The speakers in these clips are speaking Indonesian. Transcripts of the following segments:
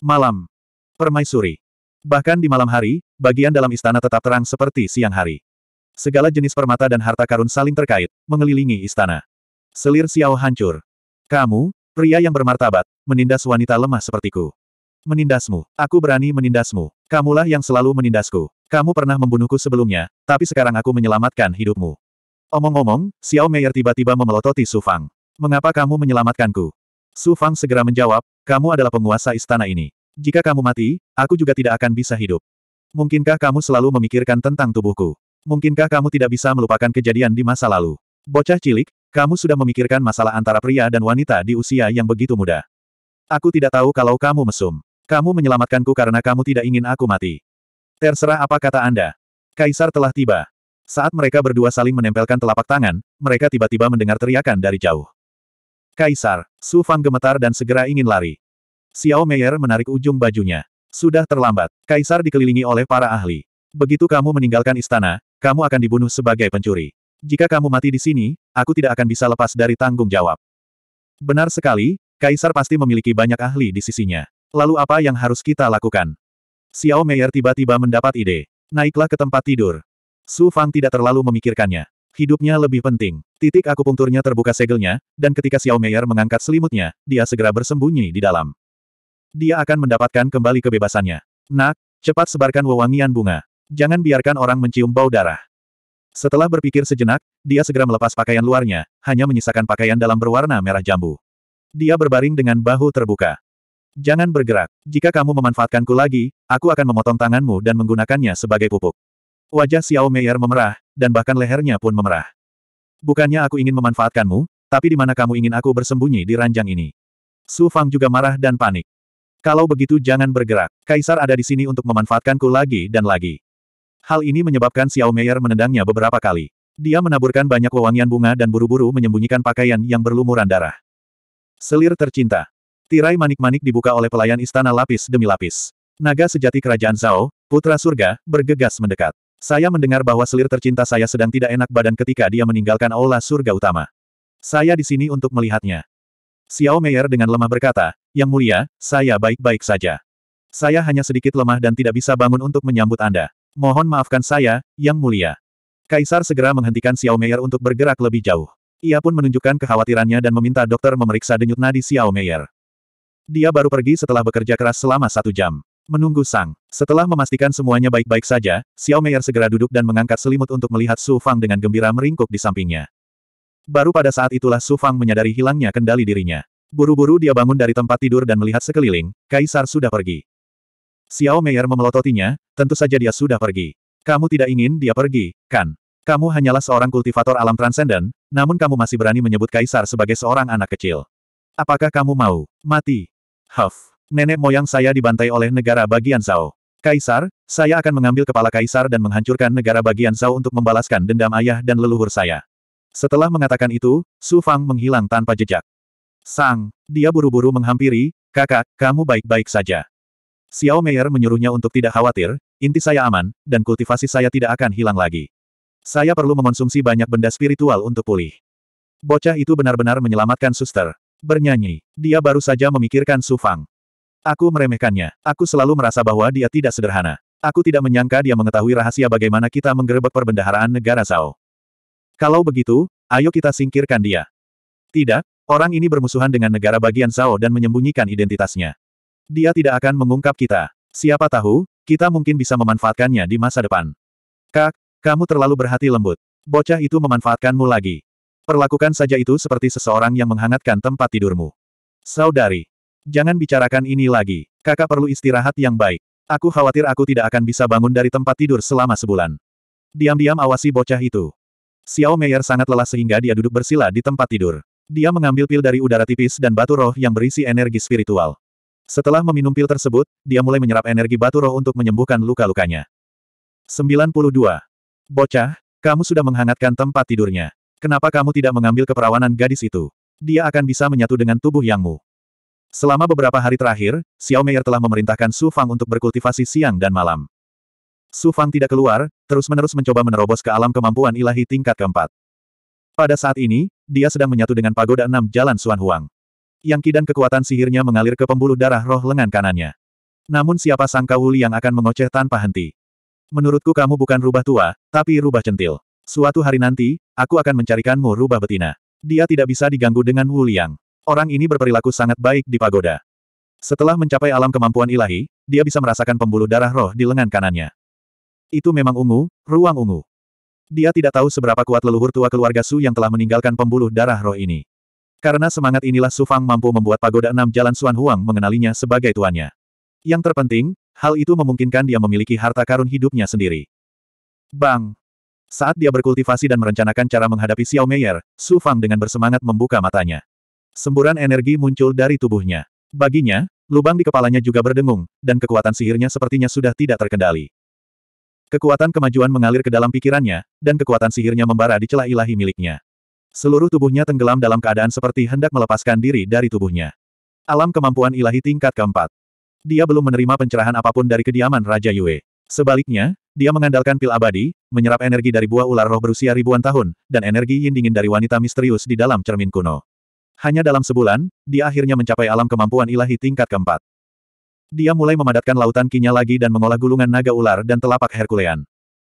Malam. Permaisuri. Bahkan di malam hari, bagian dalam istana tetap terang seperti siang hari. Segala jenis permata dan harta karun saling terkait, mengelilingi istana. Selir Xiao hancur. Kamu, pria yang bermartabat, menindas wanita lemah sepertiku. Menindasmu. Aku berani menindasmu. Kamulah yang selalu menindasku. Kamu pernah membunuhku sebelumnya, tapi sekarang aku menyelamatkan hidupmu. Omong-omong, Xiao Meier tiba-tiba memelototi sufang Mengapa kamu menyelamatkanku? Su Fang segera menjawab, kamu adalah penguasa istana ini. Jika kamu mati, aku juga tidak akan bisa hidup. Mungkinkah kamu selalu memikirkan tentang tubuhku? Mungkinkah kamu tidak bisa melupakan kejadian di masa lalu? Bocah cilik, kamu sudah memikirkan masalah antara pria dan wanita di usia yang begitu muda. Aku tidak tahu kalau kamu mesum. Kamu menyelamatkanku karena kamu tidak ingin aku mati. Terserah apa kata Anda. Kaisar telah tiba. Saat mereka berdua saling menempelkan telapak tangan, mereka tiba-tiba mendengar teriakan dari jauh. Kaisar, Su Fang gemetar dan segera ingin lari. Xiao Meier menarik ujung bajunya. Sudah terlambat, Kaisar dikelilingi oleh para ahli. Begitu kamu meninggalkan istana, kamu akan dibunuh sebagai pencuri. Jika kamu mati di sini, aku tidak akan bisa lepas dari tanggung jawab. Benar sekali, Kaisar pasti memiliki banyak ahli di sisinya. Lalu apa yang harus kita lakukan? Xiao Meier tiba-tiba mendapat ide. Naiklah ke tempat tidur. Su Fang tidak terlalu memikirkannya. Hidupnya lebih penting. Titik akupunkturnya terbuka segelnya, dan ketika Xiao Meier mengangkat selimutnya, dia segera bersembunyi di dalam. Dia akan mendapatkan kembali kebebasannya. Nak, cepat sebarkan wewangian bunga. Jangan biarkan orang mencium bau darah. Setelah berpikir sejenak, dia segera melepas pakaian luarnya, hanya menyisakan pakaian dalam berwarna merah jambu. Dia berbaring dengan bahu terbuka. Jangan bergerak. Jika kamu memanfaatkanku lagi, aku akan memotong tanganmu dan menggunakannya sebagai pupuk. Wajah Xiao Meier memerah, dan bahkan lehernya pun memerah. Bukannya aku ingin memanfaatkanmu, tapi di mana kamu ingin aku bersembunyi di ranjang ini? Su Fang juga marah dan panik. Kalau begitu jangan bergerak. Kaisar ada di sini untuk memanfaatkanku lagi dan lagi. Hal ini menyebabkan Xiao Meier menendangnya beberapa kali. Dia menaburkan banyak wewangian bunga dan buru-buru menyembunyikan pakaian yang berlumuran darah. Selir tercinta. Tirai manik-manik dibuka oleh pelayan istana lapis demi lapis. Naga sejati kerajaan Zhao, putra surga, bergegas mendekat. Saya mendengar bahwa selir tercinta saya sedang tidak enak badan ketika dia meninggalkan aula surga utama. Saya di sini untuk melihatnya. Xiao Meier dengan lemah berkata, Yang mulia, saya baik-baik saja. Saya hanya sedikit lemah dan tidak bisa bangun untuk menyambut Anda. Mohon maafkan saya, Yang mulia. Kaisar segera menghentikan Xiao Meier untuk bergerak lebih jauh. Ia pun menunjukkan kekhawatirannya dan meminta dokter memeriksa denyut nadi Xiao Meier. Dia baru pergi setelah bekerja keras selama satu jam. Menunggu Sang. Setelah memastikan semuanya baik-baik saja, Xiao Meier segera duduk dan mengangkat selimut untuk melihat Su Fang dengan gembira meringkuk di sampingnya. Baru pada saat itulah Su Fang menyadari hilangnya kendali dirinya. Buru-buru dia bangun dari tempat tidur dan melihat sekeliling, Kaisar sudah pergi. Xiao Meier memelototinya, tentu saja dia sudah pergi. Kamu tidak ingin dia pergi, kan? Kamu hanyalah seorang kultivator alam transenden, namun kamu masih berani menyebut Kaisar sebagai seorang anak kecil. Apakah kamu mau mati? Huff. Nenek moyang saya dibantai oleh negara bagian Zhao. Kaisar, saya akan mengambil kepala kaisar dan menghancurkan negara bagian Zhao untuk membalaskan dendam ayah dan leluhur saya. Setelah mengatakan itu, Su Fang menghilang tanpa jejak. Sang, dia buru-buru menghampiri, kakak, kamu baik-baik saja. Xiao Meier menyuruhnya untuk tidak khawatir, inti saya aman, dan kultivasi saya tidak akan hilang lagi. Saya perlu mengonsumsi banyak benda spiritual untuk pulih. Bocah itu benar-benar menyelamatkan suster. Bernyanyi, dia baru saja memikirkan Su Fang. Aku meremehkannya. Aku selalu merasa bahwa dia tidak sederhana. Aku tidak menyangka dia mengetahui rahasia bagaimana kita menggerebek perbendaharaan negara Zhao. Kalau begitu, ayo kita singkirkan dia. Tidak, orang ini bermusuhan dengan negara bagian Zhao dan menyembunyikan identitasnya. Dia tidak akan mengungkap kita. Siapa tahu, kita mungkin bisa memanfaatkannya di masa depan. Kak, kamu terlalu berhati lembut. Bocah itu memanfaatkanmu lagi. Perlakukan saja itu seperti seseorang yang menghangatkan tempat tidurmu. Saudari, Jangan bicarakan ini lagi. Kakak perlu istirahat yang baik. Aku khawatir aku tidak akan bisa bangun dari tempat tidur selama sebulan. Diam-diam awasi bocah itu. Xiao Meier sangat lelah sehingga dia duduk bersila di tempat tidur. Dia mengambil pil dari udara tipis dan batu roh yang berisi energi spiritual. Setelah meminum pil tersebut, dia mulai menyerap energi batu roh untuk menyembuhkan luka-lukanya. 92. Bocah, kamu sudah menghangatkan tempat tidurnya. Kenapa kamu tidak mengambil keperawanan gadis itu? Dia akan bisa menyatu dengan tubuh Yangmu. Selama beberapa hari terakhir, Xiao Meier telah memerintahkan Su Fang untuk berkultivasi siang dan malam. Su Fang tidak keluar, terus-menerus mencoba menerobos ke alam kemampuan ilahi tingkat keempat. Pada saat ini, dia sedang menyatu dengan pagoda enam jalan Suan Huang. Yang kidan kekuatan sihirnya mengalir ke pembuluh darah roh lengan kanannya. Namun siapa sangka Wuli yang akan mengoceh tanpa henti. Menurutku kamu bukan rubah tua, tapi rubah centil. Suatu hari nanti, aku akan mencarikanmu rubah betina. Dia tidak bisa diganggu dengan Wu Liang. Orang ini berperilaku sangat baik di pagoda. Setelah mencapai alam kemampuan ilahi, dia bisa merasakan pembuluh darah roh di lengan kanannya. Itu memang ungu, ruang ungu. Dia tidak tahu seberapa kuat leluhur tua keluarga Su yang telah meninggalkan pembuluh darah roh ini. Karena semangat inilah Su Fang mampu membuat pagoda enam jalan Suan Huang mengenalinya sebagai tuannya. Yang terpenting, hal itu memungkinkan dia memiliki harta karun hidupnya sendiri. Bang! Saat dia berkultivasi dan merencanakan cara menghadapi Xiao Meier, Su Fang dengan bersemangat membuka matanya. Semburan energi muncul dari tubuhnya. Baginya, lubang di kepalanya juga berdengung, dan kekuatan sihirnya sepertinya sudah tidak terkendali. Kekuatan kemajuan mengalir ke dalam pikirannya, dan kekuatan sihirnya membara di celah ilahi miliknya. Seluruh tubuhnya tenggelam dalam keadaan seperti hendak melepaskan diri dari tubuhnya. Alam kemampuan ilahi tingkat keempat. Dia belum menerima pencerahan apapun dari kediaman Raja Yue. Sebaliknya, dia mengandalkan pil abadi, menyerap energi dari buah ular roh berusia ribuan tahun, dan energi yin dingin dari wanita misterius di dalam cermin kuno. Hanya dalam sebulan, dia akhirnya mencapai alam kemampuan ilahi tingkat keempat. Dia mulai memadatkan lautan kinya lagi dan mengolah gulungan naga ular dan telapak Herkulean.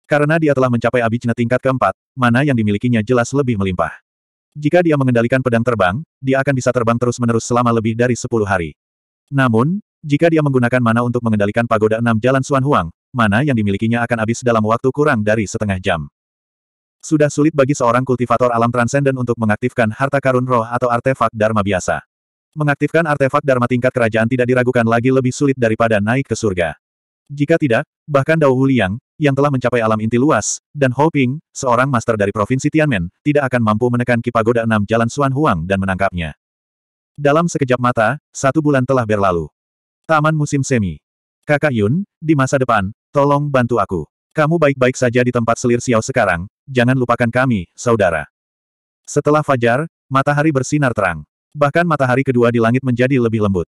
Karena dia telah mencapai abicna tingkat keempat, mana yang dimilikinya jelas lebih melimpah. Jika dia mengendalikan pedang terbang, dia akan bisa terbang terus-menerus selama lebih dari 10 hari. Namun, jika dia menggunakan mana untuk mengendalikan pagoda enam jalan Suan Huang, mana yang dimilikinya akan habis dalam waktu kurang dari setengah jam. Sudah sulit bagi seorang kultivator alam transenden untuk mengaktifkan harta karun roh atau artefak dharma biasa. Mengaktifkan artefak dharma tingkat kerajaan tidak diragukan lagi lebih sulit daripada naik ke surga. Jika tidak, bahkan Dao Huliang, yang telah mencapai alam inti luas, dan Ho Ping, seorang master dari provinsi Tianmen, tidak akan mampu menekan kipagoda enam jalan Suan Huang dan menangkapnya. Dalam sekejap mata, satu bulan telah berlalu. Taman musim semi. Kakak Yun, di masa depan, tolong bantu aku. Kamu baik-baik saja di tempat selir Xiao sekarang, jangan lupakan kami, saudara. Setelah fajar, matahari bersinar terang. Bahkan matahari kedua di langit menjadi lebih lembut.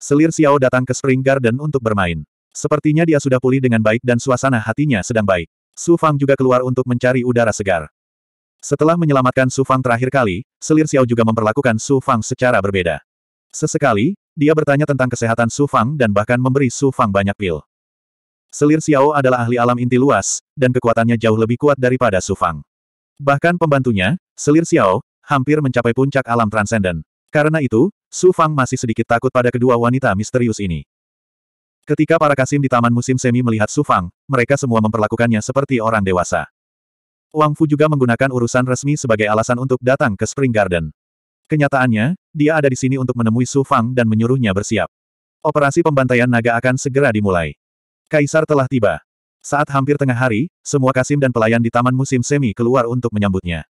Selir Xiao datang ke Spring Garden untuk bermain. Sepertinya dia sudah pulih dengan baik dan suasana hatinya sedang baik. Su Fang juga keluar untuk mencari udara segar. Setelah menyelamatkan Su Fang terakhir kali, Selir Xiao juga memperlakukan Su Fang secara berbeda. Sesekali, dia bertanya tentang kesehatan Su Fang dan bahkan memberi Su Fang banyak pil. Selir Xiao adalah ahli alam inti luas, dan kekuatannya jauh lebih kuat daripada Sufang. Bahkan pembantunya, Selir Xiao, hampir mencapai puncak alam transenden. Karena itu, Su Fang masih sedikit takut pada kedua wanita misterius ini. Ketika para kasim di Taman Musim Semi melihat Su Fang, mereka semua memperlakukannya seperti orang dewasa. Wang Fu juga menggunakan urusan resmi sebagai alasan untuk datang ke Spring Garden. Kenyataannya, dia ada di sini untuk menemui Su Fang dan menyuruhnya bersiap. Operasi pembantaian naga akan segera dimulai. Kaisar telah tiba. Saat hampir tengah hari, semua kasim dan pelayan di Taman Musim Semi keluar untuk menyambutnya.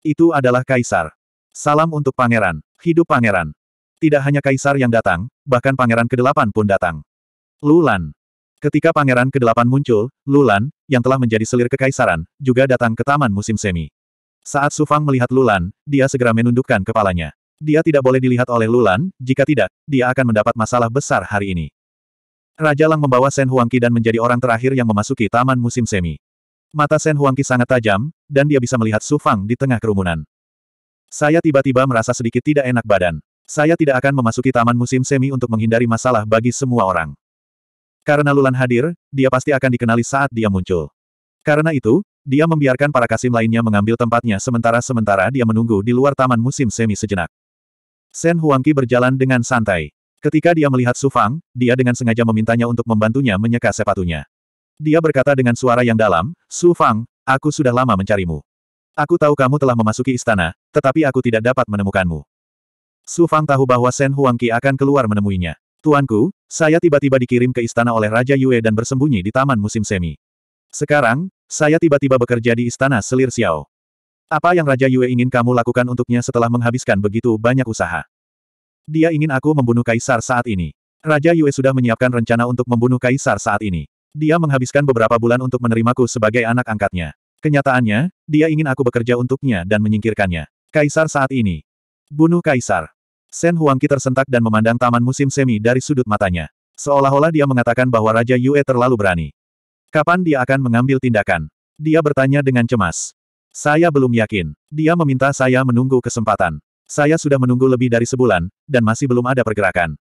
Itu adalah Kaisar. Salam untuk Pangeran. Hidup Pangeran. Tidak hanya Kaisar yang datang, bahkan Pangeran ke-8 pun datang. Lulan. Ketika Pangeran ke-8 muncul, Lulan, yang telah menjadi selir kekaisaran, juga datang ke Taman Musim Semi. Saat Sufang melihat Lulan, dia segera menundukkan kepalanya. Dia tidak boleh dilihat oleh Lulan, jika tidak, dia akan mendapat masalah besar hari ini. Raja Lang membawa Shen Huangqi dan menjadi orang terakhir yang memasuki taman musim semi. Mata Shen Huangqi sangat tajam, dan dia bisa melihat Su Fang di tengah kerumunan. Saya tiba-tiba merasa sedikit tidak enak badan. Saya tidak akan memasuki taman musim semi untuk menghindari masalah bagi semua orang. Karena Lulan hadir, dia pasti akan dikenali saat dia muncul. Karena itu, dia membiarkan para kasim lainnya mengambil tempatnya sementara-sementara dia menunggu di luar taman musim semi sejenak. Shen Huangqi berjalan dengan santai. Ketika dia melihat Su Fang, dia dengan sengaja memintanya untuk membantunya menyeka sepatunya. Dia berkata dengan suara yang dalam, Su Fang, aku sudah lama mencarimu. Aku tahu kamu telah memasuki istana, tetapi aku tidak dapat menemukanmu. Su Fang tahu bahwa Sen Huangqi akan keluar menemuinya. Tuanku, saya tiba-tiba dikirim ke istana oleh Raja Yue dan bersembunyi di Taman Musim Semi. Sekarang, saya tiba-tiba bekerja di istana Selir Xiao. Apa yang Raja Yue ingin kamu lakukan untuknya setelah menghabiskan begitu banyak usaha? Dia ingin aku membunuh Kaisar saat ini. Raja Yue sudah menyiapkan rencana untuk membunuh Kaisar saat ini. Dia menghabiskan beberapa bulan untuk menerimaku sebagai anak angkatnya. Kenyataannya, dia ingin aku bekerja untuknya dan menyingkirkannya. Kaisar saat ini. Bunuh Kaisar. Sen Huangqi tersentak dan memandang taman musim semi dari sudut matanya. Seolah-olah dia mengatakan bahwa Raja Yue terlalu berani. Kapan dia akan mengambil tindakan? Dia bertanya dengan cemas. Saya belum yakin. Dia meminta saya menunggu kesempatan. Saya sudah menunggu lebih dari sebulan, dan masih belum ada pergerakan.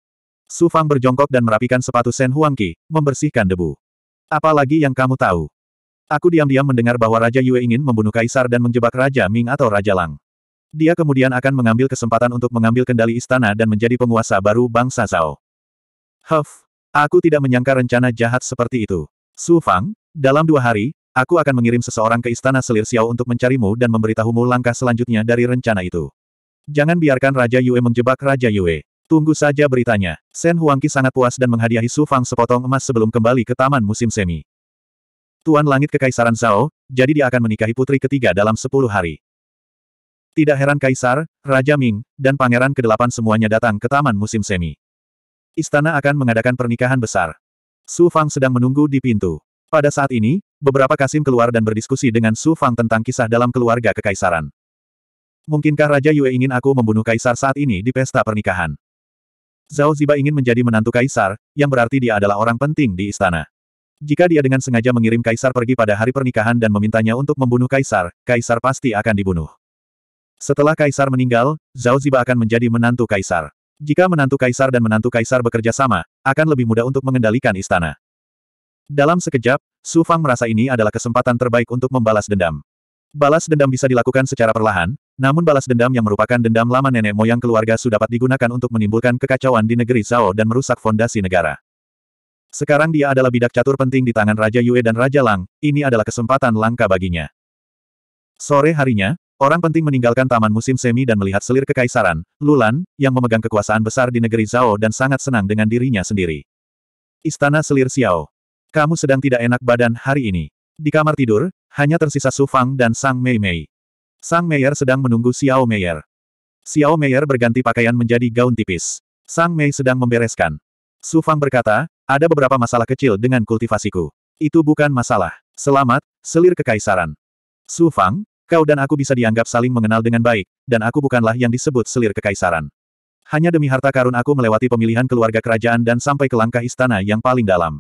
Su Fang berjongkok dan merapikan sepatu Sen Qi, membersihkan debu. Apalagi yang kamu tahu? Aku diam-diam mendengar bahwa Raja Yue ingin membunuh Kaisar dan menjebak Raja Ming atau Raja Lang. Dia kemudian akan mengambil kesempatan untuk mengambil kendali istana dan menjadi penguasa baru bangsa Zhao. Huff, aku tidak menyangka rencana jahat seperti itu. Su Fang, dalam dua hari, aku akan mengirim seseorang ke istana Selir Xiao untuk mencarimu dan memberitahumu langkah selanjutnya dari rencana itu. Jangan biarkan Raja Yue menjebak Raja Yue. Tunggu saja beritanya. Sen Huangqi sangat puas dan menghadiahi Su Fang sepotong emas sebelum kembali ke Taman Musim Semi. Tuan Langit Kekaisaran Zhao, jadi dia akan menikahi putri ketiga dalam sepuluh hari. Tidak heran Kaisar, Raja Ming, dan Pangeran Kedelapan semuanya datang ke Taman Musim Semi. Istana akan mengadakan pernikahan besar. Su Fang sedang menunggu di pintu. Pada saat ini, beberapa kasim keluar dan berdiskusi dengan Su Fang tentang kisah dalam keluarga kekaisaran. Mungkinkah Raja Yue ingin aku membunuh Kaisar saat ini di pesta pernikahan? Zhao Ziba ingin menjadi menantu Kaisar, yang berarti dia adalah orang penting di istana. Jika dia dengan sengaja mengirim Kaisar pergi pada hari pernikahan dan memintanya untuk membunuh Kaisar, Kaisar pasti akan dibunuh. Setelah Kaisar meninggal, Zhao Ziba akan menjadi menantu Kaisar. Jika menantu Kaisar dan menantu Kaisar bekerja sama, akan lebih mudah untuk mengendalikan istana. Dalam sekejap, Su Fang merasa ini adalah kesempatan terbaik untuk membalas dendam. Balas dendam bisa dilakukan secara perlahan, namun balas dendam yang merupakan dendam lama nenek moyang keluarga Su dapat digunakan untuk menimbulkan kekacauan di negeri Zhao dan merusak fondasi negara. Sekarang dia adalah bidak catur penting di tangan Raja Yue dan Raja Lang, ini adalah kesempatan langka baginya. Sore harinya, Orang penting meninggalkan Taman Musim Semi dan melihat selir kekaisaran, Lulan, yang memegang kekuasaan besar di negeri Zhao dan sangat senang dengan dirinya sendiri. Istana Selir Xiao. Kamu sedang tidak enak badan hari ini. Di kamar tidur, hanya tersisa Su Fang dan Sang Mei Mei. Sang Meyer sedang menunggu Xiao Meier. Xiao Meier berganti pakaian menjadi gaun tipis. Sang Mei sedang membereskan. Su Fang berkata, ada beberapa masalah kecil dengan kultivasiku. Itu bukan masalah. Selamat, selir kekaisaran. Su Fang, kau dan aku bisa dianggap saling mengenal dengan baik, dan aku bukanlah yang disebut selir kekaisaran. Hanya demi harta karun aku melewati pemilihan keluarga kerajaan dan sampai ke langkah istana yang paling dalam.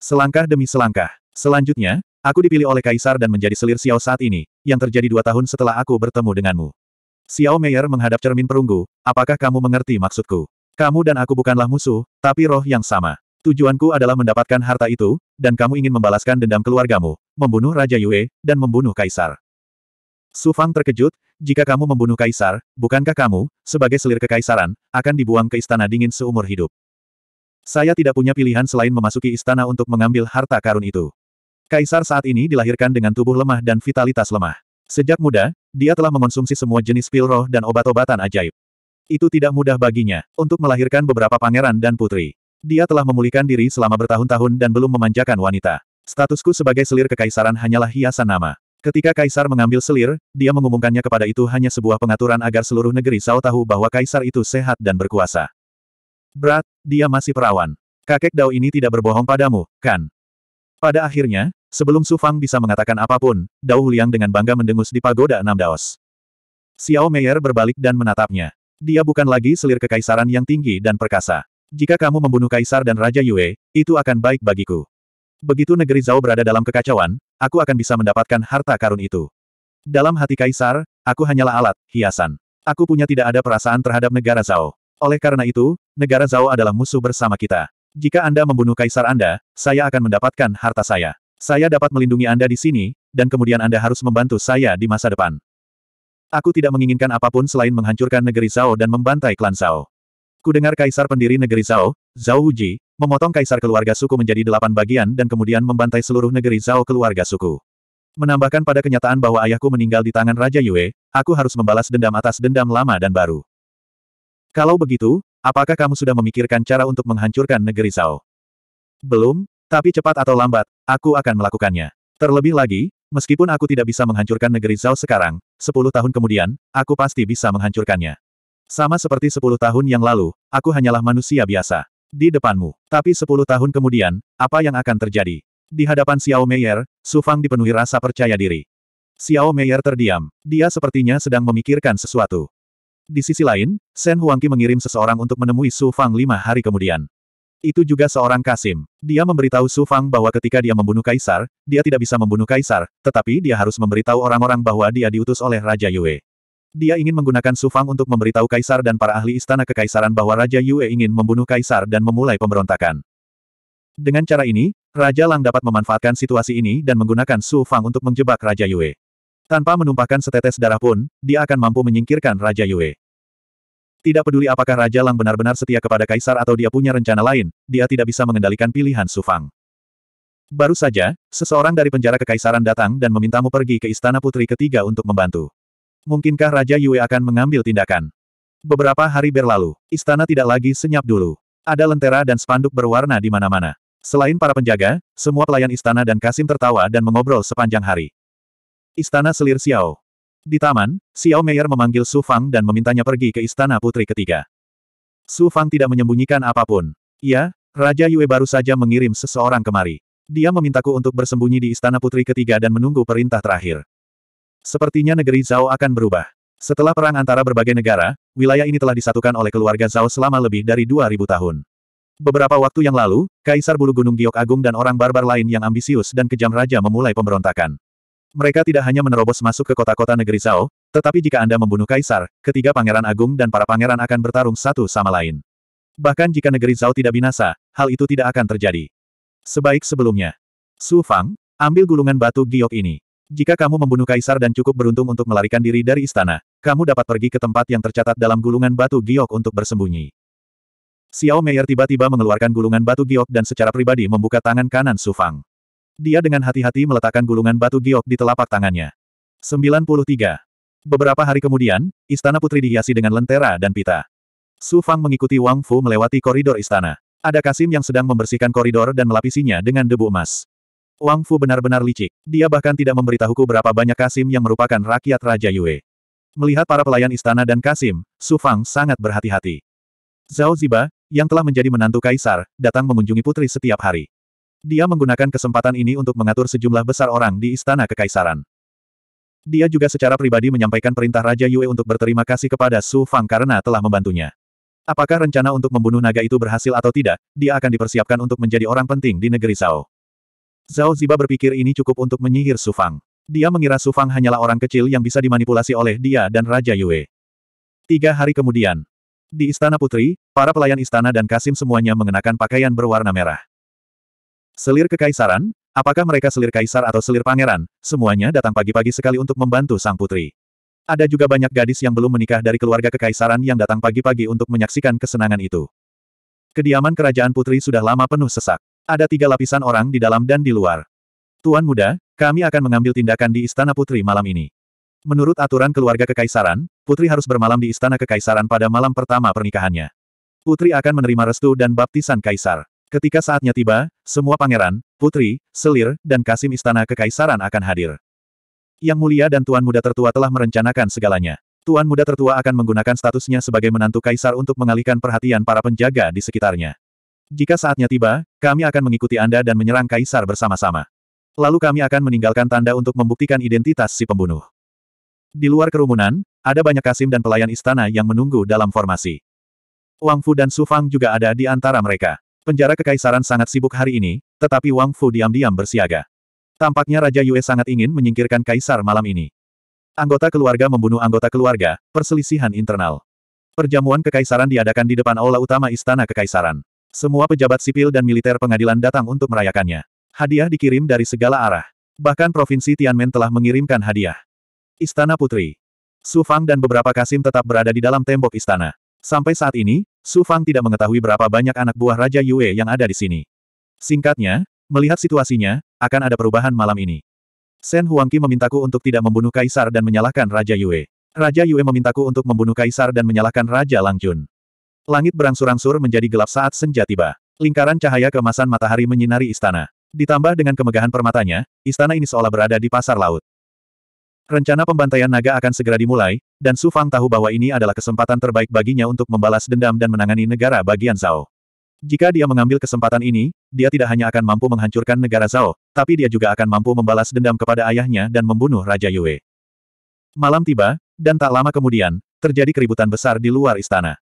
Selangkah demi selangkah. Selanjutnya, Aku dipilih oleh kaisar dan menjadi selir Xiao saat ini, yang terjadi dua tahun setelah aku bertemu denganmu. Xiao Meier menghadap cermin perunggu, apakah kamu mengerti maksudku? Kamu dan aku bukanlah musuh, tapi roh yang sama. Tujuanku adalah mendapatkan harta itu, dan kamu ingin membalaskan dendam keluargamu, membunuh Raja Yue, dan membunuh Kaisar. Su Fang terkejut, jika kamu membunuh Kaisar, bukankah kamu, sebagai selir kekaisaran, akan dibuang ke istana dingin seumur hidup? Saya tidak punya pilihan selain memasuki istana untuk mengambil harta karun itu. Kaisar saat ini dilahirkan dengan tubuh lemah dan vitalitas lemah. Sejak muda, dia telah mengonsumsi semua jenis pil roh dan obat-obatan ajaib. Itu tidak mudah baginya, untuk melahirkan beberapa pangeran dan putri. Dia telah memulihkan diri selama bertahun-tahun dan belum memanjakan wanita. Statusku sebagai selir kekaisaran hanyalah hiasan nama. Ketika kaisar mengambil selir, dia mengumumkannya kepada itu hanya sebuah pengaturan agar seluruh negeri Sao tahu bahwa kaisar itu sehat dan berkuasa. Berat, dia masih perawan. Kakek Dao ini tidak berbohong padamu, kan? Pada akhirnya, Sebelum Su Fang bisa mengatakan apapun, Dao Huliang dengan bangga mendengus di pagoda enam daos. Xiao Meier berbalik dan menatapnya. Dia bukan lagi selir kekaisaran yang tinggi dan perkasa. Jika kamu membunuh kaisar dan Raja Yue, itu akan baik bagiku. Begitu negeri Zhao berada dalam kekacauan, aku akan bisa mendapatkan harta karun itu. Dalam hati kaisar, aku hanyalah alat, hiasan. Aku punya tidak ada perasaan terhadap negara Zhao. Oleh karena itu, negara Zhao adalah musuh bersama kita. Jika Anda membunuh kaisar Anda, saya akan mendapatkan harta saya. Saya dapat melindungi Anda di sini, dan kemudian Anda harus membantu saya di masa depan. Aku tidak menginginkan apapun selain menghancurkan negeri Zhao dan membantai klan Zhao. Kudengar kaisar pendiri negeri Zhao, Zhao Wuji, memotong kaisar keluarga suku menjadi delapan bagian dan kemudian membantai seluruh negeri Zhao keluarga suku. Menambahkan pada kenyataan bahwa ayahku meninggal di tangan Raja Yue, aku harus membalas dendam atas dendam lama dan baru. Kalau begitu, apakah kamu sudah memikirkan cara untuk menghancurkan negeri Zhao? Belum, tapi cepat atau lambat, aku akan melakukannya. Terlebih lagi, meskipun aku tidak bisa menghancurkan negeri Zhao sekarang, sepuluh tahun kemudian, aku pasti bisa menghancurkannya. Sama seperti sepuluh tahun yang lalu, aku hanyalah manusia biasa. Di depanmu. Tapi sepuluh tahun kemudian, apa yang akan terjadi? Di hadapan Xiao Meier, Su Fang dipenuhi rasa percaya diri. Xiao Meier terdiam. Dia sepertinya sedang memikirkan sesuatu. Di sisi lain, Shen Huangqi mengirim seseorang untuk menemui Su Fang lima hari kemudian. Itu juga seorang Kasim. Dia memberitahu Su Fang bahwa ketika dia membunuh Kaisar, dia tidak bisa membunuh Kaisar, tetapi dia harus memberitahu orang-orang bahwa dia diutus oleh Raja Yue. Dia ingin menggunakan Su Fang untuk memberitahu Kaisar dan para ahli istana kekaisaran bahwa Raja Yue ingin membunuh Kaisar dan memulai pemberontakan. Dengan cara ini, Raja Lang dapat memanfaatkan situasi ini dan menggunakan Su Fang untuk menjebak Raja Yue. Tanpa menumpahkan setetes darah pun, dia akan mampu menyingkirkan Raja Yue. Tidak peduli apakah Raja Lang benar-benar setia kepada Kaisar atau dia punya rencana lain, dia tidak bisa mengendalikan pilihan Sufang. Baru saja, seseorang dari penjara kekaisaran datang dan memintamu pergi ke Istana Putri ketiga untuk membantu. Mungkinkah Raja Yue akan mengambil tindakan? Beberapa hari berlalu, istana tidak lagi senyap dulu. Ada lentera dan spanduk berwarna di mana-mana. Selain para penjaga, semua pelayan istana dan Kasim tertawa dan mengobrol sepanjang hari. Istana Selir Xiao di taman, Xiao Meier memanggil Su Fang dan memintanya pergi ke istana putri ketiga. Su Fang tidak menyembunyikan apapun. Iya, Raja Yue baru saja mengirim seseorang kemari. Dia memintaku untuk bersembunyi di istana putri ketiga dan menunggu perintah terakhir. Sepertinya negeri Zhao akan berubah. Setelah perang antara berbagai negara, wilayah ini telah disatukan oleh keluarga Zhao selama lebih dari 2000 tahun. Beberapa waktu yang lalu, Kaisar Bulu Gunung Giok Agung dan orang barbar lain yang ambisius dan kejam raja memulai pemberontakan. Mereka tidak hanya menerobos masuk ke kota-kota negeri Zhao, tetapi jika Anda membunuh kaisar, ketiga pangeran agung dan para pangeran akan bertarung satu sama lain. Bahkan jika negeri Zhao tidak binasa, hal itu tidak akan terjadi. Sebaik sebelumnya. Su Fang, ambil gulungan batu giok ini. Jika kamu membunuh kaisar dan cukup beruntung untuk melarikan diri dari istana, kamu dapat pergi ke tempat yang tercatat dalam gulungan batu giok untuk bersembunyi. Xiao Meier tiba-tiba mengeluarkan gulungan batu giok dan secara pribadi membuka tangan kanan Su Fang. Dia dengan hati-hati meletakkan gulungan batu giok di telapak tangannya. 93. Beberapa hari kemudian, istana putri dihiasi dengan lentera dan pita. Su Fang mengikuti Wang Fu melewati koridor istana. Ada Kasim yang sedang membersihkan koridor dan melapisinya dengan debu emas. Wang Fu benar-benar licik. Dia bahkan tidak memberitahuku berapa banyak Kasim yang merupakan rakyat Raja Yue. Melihat para pelayan istana dan Kasim, Su Fang sangat berhati-hati. Zhao Ziba, yang telah menjadi menantu kaisar, datang mengunjungi putri setiap hari. Dia menggunakan kesempatan ini untuk mengatur sejumlah besar orang di Istana Kekaisaran. Dia juga secara pribadi menyampaikan perintah Raja Yue untuk berterima kasih kepada Su Fang karena telah membantunya. Apakah rencana untuk membunuh naga itu berhasil atau tidak, dia akan dipersiapkan untuk menjadi orang penting di negeri Zhao. Zhao Ziba berpikir ini cukup untuk menyihir Su Fang. Dia mengira Su Fang hanyalah orang kecil yang bisa dimanipulasi oleh dia dan Raja Yue. Tiga hari kemudian, di Istana Putri, para pelayan istana dan Kasim semuanya mengenakan pakaian berwarna merah. Selir kekaisaran, apakah mereka selir kaisar atau selir pangeran, semuanya datang pagi-pagi sekali untuk membantu sang putri. Ada juga banyak gadis yang belum menikah dari keluarga kekaisaran yang datang pagi-pagi untuk menyaksikan kesenangan itu. Kediaman kerajaan putri sudah lama penuh sesak. Ada tiga lapisan orang di dalam dan di luar. Tuan muda, kami akan mengambil tindakan di istana putri malam ini. Menurut aturan keluarga kekaisaran, putri harus bermalam di istana kekaisaran pada malam pertama pernikahannya. Putri akan menerima restu dan baptisan kaisar. Ketika saatnya tiba, semua pangeran, putri, selir, dan kasim istana kekaisaran akan hadir. Yang mulia dan tuan muda tertua telah merencanakan segalanya. Tuan muda tertua akan menggunakan statusnya sebagai menantu kaisar untuk mengalihkan perhatian para penjaga di sekitarnya. Jika saatnya tiba, kami akan mengikuti Anda dan menyerang kaisar bersama-sama. Lalu kami akan meninggalkan tanda untuk membuktikan identitas si pembunuh. Di luar kerumunan, ada banyak kasim dan pelayan istana yang menunggu dalam formasi. Wang Fu dan Su Fang juga ada di antara mereka. Penjara kekaisaran sangat sibuk hari ini, tetapi Wang Fu diam-diam bersiaga. Tampaknya Raja Yue sangat ingin menyingkirkan kaisar malam ini. Anggota keluarga membunuh anggota keluarga, perselisihan internal. Perjamuan kekaisaran diadakan di depan aula utama Istana Kekaisaran. Semua pejabat sipil dan militer pengadilan datang untuk merayakannya. Hadiah dikirim dari segala arah. Bahkan Provinsi Tianmen telah mengirimkan hadiah. Istana Putri. Su Fang dan beberapa kasim tetap berada di dalam tembok istana. Sampai saat ini, Su Fang tidak mengetahui berapa banyak anak buah Raja Yue yang ada di sini. Singkatnya, melihat situasinya, akan ada perubahan malam ini. Sen Huangqi memintaku untuk tidak membunuh Kaisar dan menyalahkan Raja Yue. Raja Yue memintaku untuk membunuh Kaisar dan menyalahkan Raja Langjun. Langit berangsur-angsur menjadi gelap saat senja tiba. Lingkaran cahaya keemasan matahari menyinari istana. Ditambah dengan kemegahan permatanya, istana ini seolah berada di pasar laut. Rencana pembantaian naga akan segera dimulai, dan Su Fang tahu bahwa ini adalah kesempatan terbaik baginya untuk membalas dendam dan menangani negara bagian Zhao. Jika dia mengambil kesempatan ini, dia tidak hanya akan mampu menghancurkan negara Zhao, tapi dia juga akan mampu membalas dendam kepada ayahnya dan membunuh Raja Yue. Malam tiba, dan tak lama kemudian, terjadi keributan besar di luar istana.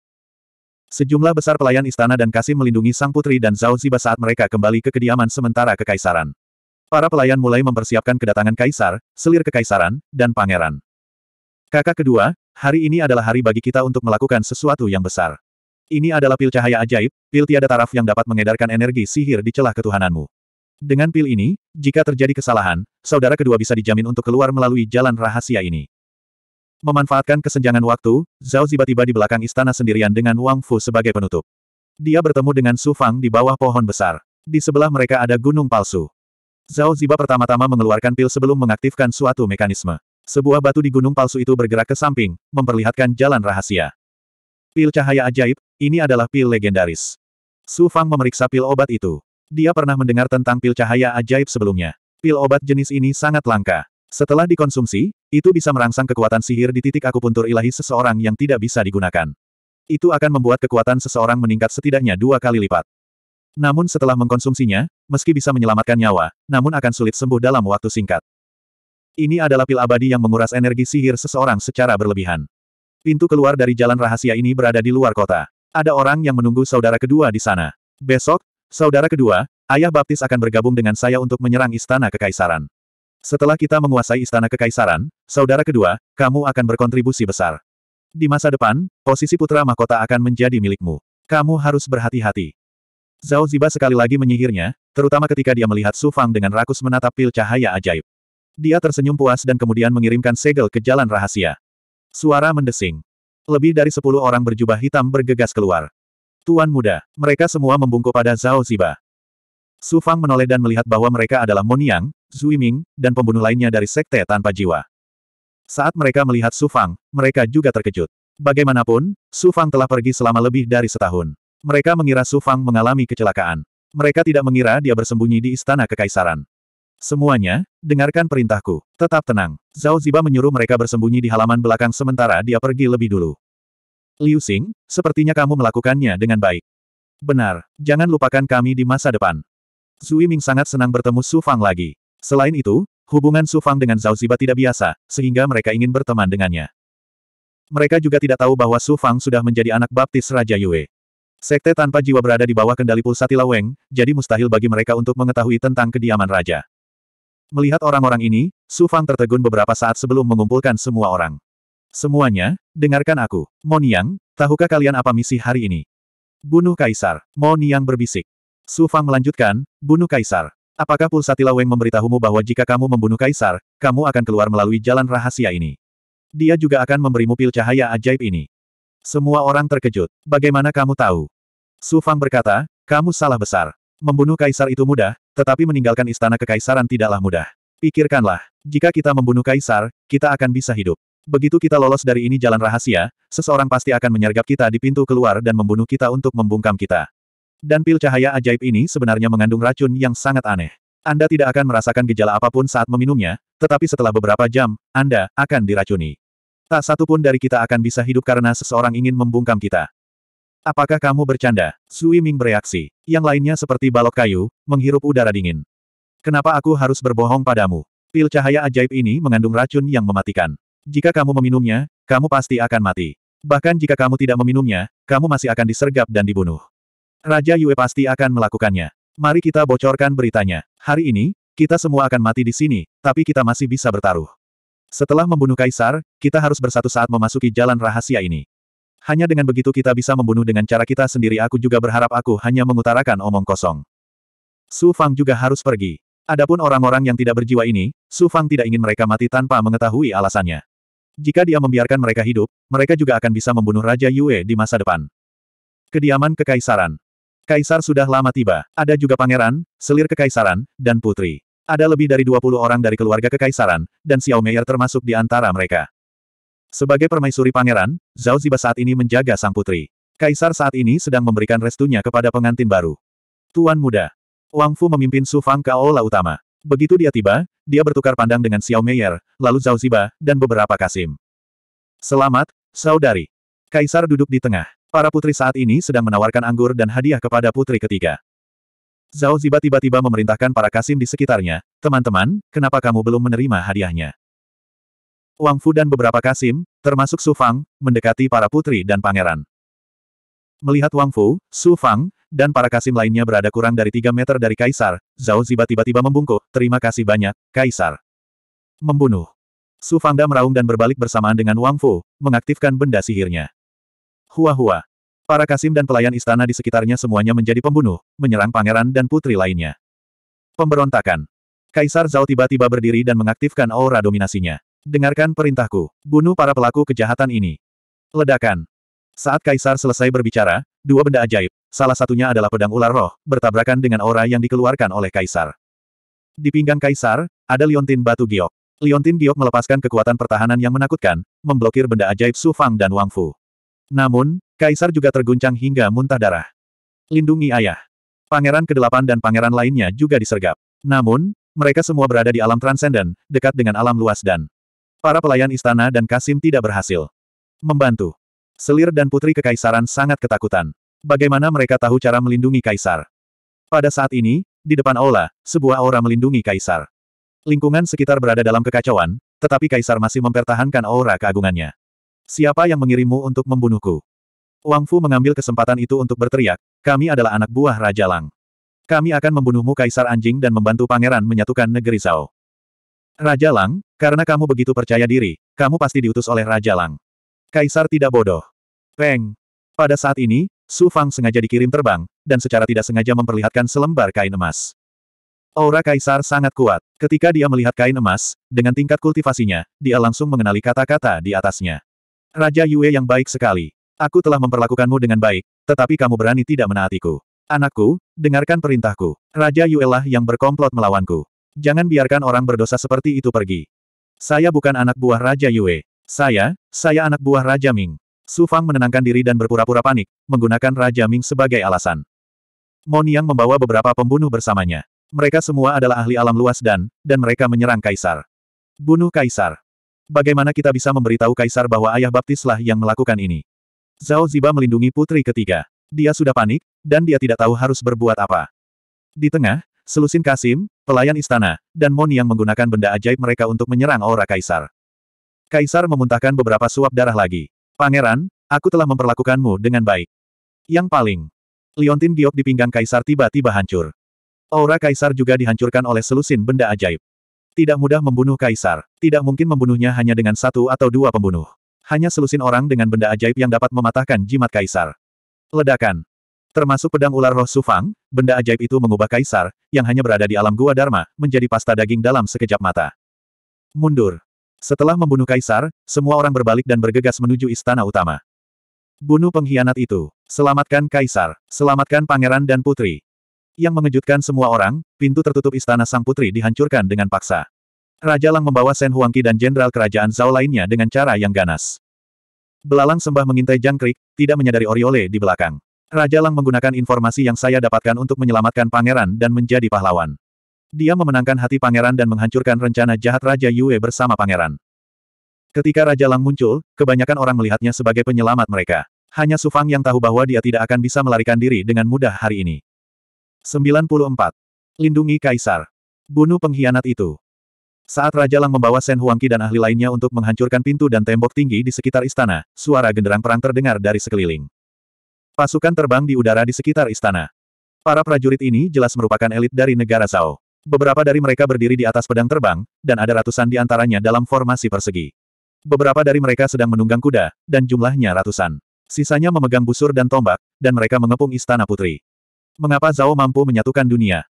Sejumlah besar pelayan istana dan kasih melindungi sang putri dan Zhao Ziba saat mereka kembali ke kediaman sementara kekaisaran. Para pelayan mulai mempersiapkan kedatangan kaisar, selir kekaisaran, dan pangeran. Kakak kedua, hari ini adalah hari bagi kita untuk melakukan sesuatu yang besar. Ini adalah pil cahaya ajaib, pil tiada taraf yang dapat mengedarkan energi sihir di celah ketuhananmu. Dengan pil ini, jika terjadi kesalahan, saudara kedua bisa dijamin untuk keluar melalui jalan rahasia ini. Memanfaatkan kesenjangan waktu, Zhao tiba-tiba di belakang istana sendirian dengan Wang Fu sebagai penutup. Dia bertemu dengan Su Fang di bawah pohon besar. Di sebelah mereka ada gunung palsu. Zhao Ziba pertama-tama mengeluarkan pil sebelum mengaktifkan suatu mekanisme. Sebuah batu di gunung palsu itu bergerak ke samping, memperlihatkan jalan rahasia. Pil cahaya ajaib, ini adalah pil legendaris. Su Fang memeriksa pil obat itu. Dia pernah mendengar tentang pil cahaya ajaib sebelumnya. Pil obat jenis ini sangat langka. Setelah dikonsumsi, itu bisa merangsang kekuatan sihir di titik akupuntur ilahi seseorang yang tidak bisa digunakan. Itu akan membuat kekuatan seseorang meningkat setidaknya dua kali lipat. Namun setelah mengkonsumsinya, meski bisa menyelamatkan nyawa, namun akan sulit sembuh dalam waktu singkat. Ini adalah pil abadi yang menguras energi sihir seseorang secara berlebihan. Pintu keluar dari jalan rahasia ini berada di luar kota. Ada orang yang menunggu saudara kedua di sana. Besok, saudara kedua, ayah baptis akan bergabung dengan saya untuk menyerang istana kekaisaran. Setelah kita menguasai istana kekaisaran, saudara kedua, kamu akan berkontribusi besar. Di masa depan, posisi putra mahkota akan menjadi milikmu. Kamu harus berhati-hati. Zhao Ziba sekali lagi menyihirnya, terutama ketika dia melihat Su Fang dengan rakus menatap pil cahaya ajaib. Dia tersenyum puas dan kemudian mengirimkan segel ke jalan rahasia. Suara mendesing. Lebih dari sepuluh orang berjubah hitam bergegas keluar. Tuan muda, mereka semua membungkuk pada Zhao Ziba. Su Fang menoleh dan melihat bahwa mereka adalah Moniang, Ming, dan pembunuh lainnya dari sekte tanpa jiwa. Saat mereka melihat Su Fang, mereka juga terkejut. Bagaimanapun, Su Fang telah pergi selama lebih dari setahun. Mereka mengira Su Fang mengalami kecelakaan. Mereka tidak mengira dia bersembunyi di istana kekaisaran. Semuanya, dengarkan perintahku. Tetap tenang. Zhao Ziba menyuruh mereka bersembunyi di halaman belakang sementara dia pergi lebih dulu. Liu Xing, sepertinya kamu melakukannya dengan baik. Benar, jangan lupakan kami di masa depan. Zui Ming sangat senang bertemu Su Fang lagi. Selain itu, hubungan Su Fang dengan Zhao Ziba tidak biasa, sehingga mereka ingin berteman dengannya. Mereka juga tidak tahu bahwa Su Fang sudah menjadi anak baptis Raja Yue. Sekte tanpa jiwa berada di bawah kendali pulsatila Weng, jadi mustahil bagi mereka untuk mengetahui tentang kediaman raja. Melihat orang-orang ini, Su Fang tertegun beberapa saat sebelum mengumpulkan semua orang. Semuanya, dengarkan aku. Moniang, tahukah kalian apa misi hari ini? Bunuh Kaisar. Moniang berbisik. Su Fang melanjutkan, bunuh Kaisar. Apakah pulsatila Weng memberitahumu bahwa jika kamu membunuh Kaisar, kamu akan keluar melalui jalan rahasia ini? Dia juga akan memberimu pil cahaya ajaib ini. Semua orang terkejut. Bagaimana kamu tahu? Su Fang berkata, kamu salah besar. Membunuh kaisar itu mudah, tetapi meninggalkan istana kekaisaran tidaklah mudah. Pikirkanlah, jika kita membunuh kaisar, kita akan bisa hidup. Begitu kita lolos dari ini jalan rahasia, seseorang pasti akan menyergap kita di pintu keluar dan membunuh kita untuk membungkam kita. Dan pil cahaya ajaib ini sebenarnya mengandung racun yang sangat aneh. Anda tidak akan merasakan gejala apapun saat meminumnya, tetapi setelah beberapa jam, Anda akan diracuni. Tak satu pun dari kita akan bisa hidup karena seseorang ingin membungkam kita. Apakah kamu bercanda? Sui Ming bereaksi. Yang lainnya seperti balok kayu, menghirup udara dingin. Kenapa aku harus berbohong padamu? Pil cahaya ajaib ini mengandung racun yang mematikan. Jika kamu meminumnya, kamu pasti akan mati. Bahkan jika kamu tidak meminumnya, kamu masih akan disergap dan dibunuh. Raja Yue pasti akan melakukannya. Mari kita bocorkan beritanya. Hari ini, kita semua akan mati di sini, tapi kita masih bisa bertaruh. Setelah membunuh Kaisar, kita harus bersatu saat memasuki jalan rahasia ini. Hanya dengan begitu kita bisa membunuh dengan cara kita sendiri aku juga berharap aku hanya mengutarakan omong kosong. Su Fang juga harus pergi. Adapun orang-orang yang tidak berjiwa ini, Su Fang tidak ingin mereka mati tanpa mengetahui alasannya. Jika dia membiarkan mereka hidup, mereka juga akan bisa membunuh Raja Yue di masa depan. Kediaman Kekaisaran Kaisar sudah lama tiba, ada juga pangeran, selir kekaisaran, dan putri. Ada lebih dari 20 orang dari keluarga kekaisaran, dan Xiao Meier termasuk di antara mereka. Sebagai permaisuri pangeran, Zhao Ziba saat ini menjaga sang putri. Kaisar saat ini sedang memberikan restunya kepada pengantin baru. Tuan muda. Wang Fu memimpin Su Fang ke aula utama. Begitu dia tiba, dia bertukar pandang dengan Xiao Meier, lalu Zhao Ziba, dan beberapa Kasim. Selamat, saudari. Kaisar duduk di tengah. Para putri saat ini sedang menawarkan anggur dan hadiah kepada putri ketiga. Zhao Ziba tiba-tiba memerintahkan para kasim di sekitarnya, teman-teman, kenapa kamu belum menerima hadiahnya? Wang Fu dan beberapa kasim, termasuk Su Fang, mendekati para putri dan pangeran. Melihat Wang Fu, Su Fang, dan para kasim lainnya berada kurang dari 3 meter dari Kaisar, Zhao Ziba tiba-tiba membungkuk, terima kasih banyak, Kaisar. Membunuh. Su Fangda meraung dan berbalik bersamaan dengan Wang Fu, mengaktifkan benda sihirnya. Hua-hua. Para kasim dan pelayan istana di sekitarnya semuanya menjadi pembunuh, menyerang pangeran dan putri lainnya. Pemberontakan. Kaisar Zhao tiba-tiba berdiri dan mengaktifkan aura dominasinya. Dengarkan perintahku, bunuh para pelaku kejahatan ini. Ledakan. Saat Kaisar selesai berbicara, dua benda ajaib, salah satunya adalah pedang ular roh, bertabrakan dengan aura yang dikeluarkan oleh Kaisar. Di pinggang Kaisar, ada liontin batu giok. Liontin giok melepaskan kekuatan pertahanan yang menakutkan, memblokir benda ajaib Su Fang dan Wang Fu. Namun, Kaisar juga terguncang hingga muntah darah. Lindungi ayah. Pangeran ke-8 dan pangeran lainnya juga disergap. Namun, mereka semua berada di alam transenden, dekat dengan alam luas dan para pelayan istana dan Kasim tidak berhasil membantu. Selir dan putri kekaisaran sangat ketakutan. Bagaimana mereka tahu cara melindungi kaisar? Pada saat ini, di depan aula, sebuah aura melindungi kaisar. Lingkungan sekitar berada dalam kekacauan, tetapi kaisar masih mempertahankan aura keagungannya. Siapa yang mengirimmu untuk membunuhku? Wang Fu mengambil kesempatan itu untuk berteriak, kami adalah anak buah Raja Lang. Kami akan membunuhmu Kaisar Anjing dan membantu pangeran menyatukan negeri Zhao. Raja Lang, karena kamu begitu percaya diri, kamu pasti diutus oleh Raja Lang. Kaisar tidak bodoh. Peng. Pada saat ini, Su Fang sengaja dikirim terbang, dan secara tidak sengaja memperlihatkan selembar kain emas. Aura Kaisar sangat kuat. Ketika dia melihat kain emas, dengan tingkat kultivasinya, dia langsung mengenali kata-kata di atasnya. Raja Yue yang baik sekali. Aku telah memperlakukanmu dengan baik, tetapi kamu berani tidak menaatiku. Anakku, dengarkan perintahku. Raja Yue lah yang berkomplot melawanku. Jangan biarkan orang berdosa seperti itu pergi. Saya bukan anak buah Raja Yue. Saya, saya anak buah Raja Ming. Su Fang menenangkan diri dan berpura-pura panik, menggunakan Raja Ming sebagai alasan. Yang membawa beberapa pembunuh bersamanya. Mereka semua adalah ahli alam luas dan, dan mereka menyerang Kaisar. Bunuh Kaisar. Bagaimana kita bisa memberitahu kaisar bahwa ayah baptislah yang melakukan ini? Zhao Ziba melindungi putri ketiga. Dia sudah panik, dan dia tidak tahu harus berbuat apa. Di tengah, Selusin Kasim, pelayan istana, dan Moni yang menggunakan benda ajaib mereka untuk menyerang aura kaisar. Kaisar memuntahkan beberapa suap darah lagi. Pangeran, aku telah memperlakukanmu dengan baik. Yang paling. Liontin giok di pinggang kaisar tiba-tiba hancur. Aura kaisar juga dihancurkan oleh selusin benda ajaib. Tidak mudah membunuh kaisar. Tidak mungkin membunuhnya hanya dengan satu atau dua pembunuh. Hanya selusin orang dengan benda ajaib yang dapat mematahkan jimat kaisar. Ledakan. Termasuk pedang ular roh Sufang, benda ajaib itu mengubah kaisar, yang hanya berada di alam gua Dharma, menjadi pasta daging dalam sekejap mata. Mundur. Setelah membunuh kaisar, semua orang berbalik dan bergegas menuju istana utama. Bunuh pengkhianat itu. Selamatkan kaisar. Selamatkan pangeran dan putri. Yang mengejutkan semua orang, pintu tertutup istana sang putri dihancurkan dengan paksa. Raja Lang membawa Sen Huangqi dan jenderal kerajaan Zhao lainnya dengan cara yang ganas. Belalang sembah mengintai jangkrik, tidak menyadari Oriole di belakang. Raja Lang menggunakan informasi yang saya dapatkan untuk menyelamatkan pangeran dan menjadi pahlawan. Dia memenangkan hati pangeran dan menghancurkan rencana jahat Raja Yue bersama pangeran. Ketika Raja Lang muncul, kebanyakan orang melihatnya sebagai penyelamat mereka. Hanya Sufang yang tahu bahwa dia tidak akan bisa melarikan diri dengan mudah hari ini. 94. Lindungi Kaisar. Bunuh pengkhianat itu. Saat Raja Lang membawa Sen Huangqi dan ahli lainnya untuk menghancurkan pintu dan tembok tinggi di sekitar istana, suara genderang perang terdengar dari sekeliling. Pasukan terbang di udara di sekitar istana. Para prajurit ini jelas merupakan elit dari negara Zhao. Beberapa dari mereka berdiri di atas pedang terbang, dan ada ratusan di antaranya dalam formasi persegi. Beberapa dari mereka sedang menunggang kuda, dan jumlahnya ratusan. Sisanya memegang busur dan tombak, dan mereka mengepung istana putri. Mengapa Zhao mampu menyatukan dunia?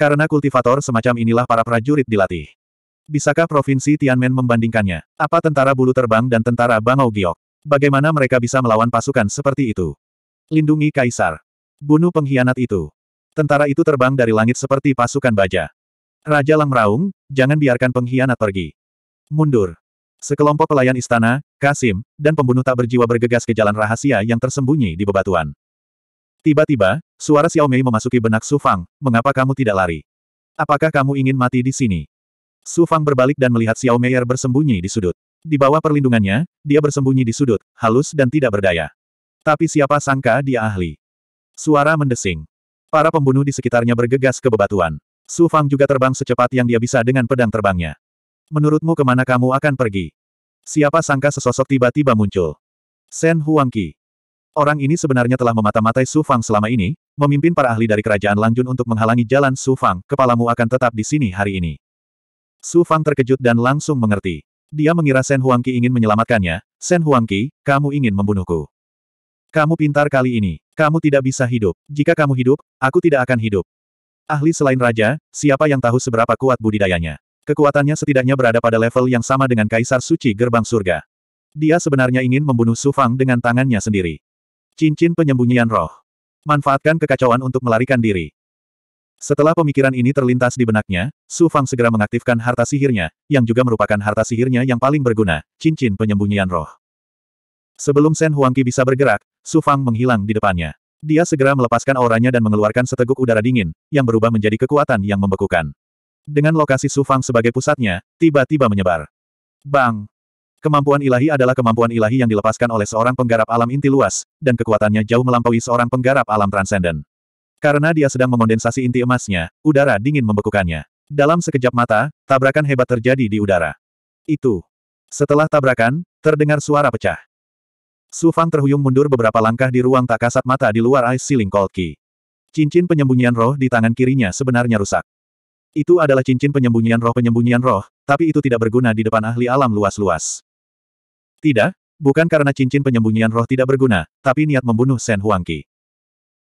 Karena kultivator semacam inilah para prajurit dilatih. Bisakah Provinsi Tianmen membandingkannya? Apa tentara bulu terbang dan tentara Bangau Giok? Bagaimana mereka bisa melawan pasukan seperti itu? Lindungi Kaisar. Bunuh pengkhianat itu. Tentara itu terbang dari langit seperti pasukan baja. Raja Lang Raung, jangan biarkan pengkhianat pergi. Mundur. Sekelompok pelayan istana, Kasim, dan pembunuh tak berjiwa bergegas ke jalan rahasia yang tersembunyi di bebatuan. Tiba-tiba, suara Xiao Mei memasuki benak Su Fang, mengapa kamu tidak lari? Apakah kamu ingin mati di sini? Su Fang berbalik dan melihat Xiao Mei er bersembunyi di sudut. Di bawah perlindungannya, dia bersembunyi di sudut, halus dan tidak berdaya. Tapi siapa sangka dia ahli. Suara mendesing. Para pembunuh di sekitarnya bergegas ke bebatuan. Su Fang juga terbang secepat yang dia bisa dengan pedang terbangnya. Menurutmu kemana kamu akan pergi? Siapa sangka sesosok tiba-tiba muncul? Sen Huangqi. Orang ini sebenarnya telah memata-matai Su Fang selama ini, memimpin para ahli dari kerajaan Langjun untuk menghalangi jalan Su Fang, kepalamu akan tetap di sini hari ini. Su Fang terkejut dan langsung mengerti. Dia mengira Sen Huangqi ingin menyelamatkannya, Sen Huangqi, kamu ingin membunuhku. Kamu pintar kali ini, kamu tidak bisa hidup. Jika kamu hidup, aku tidak akan hidup. Ahli selain raja, siapa yang tahu seberapa kuat budidayanya. Kekuatannya setidaknya berada pada level yang sama dengan Kaisar Suci Gerbang Surga. Dia sebenarnya ingin membunuh Su Fang dengan tangannya sendiri. Cincin penyembunyian roh. Manfaatkan kekacauan untuk melarikan diri. Setelah pemikiran ini terlintas di benaknya, Su Fang segera mengaktifkan harta sihirnya, yang juga merupakan harta sihirnya yang paling berguna, cincin penyembunyian roh. Sebelum Shen Huangqi bisa bergerak, Su Fang menghilang di depannya. Dia segera melepaskan auranya dan mengeluarkan seteguk udara dingin, yang berubah menjadi kekuatan yang membekukan. Dengan lokasi Su Fang sebagai pusatnya, tiba-tiba menyebar. Bang! Kemampuan ilahi adalah kemampuan ilahi yang dilepaskan oleh seorang penggarap alam inti luas, dan kekuatannya jauh melampaui seorang penggarap alam transenden. Karena dia sedang mengondensasi inti emasnya, udara dingin membekukannya. Dalam sekejap mata, tabrakan hebat terjadi di udara. Itu. Setelah tabrakan, terdengar suara pecah. Su Fang terhuyung mundur beberapa langkah di ruang tak kasat mata di luar Ice Ceiling Cold Key. Cincin penyembunyian roh di tangan kirinya sebenarnya rusak. Itu adalah cincin penyembunyian roh-penyembunyian roh, tapi itu tidak berguna di depan ahli alam luas-luas. Tidak, bukan karena cincin penyembunyian roh tidak berguna, tapi niat membunuh Shen Huangqi.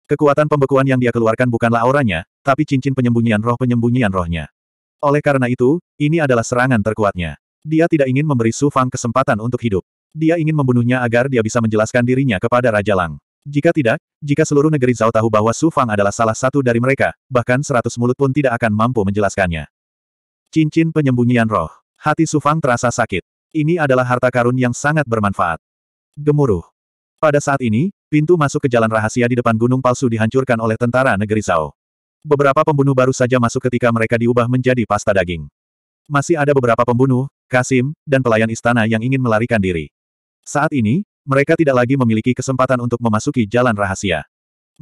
Kekuatan pembekuan yang dia keluarkan bukanlah auranya, tapi cincin penyembunyian roh penyembunyian rohnya. Oleh karena itu, ini adalah serangan terkuatnya. Dia tidak ingin memberi Su Fang kesempatan untuk hidup. Dia ingin membunuhnya agar dia bisa menjelaskan dirinya kepada Raja Lang. Jika tidak, jika seluruh negeri Zhao tahu bahwa Su Fang adalah salah satu dari mereka, bahkan seratus mulut pun tidak akan mampu menjelaskannya. Cincin penyembunyian roh. Hati Su Fang terasa sakit. Ini adalah harta karun yang sangat bermanfaat. Gemuruh. Pada saat ini, pintu masuk ke jalan rahasia di depan gunung palsu dihancurkan oleh tentara negeri Zhao. Beberapa pembunuh baru saja masuk ketika mereka diubah menjadi pasta daging. Masih ada beberapa pembunuh, Kasim, dan pelayan istana yang ingin melarikan diri. Saat ini, mereka tidak lagi memiliki kesempatan untuk memasuki jalan rahasia.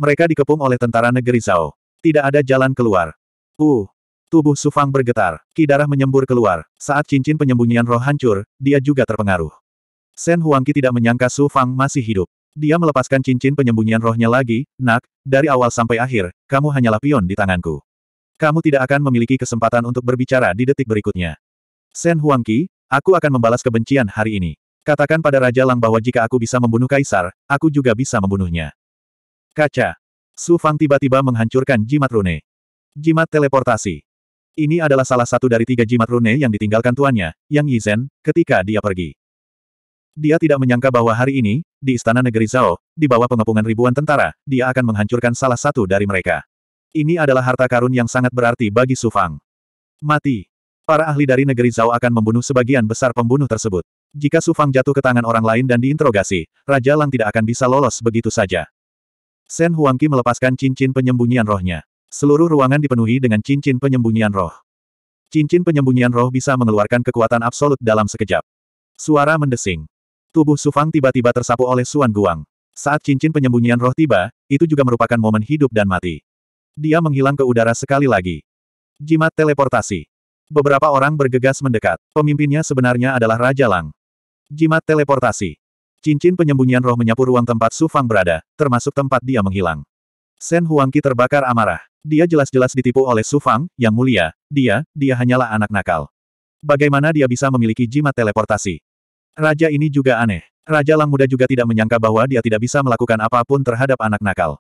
Mereka dikepung oleh tentara negeri Zhao. Tidak ada jalan keluar. Uh, Tubuh Sufang bergetar, ki menyembur keluar, saat cincin penyembunyian roh hancur, dia juga terpengaruh. Sen Huangqi tidak menyangka Sufang masih hidup. Dia melepaskan cincin penyembunyian rohnya lagi, nak, dari awal sampai akhir, kamu hanyalah pion di tanganku. Kamu tidak akan memiliki kesempatan untuk berbicara di detik berikutnya. Sen Huangqi, aku akan membalas kebencian hari ini. Katakan pada Raja Lang bahwa jika aku bisa membunuh Kaisar, aku juga bisa membunuhnya. Kaca. Su Fang tiba-tiba menghancurkan jimat rune. Jimat teleportasi. Ini adalah salah satu dari tiga jimat rune yang ditinggalkan tuannya, Yang Yizhen, ketika dia pergi. Dia tidak menyangka bahwa hari ini, di istana negeri Zhao, di bawah pengepungan ribuan tentara, dia akan menghancurkan salah satu dari mereka. Ini adalah harta karun yang sangat berarti bagi Su Fang. Mati. Para ahli dari negeri Zhao akan membunuh sebagian besar pembunuh tersebut. Jika Su Fang jatuh ke tangan orang lain dan diinterogasi, Raja Lang tidak akan bisa lolos begitu saja. Shen Huangqi melepaskan cincin penyembunyian rohnya. Seluruh ruangan dipenuhi dengan cincin penyembunyian roh. Cincin penyembunyian roh bisa mengeluarkan kekuatan absolut dalam sekejap. Suara mendesing. Tubuh Sufang tiba-tiba tersapu oleh Suan Guang. Saat cincin penyembunyian roh tiba, itu juga merupakan momen hidup dan mati. Dia menghilang ke udara sekali lagi. Jimat teleportasi. Beberapa orang bergegas mendekat. Pemimpinnya sebenarnya adalah Raja Lang. Jimat teleportasi. Cincin penyembunyian roh menyapu ruang tempat Sufang berada, termasuk tempat dia menghilang. Shen Huangqi terbakar amarah. Dia jelas-jelas ditipu oleh Su Fang, yang mulia, dia, dia hanyalah anak nakal. Bagaimana dia bisa memiliki jimat teleportasi? Raja ini juga aneh. Raja Lang Muda juga tidak menyangka bahwa dia tidak bisa melakukan apapun terhadap anak nakal.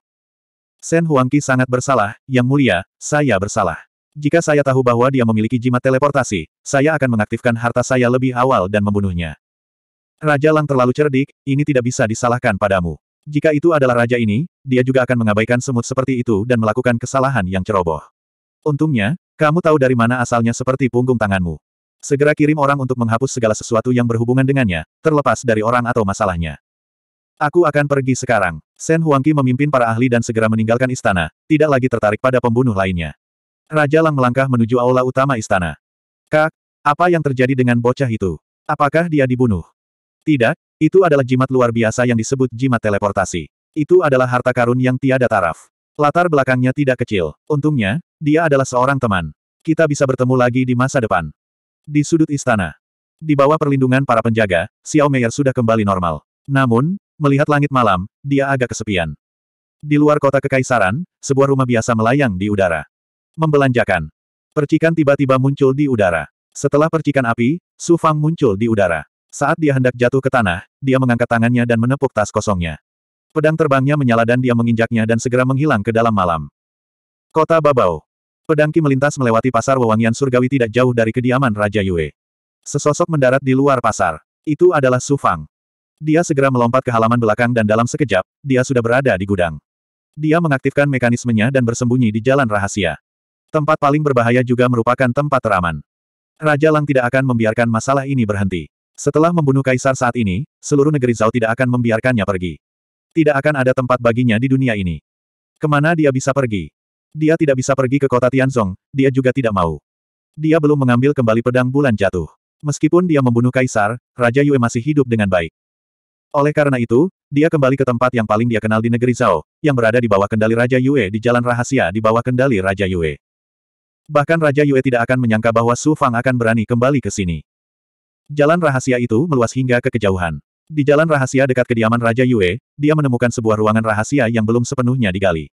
Shen Huangqi sangat bersalah, yang mulia, saya bersalah. Jika saya tahu bahwa dia memiliki jimat teleportasi, saya akan mengaktifkan harta saya lebih awal dan membunuhnya. Raja Lang terlalu cerdik, ini tidak bisa disalahkan padamu. Jika itu adalah raja ini, dia juga akan mengabaikan semut seperti itu dan melakukan kesalahan yang ceroboh. Untungnya, kamu tahu dari mana asalnya seperti punggung tanganmu. Segera kirim orang untuk menghapus segala sesuatu yang berhubungan dengannya, terlepas dari orang atau masalahnya. Aku akan pergi sekarang. Shen Huangqi memimpin para ahli dan segera meninggalkan istana, tidak lagi tertarik pada pembunuh lainnya. Raja Lang melangkah menuju aula utama istana. Kak, apa yang terjadi dengan bocah itu? Apakah dia dibunuh? Tidak, itu adalah jimat luar biasa yang disebut jimat teleportasi. Itu adalah harta karun yang tiada taraf. Latar belakangnya tidak kecil. Untungnya, dia adalah seorang teman. Kita bisa bertemu lagi di masa depan. Di sudut istana. Di bawah perlindungan para penjaga, Xiao Meier sudah kembali normal. Namun, melihat langit malam, dia agak kesepian. Di luar kota kekaisaran, sebuah rumah biasa melayang di udara. Membelanjakan. Percikan tiba-tiba muncul di udara. Setelah percikan api, Su muncul di udara. Saat dia hendak jatuh ke tanah, dia mengangkat tangannya dan menepuk tas kosongnya. Pedang terbangnya menyala dan dia menginjaknya dan segera menghilang ke dalam malam. Kota Babau. pedangki melintas melewati pasar wewangian surgawi tidak jauh dari kediaman Raja Yue. Sesosok mendarat di luar pasar. Itu adalah sufang. Dia segera melompat ke halaman belakang dan dalam sekejap, dia sudah berada di gudang. Dia mengaktifkan mekanismenya dan bersembunyi di jalan rahasia. Tempat paling berbahaya juga merupakan tempat teraman. Raja Lang tidak akan membiarkan masalah ini berhenti. Setelah membunuh kaisar saat ini, seluruh negeri Zhao tidak akan membiarkannya pergi. Tidak akan ada tempat baginya di dunia ini. Kemana dia bisa pergi? Dia tidak bisa pergi ke kota Tianzong, dia juga tidak mau. Dia belum mengambil kembali pedang bulan jatuh. Meskipun dia membunuh kaisar, Raja Yue masih hidup dengan baik. Oleh karena itu, dia kembali ke tempat yang paling dia kenal di negeri Zhao, yang berada di bawah kendali Raja Yue di jalan rahasia di bawah kendali Raja Yue. Bahkan Raja Yue tidak akan menyangka bahwa Su Fang akan berani kembali ke sini. Jalan rahasia itu meluas hingga ke kejauhan. Di jalan rahasia dekat kediaman Raja Yue, dia menemukan sebuah ruangan rahasia yang belum sepenuhnya digali.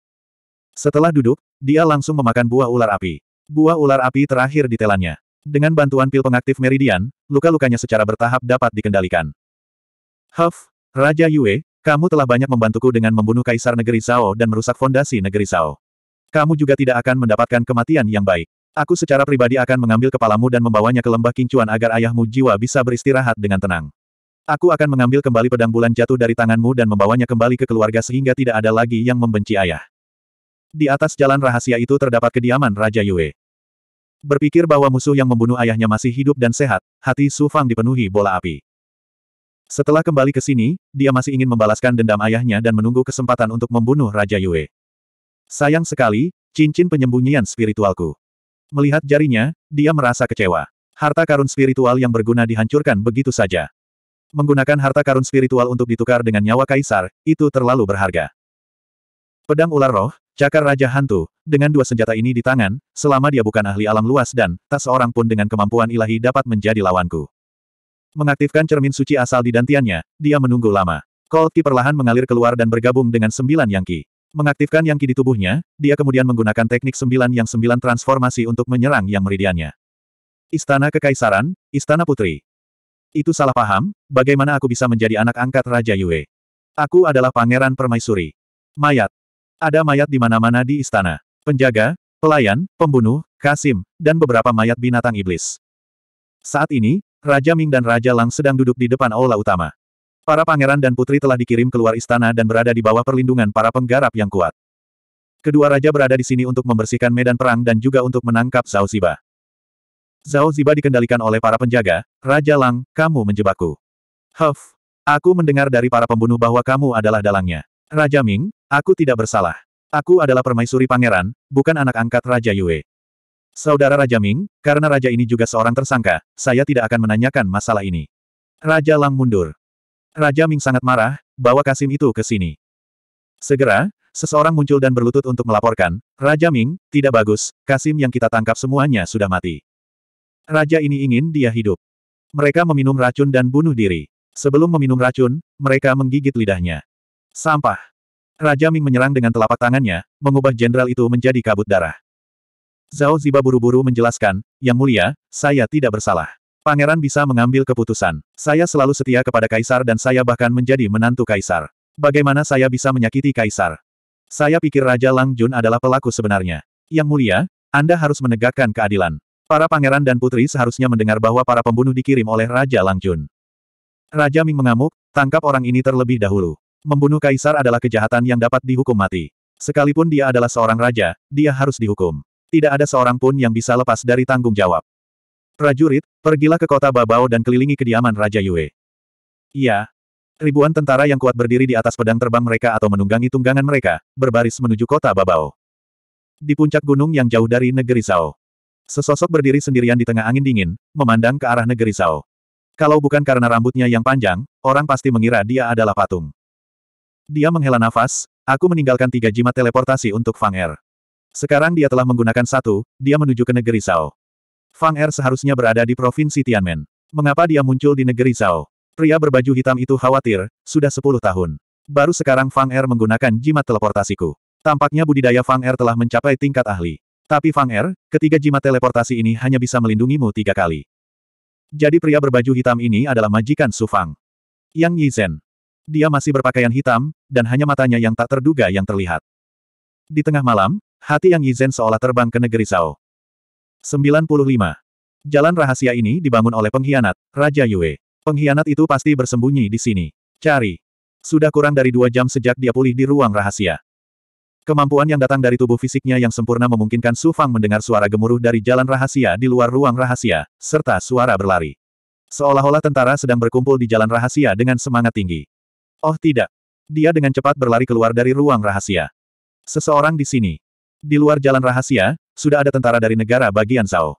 Setelah duduk, dia langsung memakan buah ular api. Buah ular api terakhir di telannya. Dengan bantuan pil pengaktif meridian, luka-lukanya secara bertahap dapat dikendalikan. Huff, Raja Yue, kamu telah banyak membantuku dengan membunuh Kaisar Negeri Zhao dan merusak fondasi Negeri Zhao. Kamu juga tidak akan mendapatkan kematian yang baik. Aku secara pribadi akan mengambil kepalamu dan membawanya ke lembah kincuan agar ayahmu jiwa bisa beristirahat dengan tenang. Aku akan mengambil kembali pedang bulan jatuh dari tanganmu dan membawanya kembali ke keluarga sehingga tidak ada lagi yang membenci ayah. Di atas jalan rahasia itu terdapat kediaman Raja Yue. Berpikir bahwa musuh yang membunuh ayahnya masih hidup dan sehat, hati Su Fang dipenuhi bola api. Setelah kembali ke sini, dia masih ingin membalaskan dendam ayahnya dan menunggu kesempatan untuk membunuh Raja Yue. Sayang sekali, cincin penyembunyian spiritualku. Melihat jarinya, dia merasa kecewa. Harta karun spiritual yang berguna dihancurkan begitu saja. Menggunakan harta karun spiritual untuk ditukar dengan nyawa kaisar, itu terlalu berharga. Pedang ular roh, cakar raja hantu, dengan dua senjata ini di tangan, selama dia bukan ahli alam luas dan, tak seorang pun dengan kemampuan ilahi dapat menjadi lawanku. Mengaktifkan cermin suci asal di dantiannya, dia menunggu lama. Cold perlahan mengalir keluar dan bergabung dengan sembilan yangki. Mengaktifkan yang Qi di tubuhnya, dia kemudian menggunakan teknik sembilan yang sembilan transformasi untuk menyerang yang meridiannya. Istana Kekaisaran, Istana Putri. Itu salah paham, bagaimana aku bisa menjadi anak angkat Raja Yue. Aku adalah pangeran permaisuri. Mayat. Ada mayat di mana-mana di istana. Penjaga, pelayan, pembunuh, kasim, dan beberapa mayat binatang iblis. Saat ini, Raja Ming dan Raja Lang sedang duduk di depan aula utama. Para pangeran dan putri telah dikirim keluar istana dan berada di bawah perlindungan para penggarap yang kuat. Kedua raja berada di sini untuk membersihkan medan perang dan juga untuk menangkap Zhao Ziba. Zhao Ziba dikendalikan oleh para penjaga, Raja Lang, kamu menjebakku. Huff, aku mendengar dari para pembunuh bahwa kamu adalah dalangnya. Raja Ming, aku tidak bersalah. Aku adalah permaisuri pangeran, bukan anak angkat Raja Yue. Saudara Raja Ming, karena raja ini juga seorang tersangka, saya tidak akan menanyakan masalah ini. Raja Lang mundur. Raja Ming sangat marah, bawa Kasim itu ke sini. Segera, seseorang muncul dan berlutut untuk melaporkan, Raja Ming, tidak bagus, Kasim yang kita tangkap semuanya sudah mati. Raja ini ingin dia hidup. Mereka meminum racun dan bunuh diri. Sebelum meminum racun, mereka menggigit lidahnya. Sampah. Raja Ming menyerang dengan telapak tangannya, mengubah jenderal itu menjadi kabut darah. Zhao Ziba buru-buru menjelaskan, Yang Mulia, saya tidak bersalah. Pangeran bisa mengambil keputusan. Saya selalu setia kepada Kaisar dan saya bahkan menjadi menantu Kaisar. Bagaimana saya bisa menyakiti Kaisar? Saya pikir Raja Lang Jun adalah pelaku sebenarnya. Yang mulia, Anda harus menegakkan keadilan. Para pangeran dan putri seharusnya mendengar bahwa para pembunuh dikirim oleh Raja Lang Jun. Raja Ming mengamuk, tangkap orang ini terlebih dahulu. Membunuh Kaisar adalah kejahatan yang dapat dihukum mati. Sekalipun dia adalah seorang raja, dia harus dihukum. Tidak ada seorang pun yang bisa lepas dari tanggung jawab. Prajurit, pergilah ke kota Babao dan kelilingi kediaman Raja Yue. Iya. Ribuan tentara yang kuat berdiri di atas pedang terbang mereka atau menunggangi tunggangan mereka, berbaris menuju kota Babao. Di puncak gunung yang jauh dari negeri Sao. Sesosok berdiri sendirian di tengah angin dingin, memandang ke arah negeri Sao. Kalau bukan karena rambutnya yang panjang, orang pasti mengira dia adalah patung. Dia menghela nafas, aku meninggalkan tiga jimat teleportasi untuk Fang Er. Sekarang dia telah menggunakan satu, dia menuju ke negeri Sao. Fang Er seharusnya berada di provinsi Tianmen. Mengapa dia muncul di negeri Zhao? Pria berbaju hitam itu khawatir, sudah sepuluh tahun. Baru sekarang Fang Er menggunakan jimat teleportasiku. Tampaknya budidaya Fang Er telah mencapai tingkat ahli. Tapi Fang Er, ketiga jimat teleportasi ini hanya bisa melindungimu tiga kali. Jadi pria berbaju hitam ini adalah majikan Su Fang. Yang Yizhen. Dia masih berpakaian hitam, dan hanya matanya yang tak terduga yang terlihat. Di tengah malam, hati Yang Yizhen seolah terbang ke negeri Zhao. 95. Jalan rahasia ini dibangun oleh pengkhianat, Raja Yue. Pengkhianat itu pasti bersembunyi di sini. Cari. Sudah kurang dari dua jam sejak dia pulih di ruang rahasia. Kemampuan yang datang dari tubuh fisiknya yang sempurna memungkinkan Su Fang mendengar suara gemuruh dari jalan rahasia di luar ruang rahasia, serta suara berlari. Seolah-olah tentara sedang berkumpul di jalan rahasia dengan semangat tinggi. Oh tidak. Dia dengan cepat berlari keluar dari ruang rahasia. Seseorang di sini. Di luar jalan rahasia, sudah ada tentara dari negara bagian Zhao.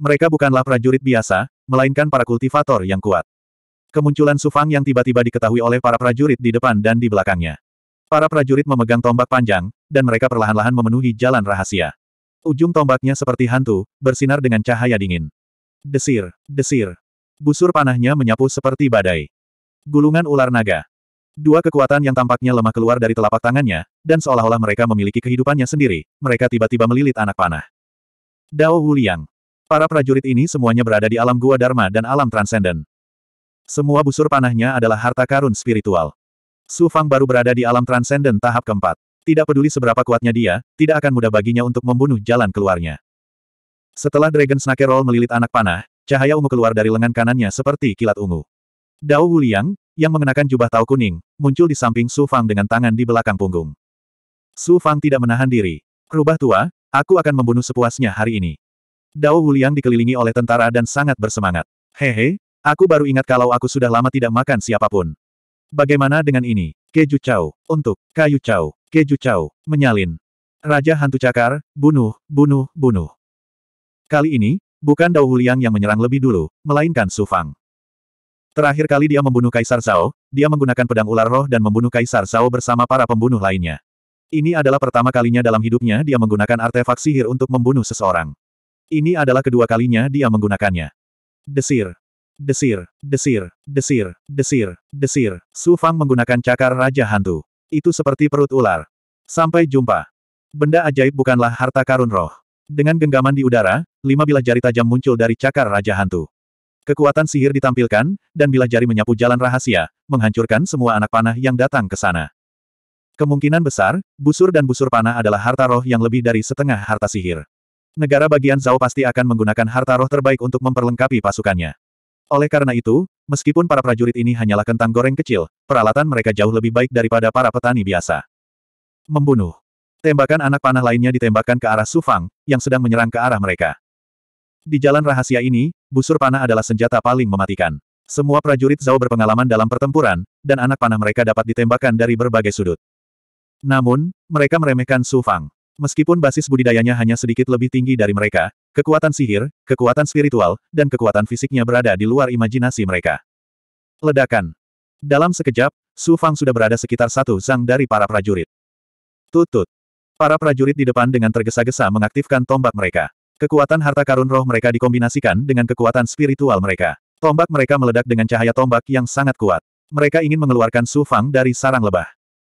Mereka bukanlah prajurit biasa, melainkan para kultivator yang kuat. Kemunculan Sufang yang tiba-tiba diketahui oleh para prajurit di depan dan di belakangnya. Para prajurit memegang tombak panjang, dan mereka perlahan-lahan memenuhi jalan rahasia. Ujung tombaknya seperti hantu, bersinar dengan cahaya dingin. Desir, desir. Busur panahnya menyapu seperti badai. Gulungan ular naga. Dua kekuatan yang tampaknya lemah keluar dari telapak tangannya, dan seolah-olah mereka memiliki kehidupannya sendiri, mereka tiba-tiba melilit anak panah. Dao Wuliang. Para prajurit ini semuanya berada di alam gua Dharma dan alam transenden. Semua busur panahnya adalah harta karun spiritual. Su Fang baru berada di alam transenden tahap keempat. Tidak peduli seberapa kuatnya dia, tidak akan mudah baginya untuk membunuh jalan keluarnya. Setelah Dragon Snake Roll melilit anak panah, cahaya ungu keluar dari lengan kanannya seperti kilat ungu. Dao Wuliang, yang mengenakan jubah tau kuning, muncul di samping Su Fang dengan tangan di belakang punggung. Su Fang tidak menahan diri. Rubah tua, aku akan membunuh sepuasnya hari ini. Dao Wuliang dikelilingi oleh tentara dan sangat bersemangat. Hehe, aku baru ingat kalau aku sudah lama tidak makan siapapun. Bagaimana dengan ini? Keju Chow, untuk, kayu Chow, Keju Chow, menyalin. Raja Hantu Cakar, bunuh, bunuh, bunuh. Kali ini, bukan Dao Wuliang yang menyerang lebih dulu, melainkan Su Fang. Terakhir kali dia membunuh Kaisar Zhao, dia menggunakan pedang ular roh dan membunuh Kaisar Zhao bersama para pembunuh lainnya. Ini adalah pertama kalinya dalam hidupnya dia menggunakan artefak sihir untuk membunuh seseorang. Ini adalah kedua kalinya dia menggunakannya. Desir. Desir, desir, desir, desir, desir. Su Fang menggunakan cakar Raja Hantu. Itu seperti perut ular. Sampai jumpa. Benda ajaib bukanlah harta karun roh. Dengan genggaman di udara, lima bilah jari tajam muncul dari cakar Raja Hantu. Kekuatan sihir ditampilkan, dan bilah jari menyapu jalan rahasia, menghancurkan semua anak panah yang datang ke sana. Kemungkinan besar, busur dan busur panah adalah harta roh yang lebih dari setengah harta sihir. Negara bagian Zhao pasti akan menggunakan harta roh terbaik untuk memperlengkapi pasukannya. Oleh karena itu, meskipun para prajurit ini hanyalah kentang goreng kecil, peralatan mereka jauh lebih baik daripada para petani biasa. Membunuh. Tembakan anak panah lainnya ditembakkan ke arah Sufang, yang sedang menyerang ke arah mereka. Di jalan rahasia ini, busur panah adalah senjata paling mematikan. Semua prajurit Zhao berpengalaman dalam pertempuran, dan anak panah mereka dapat ditembakkan dari berbagai sudut. Namun, mereka meremehkan Su Fang. Meskipun basis budidayanya hanya sedikit lebih tinggi dari mereka, kekuatan sihir, kekuatan spiritual, dan kekuatan fisiknya berada di luar imajinasi mereka. Ledakan. Dalam sekejap, Su Fang sudah berada sekitar satu zang dari para prajurit. Tutut. Para prajurit di depan dengan tergesa-gesa mengaktifkan tombak mereka. Kekuatan harta karun roh mereka dikombinasikan dengan kekuatan spiritual mereka. Tombak mereka meledak dengan cahaya tombak yang sangat kuat. Mereka ingin mengeluarkan Su Fang dari sarang lebah.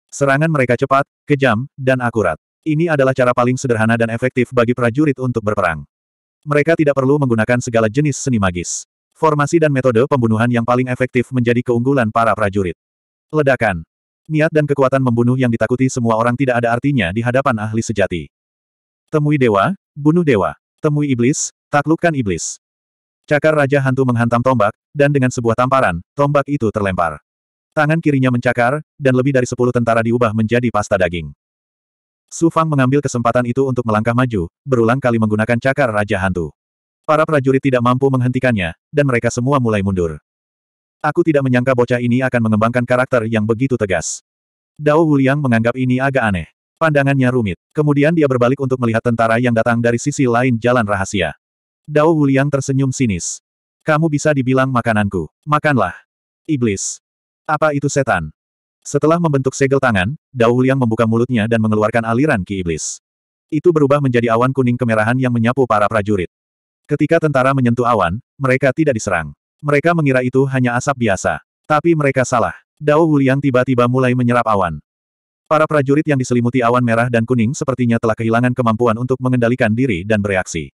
Serangan mereka cepat, kejam, dan akurat. Ini adalah cara paling sederhana dan efektif bagi prajurit untuk berperang. Mereka tidak perlu menggunakan segala jenis seni magis. Formasi dan metode pembunuhan yang paling efektif menjadi keunggulan para prajurit. Ledakan. Niat dan kekuatan membunuh yang ditakuti semua orang tidak ada artinya di hadapan ahli sejati. Temui dewa, bunuh dewa. Temui iblis, taklukkan iblis. Cakar Raja Hantu menghantam tombak, dan dengan sebuah tamparan, tombak itu terlempar. Tangan kirinya mencakar, dan lebih dari sepuluh tentara diubah menjadi pasta daging. Su Fang mengambil kesempatan itu untuk melangkah maju, berulang kali menggunakan cakar Raja Hantu. Para prajurit tidak mampu menghentikannya, dan mereka semua mulai mundur. Aku tidak menyangka bocah ini akan mengembangkan karakter yang begitu tegas. Dao Wuliang menganggap ini agak aneh. Pandangannya rumit. Kemudian dia berbalik untuk melihat tentara yang datang dari sisi lain jalan rahasia. Dao Wuliang tersenyum sinis. Kamu bisa dibilang makananku. Makanlah. Iblis. Apa itu setan? Setelah membentuk segel tangan, Dao Wuliang membuka mulutnya dan mengeluarkan aliran ki iblis. Itu berubah menjadi awan kuning kemerahan yang menyapu para prajurit. Ketika tentara menyentuh awan, mereka tidak diserang. Mereka mengira itu hanya asap biasa. Tapi mereka salah. Dao Wuliang tiba-tiba mulai menyerap awan. Para prajurit yang diselimuti awan merah dan kuning sepertinya telah kehilangan kemampuan untuk mengendalikan diri dan bereaksi.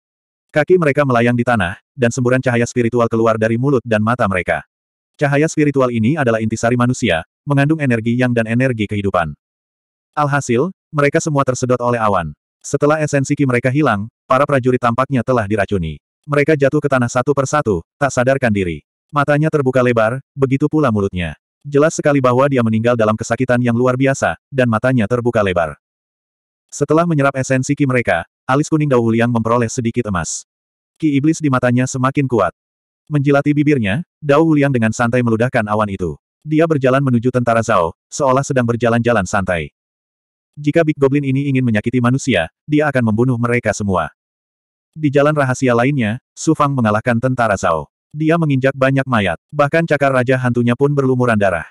Kaki mereka melayang di tanah, dan semburan cahaya spiritual keluar dari mulut dan mata mereka. Cahaya spiritual ini adalah intisari manusia, mengandung energi yang dan energi kehidupan. Alhasil, mereka semua tersedot oleh awan. Setelah esensi ki mereka hilang, para prajurit tampaknya telah diracuni. Mereka jatuh ke tanah satu persatu, tak sadarkan diri. Matanya terbuka lebar, begitu pula mulutnya. Jelas sekali bahwa dia meninggal dalam kesakitan yang luar biasa, dan matanya terbuka lebar. Setelah menyerap esensi Ki mereka, alis kuning Dao Liang memperoleh sedikit emas. Ki iblis di matanya semakin kuat. Menjilati bibirnya, Dao Liang dengan santai meludahkan awan itu. Dia berjalan menuju tentara Zhao, seolah sedang berjalan-jalan santai. Jika Big Goblin ini ingin menyakiti manusia, dia akan membunuh mereka semua. Di jalan rahasia lainnya, Su Fang mengalahkan tentara Zhao dia menginjak banyak mayat, bahkan cakar raja hantunya pun berlumuran darah.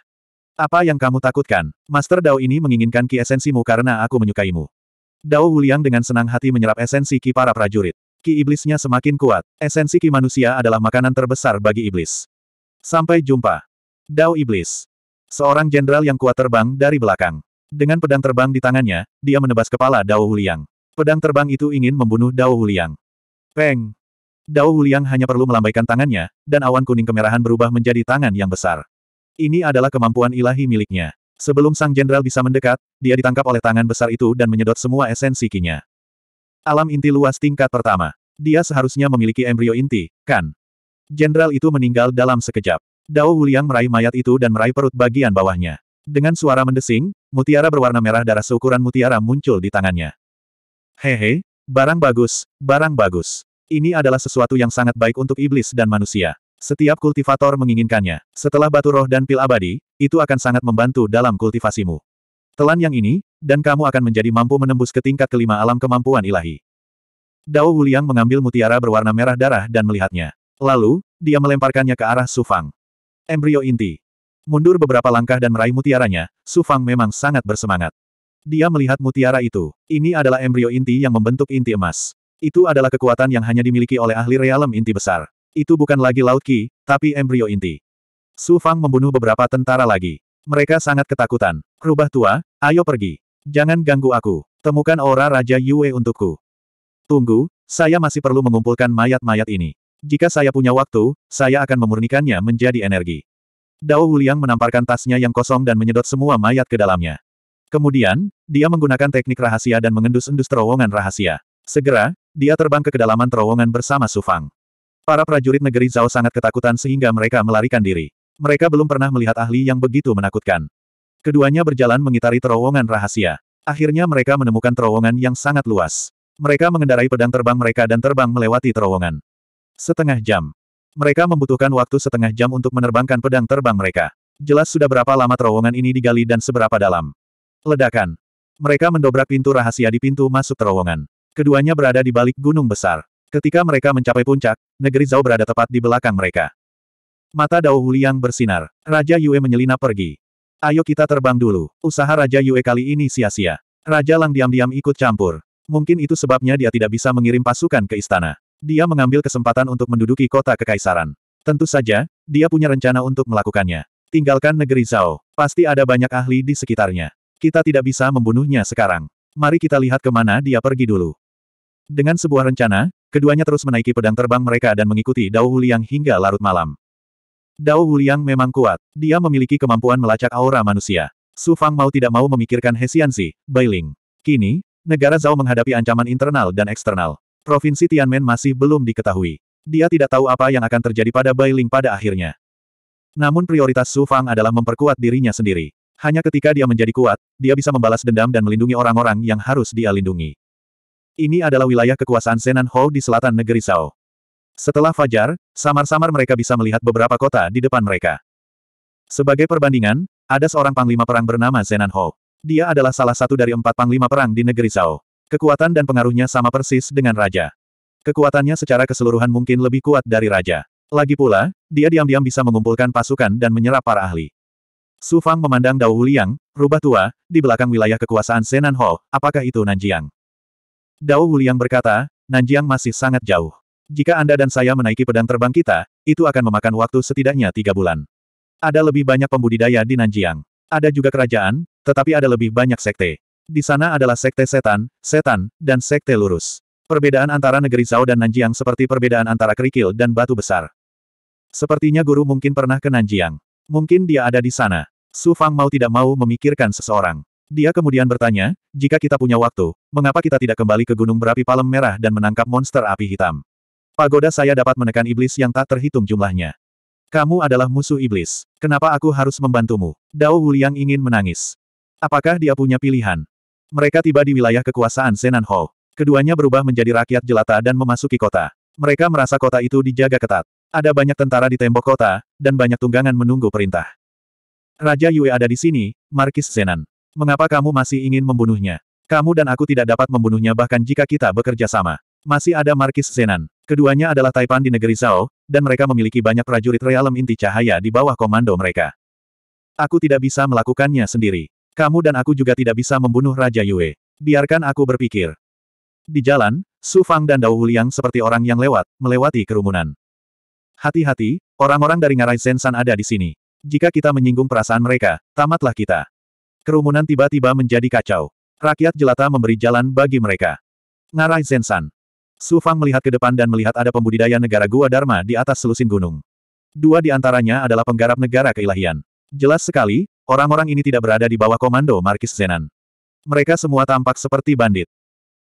Apa yang kamu takutkan? Master Dao ini menginginkan ki esensimu karena aku menyukaimu. Dao Wuliang dengan senang hati menyerap esensi ki para prajurit. Ki iblisnya semakin kuat. Esensi ki manusia adalah makanan terbesar bagi iblis. Sampai jumpa. Dao Iblis. Seorang jenderal yang kuat terbang dari belakang. Dengan pedang terbang di tangannya, dia menebas kepala Dao Huliang. Pedang terbang itu ingin membunuh Dao Huliang. Peng! Dao Wuliang hanya perlu melambaikan tangannya, dan awan kuning kemerahan berubah menjadi tangan yang besar. Ini adalah kemampuan ilahi miliknya. Sebelum sang jenderal bisa mendekat, dia ditangkap oleh tangan besar itu dan menyedot semua esensi kinya. Alam inti luas tingkat pertama. Dia seharusnya memiliki embrio inti, kan? Jenderal itu meninggal dalam sekejap. Dao Wuliang meraih mayat itu dan meraih perut bagian bawahnya. Dengan suara mendesing, mutiara berwarna merah darah seukuran mutiara muncul di tangannya. Hehe, barang bagus, barang bagus. Ini adalah sesuatu yang sangat baik untuk iblis dan manusia. Setiap kultivator menginginkannya. Setelah batu roh dan pil abadi, itu akan sangat membantu dalam kultivasimu. Telan yang ini, dan kamu akan menjadi mampu menembus ke tingkat kelima alam kemampuan ilahi. Dao Wuliang mengambil mutiara berwarna merah darah dan melihatnya. Lalu, dia melemparkannya ke arah Sufang. Embrio inti. Mundur beberapa langkah dan meraih mutiaranya, Sufang memang sangat bersemangat. Dia melihat mutiara itu. Ini adalah embrio inti yang membentuk inti emas. Itu adalah kekuatan yang hanya dimiliki oleh ahli realem inti besar. Itu bukan lagi Laut Qi, tapi embrio inti. Su Fang membunuh beberapa tentara lagi. Mereka sangat ketakutan. Rubah tua, ayo pergi. Jangan ganggu aku. Temukan aura Raja Yue untukku. Tunggu, saya masih perlu mengumpulkan mayat-mayat ini. Jika saya punya waktu, saya akan memurnikannya menjadi energi. Dao Wuliang menamparkan tasnya yang kosong dan menyedot semua mayat ke dalamnya. Kemudian, dia menggunakan teknik rahasia dan mengendus-endus terowongan rahasia. Segera, dia terbang ke kedalaman terowongan bersama Sufang. Para prajurit negeri Zhao sangat ketakutan sehingga mereka melarikan diri. Mereka belum pernah melihat ahli yang begitu menakutkan. Keduanya berjalan mengitari terowongan rahasia. Akhirnya mereka menemukan terowongan yang sangat luas. Mereka mengendarai pedang terbang mereka dan terbang melewati terowongan. Setengah jam. Mereka membutuhkan waktu setengah jam untuk menerbangkan pedang terbang mereka. Jelas sudah berapa lama terowongan ini digali dan seberapa dalam. Ledakan. Mereka mendobrak pintu rahasia di pintu masuk terowongan. Keduanya berada di balik gunung besar. Ketika mereka mencapai puncak, negeri Zhao berada tepat di belakang mereka. Mata Dao Huliang bersinar. Raja Yue menyelinap pergi. Ayo kita terbang dulu. Usaha Raja Yue kali ini sia-sia. Raja Lang diam-diam ikut campur. Mungkin itu sebabnya dia tidak bisa mengirim pasukan ke istana. Dia mengambil kesempatan untuk menduduki kota kekaisaran. Tentu saja, dia punya rencana untuk melakukannya. Tinggalkan negeri Zhao. Pasti ada banyak ahli di sekitarnya. Kita tidak bisa membunuhnya sekarang. Mari kita lihat kemana dia pergi dulu. Dengan sebuah rencana, keduanya terus menaiki pedang terbang mereka dan mengikuti Dao Huliang hingga larut malam. Dao Huliang memang kuat. Dia memiliki kemampuan melacak aura manusia. Su Fang mau tidak mau memikirkan Hesiansi, Bailing. Kini, negara Zhao menghadapi ancaman internal dan eksternal. Provinsi Tianmen masih belum diketahui. Dia tidak tahu apa yang akan terjadi pada Bailing pada akhirnya. Namun prioritas Su Fang adalah memperkuat dirinya sendiri. Hanya ketika dia menjadi kuat, dia bisa membalas dendam dan melindungi orang-orang yang harus dia lindungi. Ini adalah wilayah kekuasaan Senan Hou di selatan negeri Shao. Setelah fajar, samar-samar mereka bisa melihat beberapa kota di depan mereka. Sebagai perbandingan, ada seorang panglima perang bernama Senan Hou. Dia adalah salah satu dari empat panglima perang di negeri Shao. Kekuatan dan pengaruhnya sama persis dengan raja. Kekuatannya secara keseluruhan mungkin lebih kuat dari raja. Lagi pula, dia diam-diam bisa mengumpulkan pasukan dan menyerap para ahli. Su Fang memandang Dao Liang, rubah tua, di belakang wilayah kekuasaan Senan Hou. apakah itu Nanjiang? Dao Wuliang berkata, Nanjiang masih sangat jauh. Jika Anda dan saya menaiki pedang terbang kita, itu akan memakan waktu setidaknya tiga bulan. Ada lebih banyak pembudidaya di Nanjiang. Ada juga kerajaan, tetapi ada lebih banyak sekte. Di sana adalah sekte setan, setan, dan sekte lurus. Perbedaan antara negeri Zhao dan Nanjiang seperti perbedaan antara kerikil dan batu besar. Sepertinya guru mungkin pernah ke Nanjiang. Mungkin dia ada di sana. Su Fang mau tidak mau memikirkan seseorang. Dia kemudian bertanya, jika kita punya waktu, mengapa kita tidak kembali ke gunung berapi palem merah dan menangkap monster api hitam? Pagoda saya dapat menekan iblis yang tak terhitung jumlahnya. Kamu adalah musuh iblis. Kenapa aku harus membantumu? Dao Wuliang ingin menangis. Apakah dia punya pilihan? Mereka tiba di wilayah kekuasaan Senan Ho. Keduanya berubah menjadi rakyat jelata dan memasuki kota. Mereka merasa kota itu dijaga ketat. Ada banyak tentara di tembok kota, dan banyak tunggangan menunggu perintah. Raja Yue ada di sini, Markis Senan. Mengapa kamu masih ingin membunuhnya? Kamu dan aku tidak dapat membunuhnya bahkan jika kita bekerja sama. Masih ada Markis Zenan. Keduanya adalah Taipan di negeri Zhao, dan mereka memiliki banyak prajurit realem inti cahaya di bawah komando mereka. Aku tidak bisa melakukannya sendiri. Kamu dan aku juga tidak bisa membunuh Raja Yue. Biarkan aku berpikir. Di jalan, Su Fang dan Dao Huliang seperti orang yang lewat, melewati kerumunan. Hati-hati, orang-orang dari Ngarai Zensan ada di sini. Jika kita menyinggung perasaan mereka, tamatlah kita. Kerumunan tiba-tiba menjadi kacau. Rakyat jelata memberi jalan bagi mereka. Ngarai Zensan. Su Fang melihat ke depan dan melihat ada pembudidaya negara Gua Dharma di atas selusin gunung. Dua di antaranya adalah penggarap negara keilahian. Jelas sekali, orang-orang ini tidak berada di bawah komando Markis Zenan. Mereka semua tampak seperti bandit.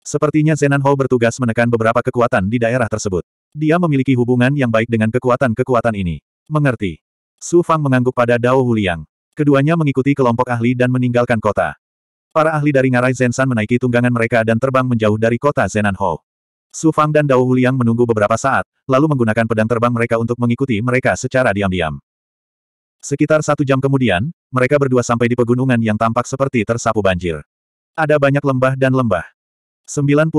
Sepertinya Zenan Ho bertugas menekan beberapa kekuatan di daerah tersebut. Dia memiliki hubungan yang baik dengan kekuatan-kekuatan ini. Mengerti. Su Fang mengangguk pada Dao Huliang. Keduanya mengikuti kelompok ahli dan meninggalkan kota. Para ahli dari ngarai Zensan menaiki tunggangan mereka dan terbang menjauh dari kota Zenanhou. Su Fang dan Dao Huliang menunggu beberapa saat, lalu menggunakan pedang terbang mereka untuk mengikuti mereka secara diam-diam. Sekitar satu jam kemudian, mereka berdua sampai di pegunungan yang tampak seperti tersapu banjir. Ada banyak lembah dan lembah. 96.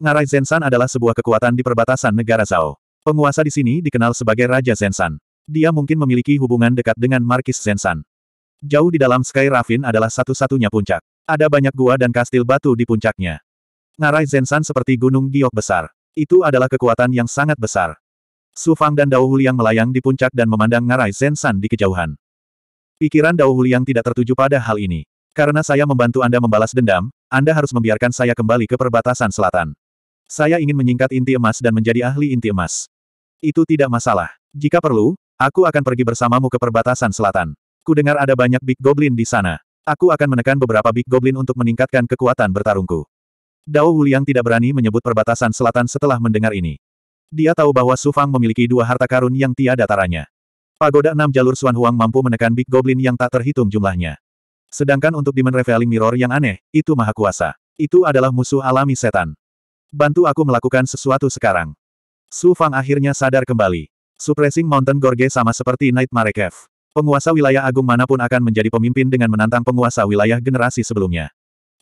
Ngarai Zensan adalah sebuah kekuatan di perbatasan negara Zhao. Penguasa di sini dikenal sebagai Raja Zensan. Dia mungkin memiliki hubungan dekat dengan Markis Zensan. Jauh di dalam Sky Ravine adalah satu-satunya puncak. Ada banyak gua dan kastil batu di puncaknya. Ngarai Zensan seperti gunung giok besar. Itu adalah kekuatan yang sangat besar. Su Fang dan Dao Huliang melayang di puncak dan memandang Ngarai Zensan di kejauhan. Pikiran Dao Huliang tidak tertuju pada hal ini. Karena saya membantu Anda membalas dendam, Anda harus membiarkan saya kembali ke perbatasan selatan. Saya ingin menyingkat inti emas dan menjadi ahli inti emas. Itu tidak masalah. Jika perlu, Aku akan pergi bersamamu ke perbatasan selatan. Kudengar ada banyak Big Goblin di sana. Aku akan menekan beberapa Big Goblin untuk meningkatkan kekuatan bertarungku. Dao Wuliang tidak berani menyebut perbatasan selatan setelah mendengar ini. Dia tahu bahwa Su Fang memiliki dua harta karun yang tiada taranya. Pagoda enam jalur Suan Huang mampu menekan Big Goblin yang tak terhitung jumlahnya. Sedangkan untuk Demon Revealing Mirror yang aneh, itu maha kuasa. Itu adalah musuh alami setan. Bantu aku melakukan sesuatu sekarang. Su Fang akhirnya sadar kembali. Suppressing Mountain Gorge sama seperti Nightmare Cave. Penguasa wilayah agung manapun akan menjadi pemimpin dengan menantang penguasa wilayah generasi sebelumnya.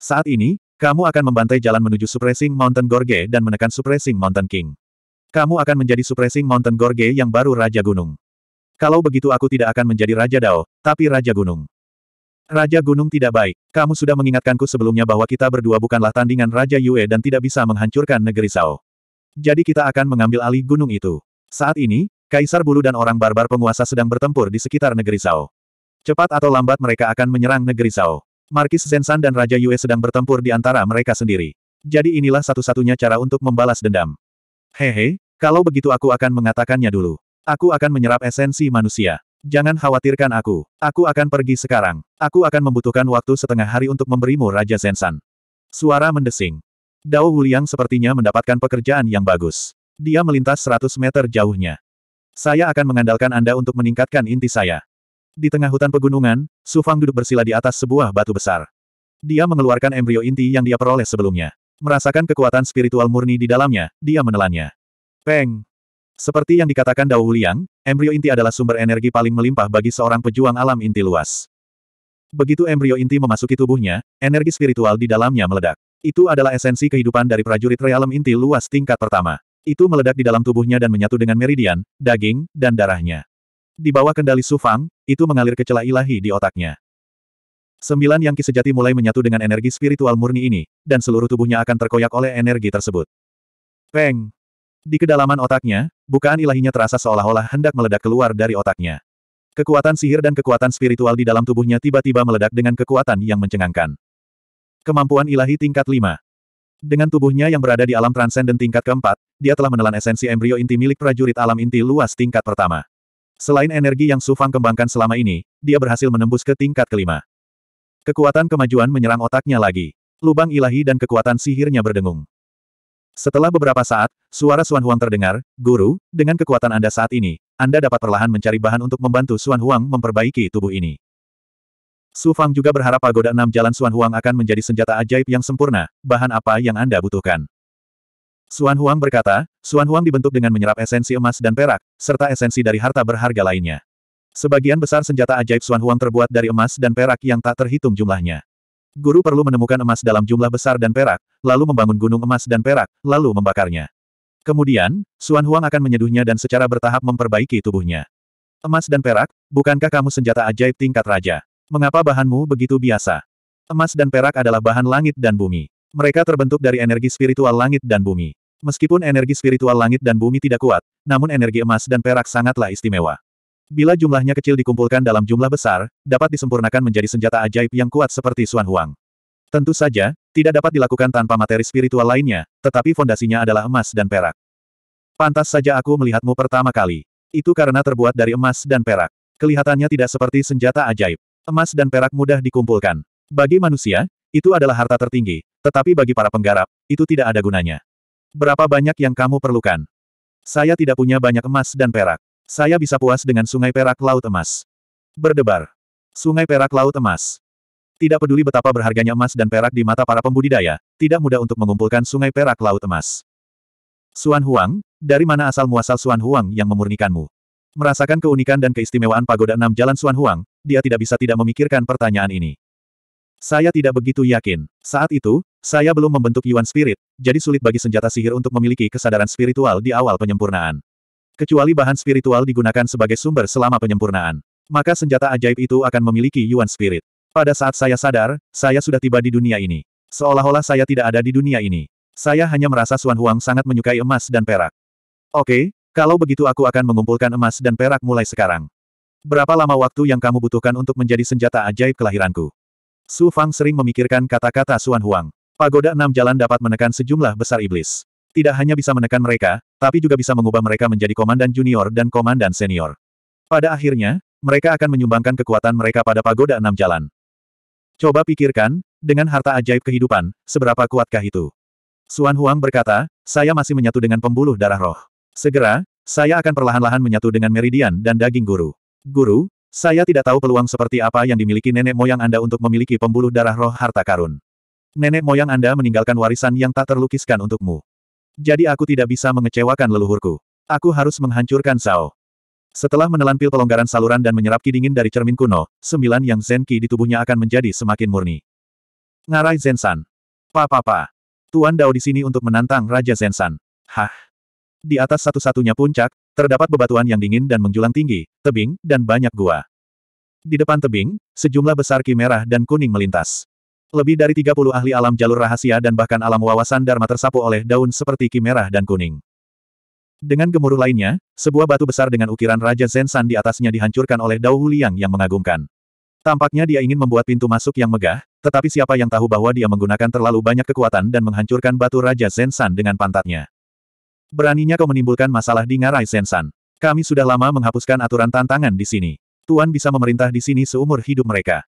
Saat ini, kamu akan membantai jalan menuju Suppressing Mountain Gorge dan menekan Suppressing Mountain King. Kamu akan menjadi Suppressing Mountain Gorge yang baru Raja Gunung. Kalau begitu aku tidak akan menjadi Raja Dao, tapi Raja Gunung. Raja Gunung tidak baik. Kamu sudah mengingatkanku sebelumnya bahwa kita berdua bukanlah tandingan Raja Yue dan tidak bisa menghancurkan negeri Sao. Jadi kita akan mengambil alih gunung itu. Saat ini, Kaisar Bulu dan orang barbar penguasa sedang bertempur di sekitar negeri Zhao. Cepat atau lambat mereka akan menyerang negeri Zhao. Markis Zensan dan Raja Yue sedang bertempur di antara mereka sendiri. Jadi inilah satu-satunya cara untuk membalas dendam. Hehe, kalau begitu aku akan mengatakannya dulu. Aku akan menyerap esensi manusia. Jangan khawatirkan aku. Aku akan pergi sekarang. Aku akan membutuhkan waktu setengah hari untuk memberimu Raja Zensan. Suara mendesing. Dao Wuliang sepertinya mendapatkan pekerjaan yang bagus. Dia melintas 100 meter jauhnya. Saya akan mengandalkan Anda untuk meningkatkan inti saya. Di tengah hutan pegunungan, Su Fang duduk bersila di atas sebuah batu besar. Dia mengeluarkan embrio inti yang dia peroleh sebelumnya. Merasakan kekuatan spiritual murni di dalamnya, dia menelannya. Peng! Seperti yang dikatakan Dao Liang, embrio inti adalah sumber energi paling melimpah bagi seorang pejuang alam inti luas. Begitu embrio inti memasuki tubuhnya, energi spiritual di dalamnya meledak. Itu adalah esensi kehidupan dari prajurit realem inti luas tingkat pertama. Itu meledak di dalam tubuhnya dan menyatu dengan meridian, daging, dan darahnya. Di bawah kendali Sufang, itu mengalir ke celah ilahi di otaknya. Sembilan yang sejati mulai menyatu dengan energi spiritual murni ini, dan seluruh tubuhnya akan terkoyak oleh energi tersebut. Peng! Di kedalaman otaknya, bukaan ilahinya terasa seolah-olah hendak meledak keluar dari otaknya. Kekuatan sihir dan kekuatan spiritual di dalam tubuhnya tiba-tiba meledak dengan kekuatan yang mencengangkan. Kemampuan ilahi tingkat 5. Dengan tubuhnya yang berada di alam transenden tingkat keempat, dia telah menelan esensi embrio inti milik prajurit alam inti luas tingkat pertama. Selain energi yang Sufang kembangkan selama ini, dia berhasil menembus ke tingkat kelima. Kekuatan kemajuan menyerang otaknya lagi. Lubang ilahi dan kekuatan sihirnya berdengung. Setelah beberapa saat, suara Suan Huang terdengar, Guru, dengan kekuatan Anda saat ini, Anda dapat perlahan mencari bahan untuk membantu Suan Huang memperbaiki tubuh ini. Su Fang juga berharap pagoda enam jalan Suan Huang akan menjadi senjata ajaib yang sempurna, bahan apa yang Anda butuhkan. Suan Huang berkata, Suan Huang dibentuk dengan menyerap esensi emas dan perak, serta esensi dari harta berharga lainnya. Sebagian besar senjata ajaib Suan Huang terbuat dari emas dan perak yang tak terhitung jumlahnya. Guru perlu menemukan emas dalam jumlah besar dan perak, lalu membangun gunung emas dan perak, lalu membakarnya. Kemudian, Suan Huang akan menyeduhnya dan secara bertahap memperbaiki tubuhnya. Emas dan perak, bukankah kamu senjata ajaib tingkat raja? Mengapa bahanmu begitu biasa? Emas dan perak adalah bahan langit dan bumi. Mereka terbentuk dari energi spiritual langit dan bumi. Meskipun energi spiritual langit dan bumi tidak kuat, namun energi emas dan perak sangatlah istimewa. Bila jumlahnya kecil dikumpulkan dalam jumlah besar, dapat disempurnakan menjadi senjata ajaib yang kuat seperti suan Huang. Tentu saja, tidak dapat dilakukan tanpa materi spiritual lainnya, tetapi fondasinya adalah emas dan perak. Pantas saja aku melihatmu pertama kali. Itu karena terbuat dari emas dan perak. Kelihatannya tidak seperti senjata ajaib. Emas dan perak mudah dikumpulkan. Bagi manusia, itu adalah harta tertinggi, tetapi bagi para penggarap, itu tidak ada gunanya. Berapa banyak yang kamu perlukan? Saya tidak punya banyak emas dan perak. Saya bisa puas dengan sungai perak laut emas. Berdebar. Sungai perak laut emas. Tidak peduli betapa berharganya emas dan perak di mata para pembudidaya, tidak mudah untuk mengumpulkan sungai perak laut emas. Suan Huang, dari mana asal-muasal Suan Huang yang memurnikanmu? Merasakan keunikan dan keistimewaan pagoda enam jalan Suan Huang, dia tidak bisa tidak memikirkan pertanyaan ini. Saya tidak begitu yakin. Saat itu, saya belum membentuk Yuan Spirit, jadi sulit bagi senjata sihir untuk memiliki kesadaran spiritual di awal penyempurnaan. Kecuali bahan spiritual digunakan sebagai sumber selama penyempurnaan. Maka senjata ajaib itu akan memiliki Yuan Spirit. Pada saat saya sadar, saya sudah tiba di dunia ini. Seolah-olah saya tidak ada di dunia ini. Saya hanya merasa Suan Huang sangat menyukai emas dan perak. Oke, kalau begitu aku akan mengumpulkan emas dan perak mulai sekarang. Berapa lama waktu yang kamu butuhkan untuk menjadi senjata ajaib kelahiranku? Su Fang sering memikirkan kata-kata Xuan Huang. Pagoda enam jalan dapat menekan sejumlah besar iblis. Tidak hanya bisa menekan mereka, tapi juga bisa mengubah mereka menjadi komandan junior dan komandan senior. Pada akhirnya, mereka akan menyumbangkan kekuatan mereka pada pagoda enam jalan. Coba pikirkan, dengan harta ajaib kehidupan, seberapa kuatkah itu? Xuan Huang berkata, saya masih menyatu dengan pembuluh darah roh. Segera, saya akan perlahan-lahan menyatu dengan meridian dan daging guru. Guru, saya tidak tahu peluang seperti apa yang dimiliki nenek moyang Anda untuk memiliki pembuluh darah roh harta karun. Nenek moyang Anda meninggalkan warisan yang tak terlukiskan untukmu. Jadi aku tidak bisa mengecewakan leluhurku. Aku harus menghancurkan Sao. Setelah menelan pil pelonggaran saluran dan menyerap ki dingin dari cermin kuno, sembilan yang Zen Ki di tubuhnya akan menjadi semakin murni. Ngarai Zensan. Pa papa pa. Tuan Dao di sini untuk menantang Raja Zensan. Hah. Di atas satu-satunya puncak, Terdapat bebatuan yang dingin dan menjulang tinggi, tebing, dan banyak gua. Di depan tebing, sejumlah besar ki merah dan kuning melintas. Lebih dari 30 ahli alam jalur rahasia dan bahkan alam wawasan Dharma tersapu oleh daun seperti ki merah dan kuning. Dengan gemuruh lainnya, sebuah batu besar dengan ukiran Raja Zensan di atasnya dihancurkan oleh Dao Huliang yang mengagumkan. Tampaknya dia ingin membuat pintu masuk yang megah, tetapi siapa yang tahu bahwa dia menggunakan terlalu banyak kekuatan dan menghancurkan batu Raja Zensan dengan pantatnya. Beraninya kau menimbulkan masalah di Ngarai Sensan. Kami sudah lama menghapuskan aturan tantangan di sini. Tuan bisa memerintah di sini seumur hidup mereka.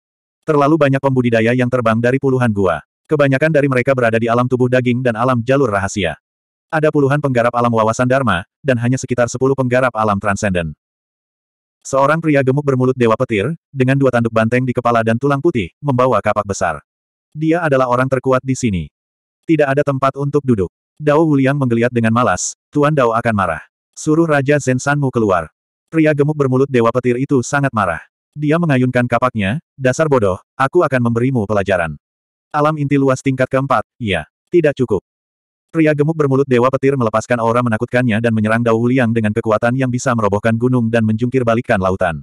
Terlalu banyak pembudidaya yang terbang dari puluhan gua. Kebanyakan dari mereka berada di alam tubuh daging dan alam jalur rahasia. Ada puluhan penggarap alam wawasan Dharma, dan hanya sekitar sepuluh penggarap alam transenden. Seorang pria gemuk bermulut dewa petir, dengan dua tanduk banteng di kepala dan tulang putih, membawa kapak besar. Dia adalah orang terkuat di sini. Tidak ada tempat untuk duduk. Dao Wuliang menggeliat dengan malas, Tuan Dao akan marah. Suruh Raja Zen Sanmu keluar. Pria gemuk bermulut Dewa Petir itu sangat marah. Dia mengayunkan kapaknya, dasar bodoh, aku akan memberimu pelajaran. Alam inti luas tingkat keempat, iya, tidak cukup. Pria gemuk bermulut Dewa Petir melepaskan aura menakutkannya dan menyerang Dao Wuliang dengan kekuatan yang bisa merobohkan gunung dan menjungkir balikkan lautan.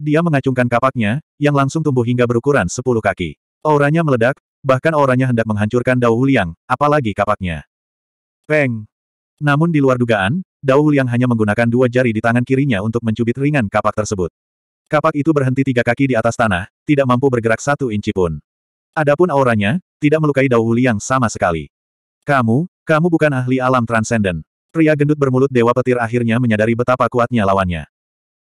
Dia mengacungkan kapaknya, yang langsung tumbuh hingga berukuran sepuluh kaki. Auranya meledak, bahkan auranya hendak menghancurkan Dao Wuliang, apalagi kapaknya. Peng. Namun di luar dugaan, Dao Liang hanya menggunakan dua jari di tangan kirinya untuk mencubit ringan kapak tersebut. Kapak itu berhenti tiga kaki di atas tanah, tidak mampu bergerak satu inci pun. Adapun auranya, tidak melukai Dao Liang sama sekali. Kamu, kamu bukan ahli alam transenden. Pria gendut bermulut dewa petir akhirnya menyadari betapa kuatnya lawannya.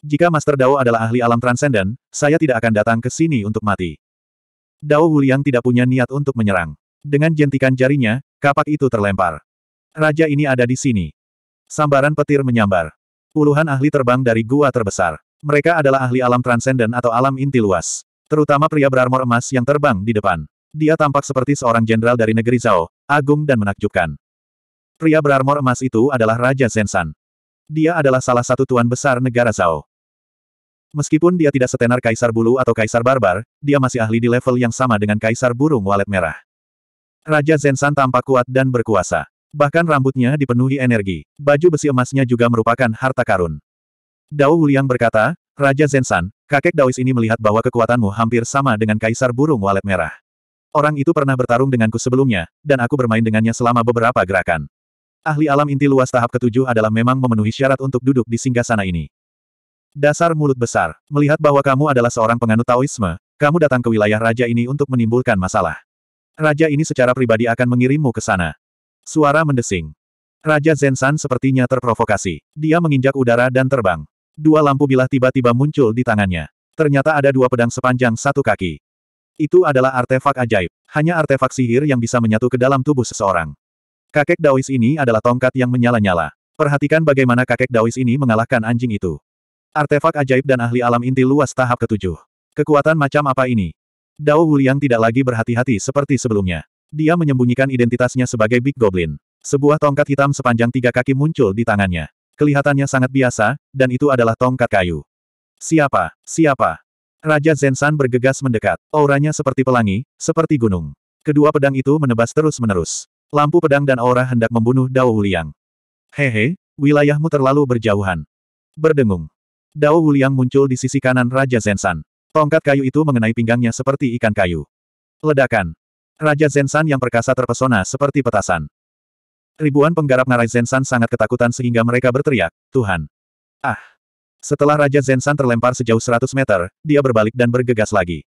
Jika Master Dao adalah ahli alam transenden, saya tidak akan datang ke sini untuk mati. Dao Huliang tidak punya niat untuk menyerang. Dengan jentikan jarinya, kapak itu terlempar. Raja ini ada di sini. Sambaran petir menyambar. Puluhan ahli terbang dari gua terbesar. Mereka adalah ahli alam transenden atau alam inti luas. Terutama pria berarmor emas yang terbang di depan. Dia tampak seperti seorang jenderal dari negeri Zhao, agung dan menakjubkan. Pria berarmor emas itu adalah Raja Zensan. Dia adalah salah satu tuan besar negara Zhao. Meskipun dia tidak setenar Kaisar Bulu atau Kaisar Barbar, dia masih ahli di level yang sama dengan Kaisar Burung Walet Merah. Raja Zensan tampak kuat dan berkuasa. Bahkan rambutnya dipenuhi energi. Baju besi emasnya juga merupakan harta karun. Dao Wuliang berkata, Raja Zensan, kakek Daois ini melihat bahwa kekuatanmu hampir sama dengan Kaisar Burung Walet Merah. Orang itu pernah bertarung denganku sebelumnya, dan aku bermain dengannya selama beberapa gerakan. Ahli alam inti luas tahap ketujuh adalah memang memenuhi syarat untuk duduk di singgah sana ini. Dasar mulut besar, melihat bahwa kamu adalah seorang penganut Taoisme, kamu datang ke wilayah raja ini untuk menimbulkan masalah. Raja ini secara pribadi akan mengirimmu ke sana. Suara mendesing. Raja Zensan sepertinya terprovokasi. Dia menginjak udara dan terbang. Dua lampu bilah tiba-tiba muncul di tangannya. Ternyata ada dua pedang sepanjang satu kaki. Itu adalah artefak ajaib. Hanya artefak sihir yang bisa menyatu ke dalam tubuh seseorang. Kakek Daois ini adalah tongkat yang menyala-nyala. Perhatikan bagaimana kakek Daois ini mengalahkan anjing itu. Artefak ajaib dan ahli alam inti luas tahap ketujuh. Kekuatan macam apa ini? Dao Wuliang tidak lagi berhati-hati seperti sebelumnya. Dia menyembunyikan identitasnya sebagai Big Goblin. Sebuah tongkat hitam sepanjang tiga kaki muncul di tangannya. Kelihatannya sangat biasa, dan itu adalah tongkat kayu. Siapa? Siapa? Raja Zensan bergegas mendekat. Auranya seperti pelangi, seperti gunung. Kedua pedang itu menebas terus-menerus. Lampu pedang dan aura hendak membunuh Dao Wuliang. Hehe, wilayahmu terlalu berjauhan. Berdengung. Dao Wuliang muncul di sisi kanan Raja Zensan. Tongkat kayu itu mengenai pinggangnya seperti ikan kayu. Ledakan. Raja Zensan yang perkasa terpesona seperti petasan. Ribuan penggarap ngarai Zensan sangat ketakutan sehingga mereka berteriak, Tuhan! Ah! Setelah Raja Zensan terlempar sejauh 100 meter, dia berbalik dan bergegas lagi.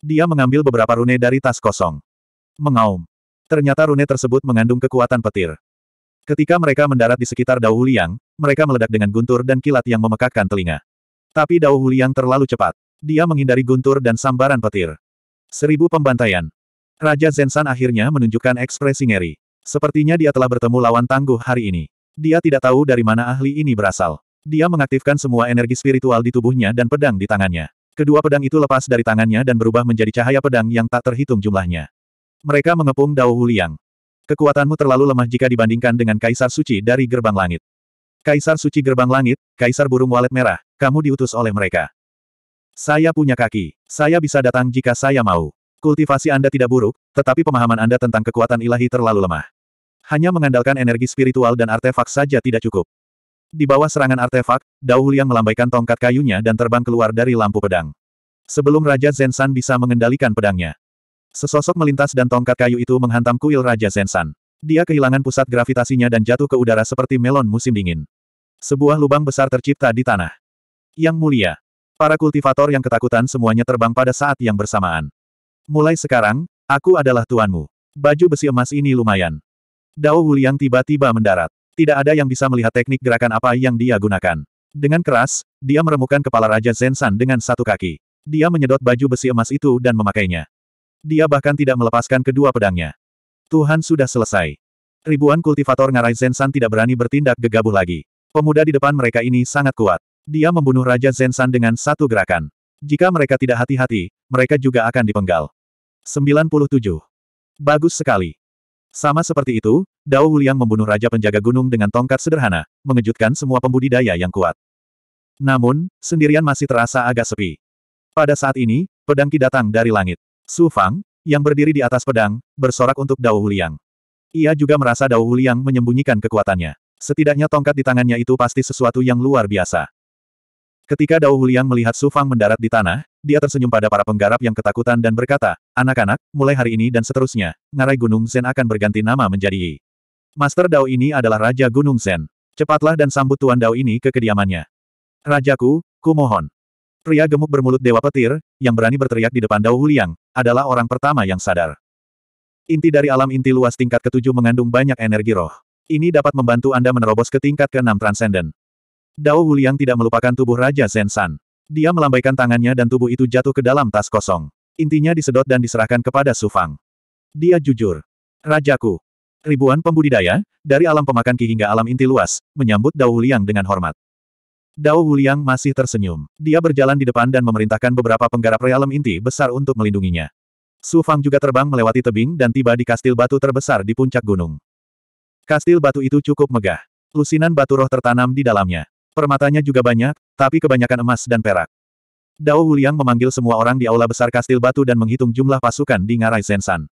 Dia mengambil beberapa rune dari tas kosong. Mengaum. Ternyata rune tersebut mengandung kekuatan petir. Ketika mereka mendarat di sekitar Dao Huliang, mereka meledak dengan guntur dan kilat yang memekakkan telinga. Tapi Dao Huliang terlalu cepat. Dia menghindari guntur dan sambaran petir. Seribu pembantaian. Raja Zensan akhirnya menunjukkan ekspresi ngeri. Sepertinya dia telah bertemu lawan tangguh hari ini. Dia tidak tahu dari mana ahli ini berasal. Dia mengaktifkan semua energi spiritual di tubuhnya dan pedang di tangannya. Kedua pedang itu lepas dari tangannya dan berubah menjadi cahaya pedang yang tak terhitung jumlahnya. Mereka mengepung Dao Huliang. Kekuatanmu terlalu lemah jika dibandingkan dengan Kaisar Suci dari Gerbang Langit. Kaisar Suci Gerbang Langit, Kaisar Burung Walet Merah, kamu diutus oleh mereka. Saya punya kaki. Saya bisa datang jika saya mau. Kultivasi Anda tidak buruk, tetapi pemahaman Anda tentang kekuatan ilahi terlalu lemah. Hanya mengandalkan energi spiritual dan artefak saja tidak cukup. Di bawah serangan artefak, Dao Huliang melambaikan tongkat kayunya dan terbang keluar dari lampu pedang. Sebelum Raja Zensan bisa mengendalikan pedangnya. Sesosok melintas dan tongkat kayu itu menghantam kuil Raja Zensan. Dia kehilangan pusat gravitasinya dan jatuh ke udara seperti melon musim dingin. Sebuah lubang besar tercipta di tanah. Yang mulia. Para kultivator yang ketakutan semuanya terbang pada saat yang bersamaan. Mulai sekarang, aku adalah tuanmu. Baju besi emas ini lumayan. Dao Wuliang tiba-tiba mendarat. Tidak ada yang bisa melihat teknik gerakan apa yang dia gunakan. Dengan keras, dia meremukkan kepala Raja Zensan dengan satu kaki. Dia menyedot baju besi emas itu dan memakainya. Dia bahkan tidak melepaskan kedua pedangnya. Tuhan sudah selesai. Ribuan kultivator ngarai Zensan tidak berani bertindak gegabah lagi. Pemuda di depan mereka ini sangat kuat. Dia membunuh Raja Zensan dengan satu gerakan. Jika mereka tidak hati-hati, mereka juga akan dipenggal. 97. Bagus sekali. Sama seperti itu, Dao Huliang membunuh Raja Penjaga Gunung dengan tongkat sederhana, mengejutkan semua pembudidaya yang kuat. Namun, sendirian masih terasa agak sepi. Pada saat ini, pedangki datang dari langit. Su Fang, yang berdiri di atas pedang, bersorak untuk Dao Huliang. Ia juga merasa Dao Huliang menyembunyikan kekuatannya. Setidaknya tongkat di tangannya itu pasti sesuatu yang luar biasa. Ketika Dao Huliang melihat Su Fang mendarat di tanah, dia tersenyum pada para penggarap yang ketakutan dan berkata, Anak-anak, mulai hari ini dan seterusnya, ngarai Gunung Zen akan berganti nama menjadi Yi. Master Dao ini adalah Raja Gunung Zen. Cepatlah dan sambut Tuan Dao ini ke kediamannya. Rajaku, ku mohon." Pria gemuk bermulut dewa petir, yang berani berteriak di depan Dao Huliang, adalah orang pertama yang sadar. Inti dari alam inti luas tingkat ketujuh mengandung banyak energi roh. Ini dapat membantu Anda menerobos ke tingkat ke-6 transenden. Dao Huliang tidak melupakan tubuh Raja Zensan. Dia melambaikan tangannya dan tubuh itu jatuh ke dalam tas kosong. Intinya disedot dan diserahkan kepada Sufang. Dia jujur. Rajaku. Ribuan pembudidaya, dari alam pemakan ki hingga alam inti luas, menyambut Dao Huliang dengan hormat. Dao Huliang masih tersenyum. Dia berjalan di depan dan memerintahkan beberapa penggarap realem inti besar untuk melindunginya. Sufang juga terbang melewati tebing dan tiba di kastil batu terbesar di puncak gunung. Kastil batu itu cukup megah. Lusinan batu roh tertanam di dalamnya. Permatanya juga banyak, tapi kebanyakan emas dan perak. Dao Wuliang memanggil semua orang di aula besar kastil batu dan menghitung jumlah pasukan di ngarai Zensan.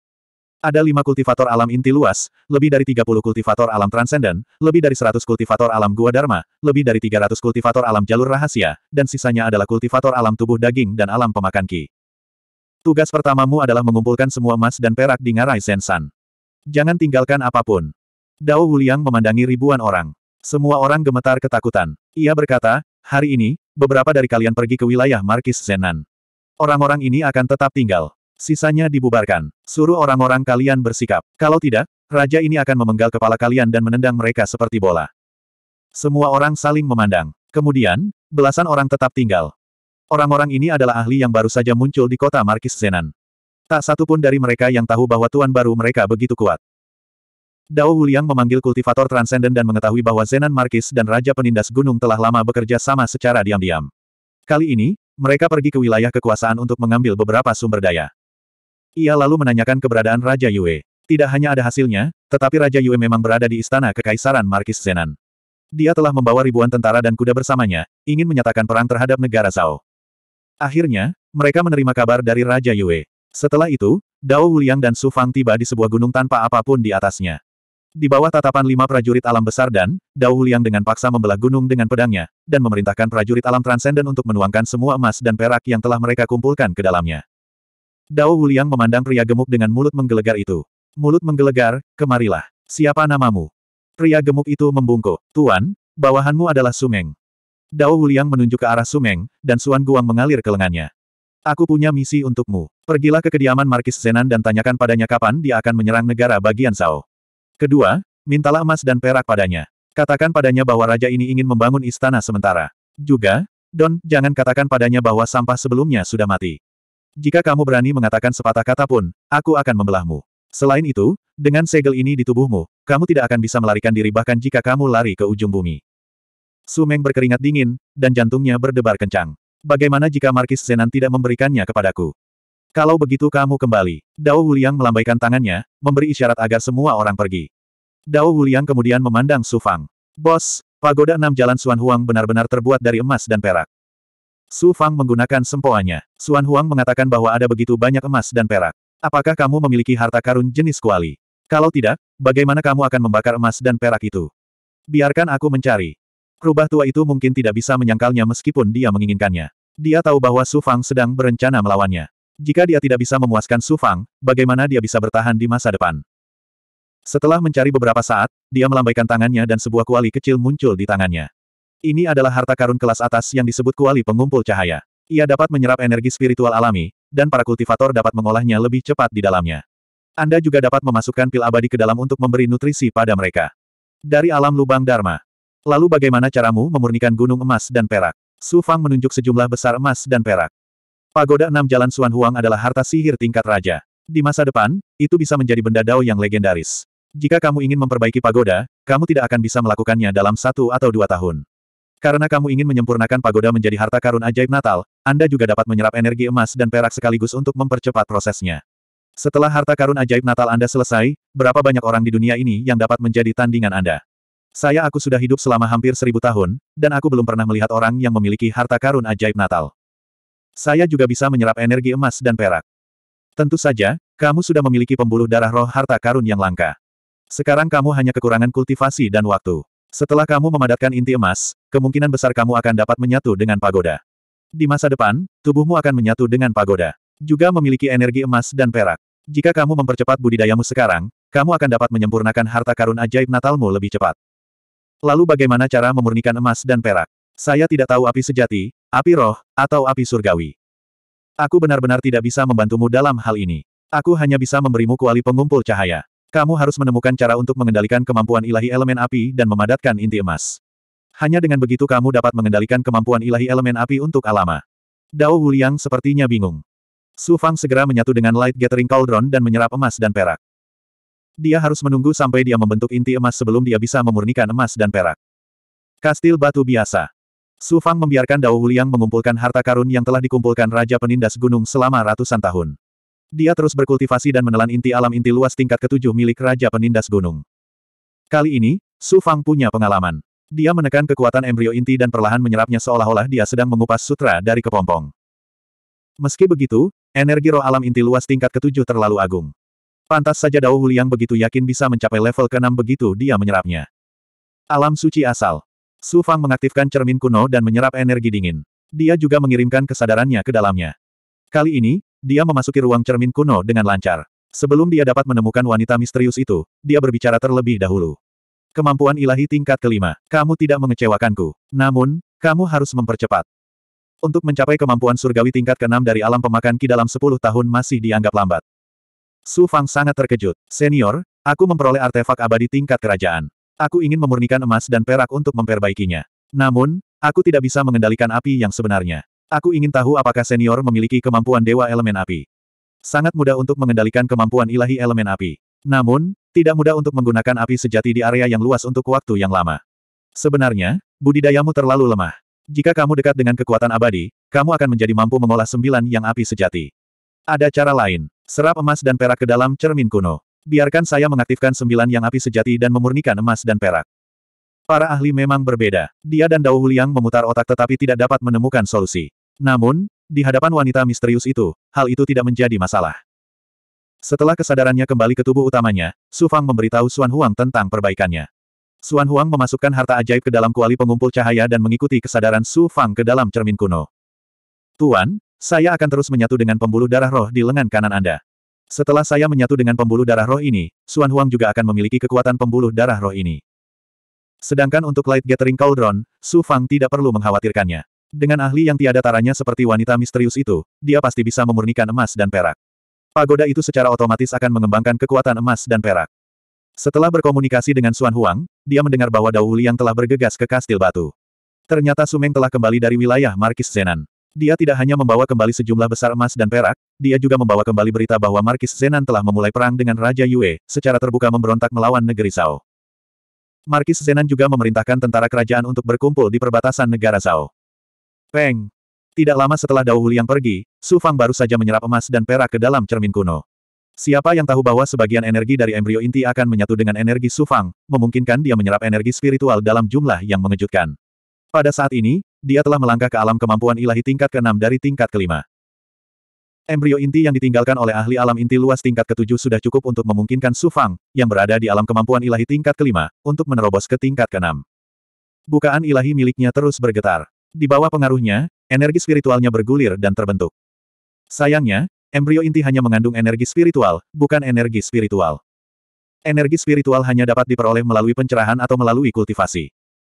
Ada lima kultivator alam inti luas, lebih dari 30 kultivator alam transenden, lebih dari 100 kultivator alam gua dharma, lebih dari 300 kultivator alam jalur rahasia, dan sisanya adalah kultivator alam tubuh daging dan alam pemakan ki. Tugas pertamamu adalah mengumpulkan semua emas dan perak di ngarai Zensan. Jangan tinggalkan apapun. Dao Wuliang memandangi ribuan orang. Semua orang gemetar ketakutan. Ia berkata, hari ini, beberapa dari kalian pergi ke wilayah Markis Zenan. Orang-orang ini akan tetap tinggal. Sisanya dibubarkan. Suruh orang-orang kalian bersikap. Kalau tidak, raja ini akan memenggal kepala kalian dan menendang mereka seperti bola. Semua orang saling memandang. Kemudian, belasan orang tetap tinggal. Orang-orang ini adalah ahli yang baru saja muncul di kota Markis Zenan. Tak satu pun dari mereka yang tahu bahwa tuan baru mereka begitu kuat. Dao Wuliang memanggil kultivator transenden dan mengetahui bahwa Zenan Markis dan Raja Penindas Gunung telah lama bekerja sama secara diam-diam. Kali ini, mereka pergi ke wilayah kekuasaan untuk mengambil beberapa sumber daya. Ia lalu menanyakan keberadaan Raja Yue. Tidak hanya ada hasilnya, tetapi Raja Yue memang berada di istana kekaisaran Markis Zenan. Dia telah membawa ribuan tentara dan kuda bersamanya, ingin menyatakan perang terhadap negara Zhao. Akhirnya, mereka menerima kabar dari Raja Yue. Setelah itu, Dao Wuliang dan Su Fang tiba di sebuah gunung tanpa apapun di atasnya. Di bawah tatapan lima prajurit alam besar dan, Dao Huliang dengan paksa membelah gunung dengan pedangnya, dan memerintahkan prajurit alam transenden untuk menuangkan semua emas dan perak yang telah mereka kumpulkan ke dalamnya. Dao Huliang memandang pria gemuk dengan mulut menggelegar itu. Mulut menggelegar, kemarilah. Siapa namamu? Pria gemuk itu membungkuk. Tuan, bawahanmu adalah Sumeng. Dao Huliang menunjuk ke arah Sumeng, dan Suan Guang mengalir ke lengannya. Aku punya misi untukmu. Pergilah ke kediaman Markis Zenan dan tanyakan padanya kapan dia akan menyerang negara bagian Sao. Kedua, mintalah emas dan perak padanya. Katakan padanya bahwa raja ini ingin membangun istana sementara. Juga, Don, jangan katakan padanya bahwa sampah sebelumnya sudah mati. Jika kamu berani mengatakan sepatah kata pun, aku akan membelahmu. Selain itu, dengan segel ini di tubuhmu, kamu tidak akan bisa melarikan diri bahkan jika kamu lari ke ujung bumi. Sumeng berkeringat dingin, dan jantungnya berdebar kencang. Bagaimana jika Markis Zenan tidak memberikannya kepadaku? Kalau begitu kamu kembali. Dao Wuliang melambaikan tangannya, memberi isyarat agar semua orang pergi. Dao Wuliang kemudian memandang Su Fang. Bos, pagoda enam jalan Suan Huang benar-benar terbuat dari emas dan perak. Su Fang menggunakan sempoanya. Suan Huang mengatakan bahwa ada begitu banyak emas dan perak. Apakah kamu memiliki harta karun jenis kuali? Kalau tidak, bagaimana kamu akan membakar emas dan perak itu? Biarkan aku mencari. Rubah tua itu mungkin tidak bisa menyangkalnya meskipun dia menginginkannya. Dia tahu bahwa Su Fang sedang berencana melawannya. Jika dia tidak bisa memuaskan Su Fang, bagaimana dia bisa bertahan di masa depan? Setelah mencari beberapa saat, dia melambaikan tangannya dan sebuah kuali kecil muncul di tangannya. Ini adalah harta karun kelas atas yang disebut kuali pengumpul cahaya. Ia dapat menyerap energi spiritual alami, dan para kultivator dapat mengolahnya lebih cepat di dalamnya. Anda juga dapat memasukkan pil abadi ke dalam untuk memberi nutrisi pada mereka. Dari alam lubang Dharma. Lalu bagaimana caramu memurnikan gunung emas dan perak? Su Fang menunjuk sejumlah besar emas dan perak. Pagoda Enam Jalan Suan Huang adalah harta sihir tingkat raja. Di masa depan, itu bisa menjadi benda dao yang legendaris. Jika kamu ingin memperbaiki pagoda, kamu tidak akan bisa melakukannya dalam satu atau dua tahun. Karena kamu ingin menyempurnakan pagoda menjadi harta karun ajaib Natal, Anda juga dapat menyerap energi emas dan perak sekaligus untuk mempercepat prosesnya. Setelah harta karun ajaib Natal Anda selesai, berapa banyak orang di dunia ini yang dapat menjadi tandingan Anda? Saya aku sudah hidup selama hampir seribu tahun, dan aku belum pernah melihat orang yang memiliki harta karun ajaib Natal. Saya juga bisa menyerap energi emas dan perak. Tentu saja, kamu sudah memiliki pembuluh darah roh harta karun yang langka. Sekarang kamu hanya kekurangan kultivasi dan waktu. Setelah kamu memadatkan inti emas, kemungkinan besar kamu akan dapat menyatu dengan pagoda. Di masa depan, tubuhmu akan menyatu dengan pagoda. Juga memiliki energi emas dan perak. Jika kamu mempercepat budidayamu sekarang, kamu akan dapat menyempurnakan harta karun ajaib Natalmu lebih cepat. Lalu bagaimana cara memurnikan emas dan perak? Saya tidak tahu api sejati, Api roh, atau api surgawi. Aku benar-benar tidak bisa membantumu dalam hal ini. Aku hanya bisa memberimu kuali pengumpul cahaya. Kamu harus menemukan cara untuk mengendalikan kemampuan ilahi elemen api dan memadatkan inti emas. Hanya dengan begitu kamu dapat mengendalikan kemampuan ilahi elemen api untuk alama. Dao Wuliang sepertinya bingung. Su Fang segera menyatu dengan Light Gathering Cauldron dan menyerap emas dan perak. Dia harus menunggu sampai dia membentuk inti emas sebelum dia bisa memurnikan emas dan perak. Kastil batu biasa. Su Fang membiarkan Dao Wuliang mengumpulkan harta karun yang telah dikumpulkan Raja Penindas Gunung selama ratusan tahun. Dia terus berkultivasi dan menelan inti alam inti luas tingkat ketujuh milik Raja Penindas Gunung. Kali ini, Su Fang punya pengalaman. Dia menekan kekuatan embrio inti dan perlahan menyerapnya seolah-olah dia sedang mengupas sutra dari kepompong. Meski begitu, energi roh alam inti luas tingkat ketujuh terlalu agung. Pantas saja Dao Huliang begitu yakin bisa mencapai level keenam begitu dia menyerapnya. Alam suci asal. Su Fang mengaktifkan cermin kuno dan menyerap energi dingin. Dia juga mengirimkan kesadarannya ke dalamnya. Kali ini, dia memasuki ruang cermin kuno dengan lancar. Sebelum dia dapat menemukan wanita misterius itu, dia berbicara terlebih dahulu. Kemampuan ilahi tingkat kelima, kamu tidak mengecewakanku. Namun, kamu harus mempercepat. Untuk mencapai kemampuan surgawi tingkat keenam dari alam pemakan ki dalam 10 tahun masih dianggap lambat. Su Fang sangat terkejut. Senior, aku memperoleh artefak abadi tingkat kerajaan. Aku ingin memurnikan emas dan perak untuk memperbaikinya. Namun, aku tidak bisa mengendalikan api yang sebenarnya. Aku ingin tahu apakah senior memiliki kemampuan dewa elemen api. Sangat mudah untuk mengendalikan kemampuan ilahi elemen api. Namun, tidak mudah untuk menggunakan api sejati di area yang luas untuk waktu yang lama. Sebenarnya, budidayamu terlalu lemah. Jika kamu dekat dengan kekuatan abadi, kamu akan menjadi mampu mengolah sembilan yang api sejati. Ada cara lain. Serap emas dan perak ke dalam cermin kuno. Biarkan saya mengaktifkan sembilan yang api sejati dan memurnikan emas dan perak. Para ahli memang berbeda. Dia dan Dao Huliang memutar otak tetapi tidak dapat menemukan solusi. Namun, di hadapan wanita misterius itu, hal itu tidak menjadi masalah. Setelah kesadarannya kembali ke tubuh utamanya, Su Fang memberitahu Xuan Huang tentang perbaikannya. Xuan Huang memasukkan harta ajaib ke dalam kuali pengumpul cahaya dan mengikuti kesadaran Su Fang ke dalam cermin kuno. Tuan, saya akan terus menyatu dengan pembuluh darah roh di lengan kanan Anda. Setelah saya menyatu dengan pembuluh darah roh ini, Xuan Huang juga akan memiliki kekuatan pembuluh darah roh ini. Sedangkan untuk Light Gathering Cauldron, Su Fang tidak perlu mengkhawatirkannya. Dengan ahli yang tiada taranya seperti wanita misterius itu, dia pasti bisa memurnikan emas dan perak. Pagoda itu secara otomatis akan mengembangkan kekuatan emas dan perak. Setelah berkomunikasi dengan Xuan Huang, dia mendengar bahwa Dao yang telah bergegas ke kastil batu. Ternyata Sumeng telah kembali dari wilayah Markis Zenan. Dia tidak hanya membawa kembali sejumlah besar emas dan perak, dia juga membawa kembali berita bahwa Markis Zenan telah memulai perang dengan Raja Yue, secara terbuka memberontak melawan negeri Zhao. Markis Zenan juga memerintahkan tentara kerajaan untuk berkumpul di perbatasan negara Zhao. Peng! Tidak lama setelah Dao yang pergi, Su Fang baru saja menyerap emas dan perak ke dalam cermin kuno. Siapa yang tahu bahwa sebagian energi dari embrio inti akan menyatu dengan energi Su Fang, memungkinkan dia menyerap energi spiritual dalam jumlah yang mengejutkan. Pada saat ini, dia telah melangkah ke alam kemampuan ilahi tingkat ke-6 dari tingkat ke-5. Embrio inti yang ditinggalkan oleh ahli alam inti luas tingkat ke-7 sudah cukup untuk memungkinkan Su Fang, yang berada di alam kemampuan ilahi tingkat ke-5, untuk menerobos ke tingkat ke-6. Bukaan ilahi miliknya terus bergetar. Di bawah pengaruhnya, energi spiritualnya bergulir dan terbentuk. Sayangnya, embrio inti hanya mengandung energi spiritual, bukan energi spiritual. Energi spiritual hanya dapat diperoleh melalui pencerahan atau melalui kultivasi.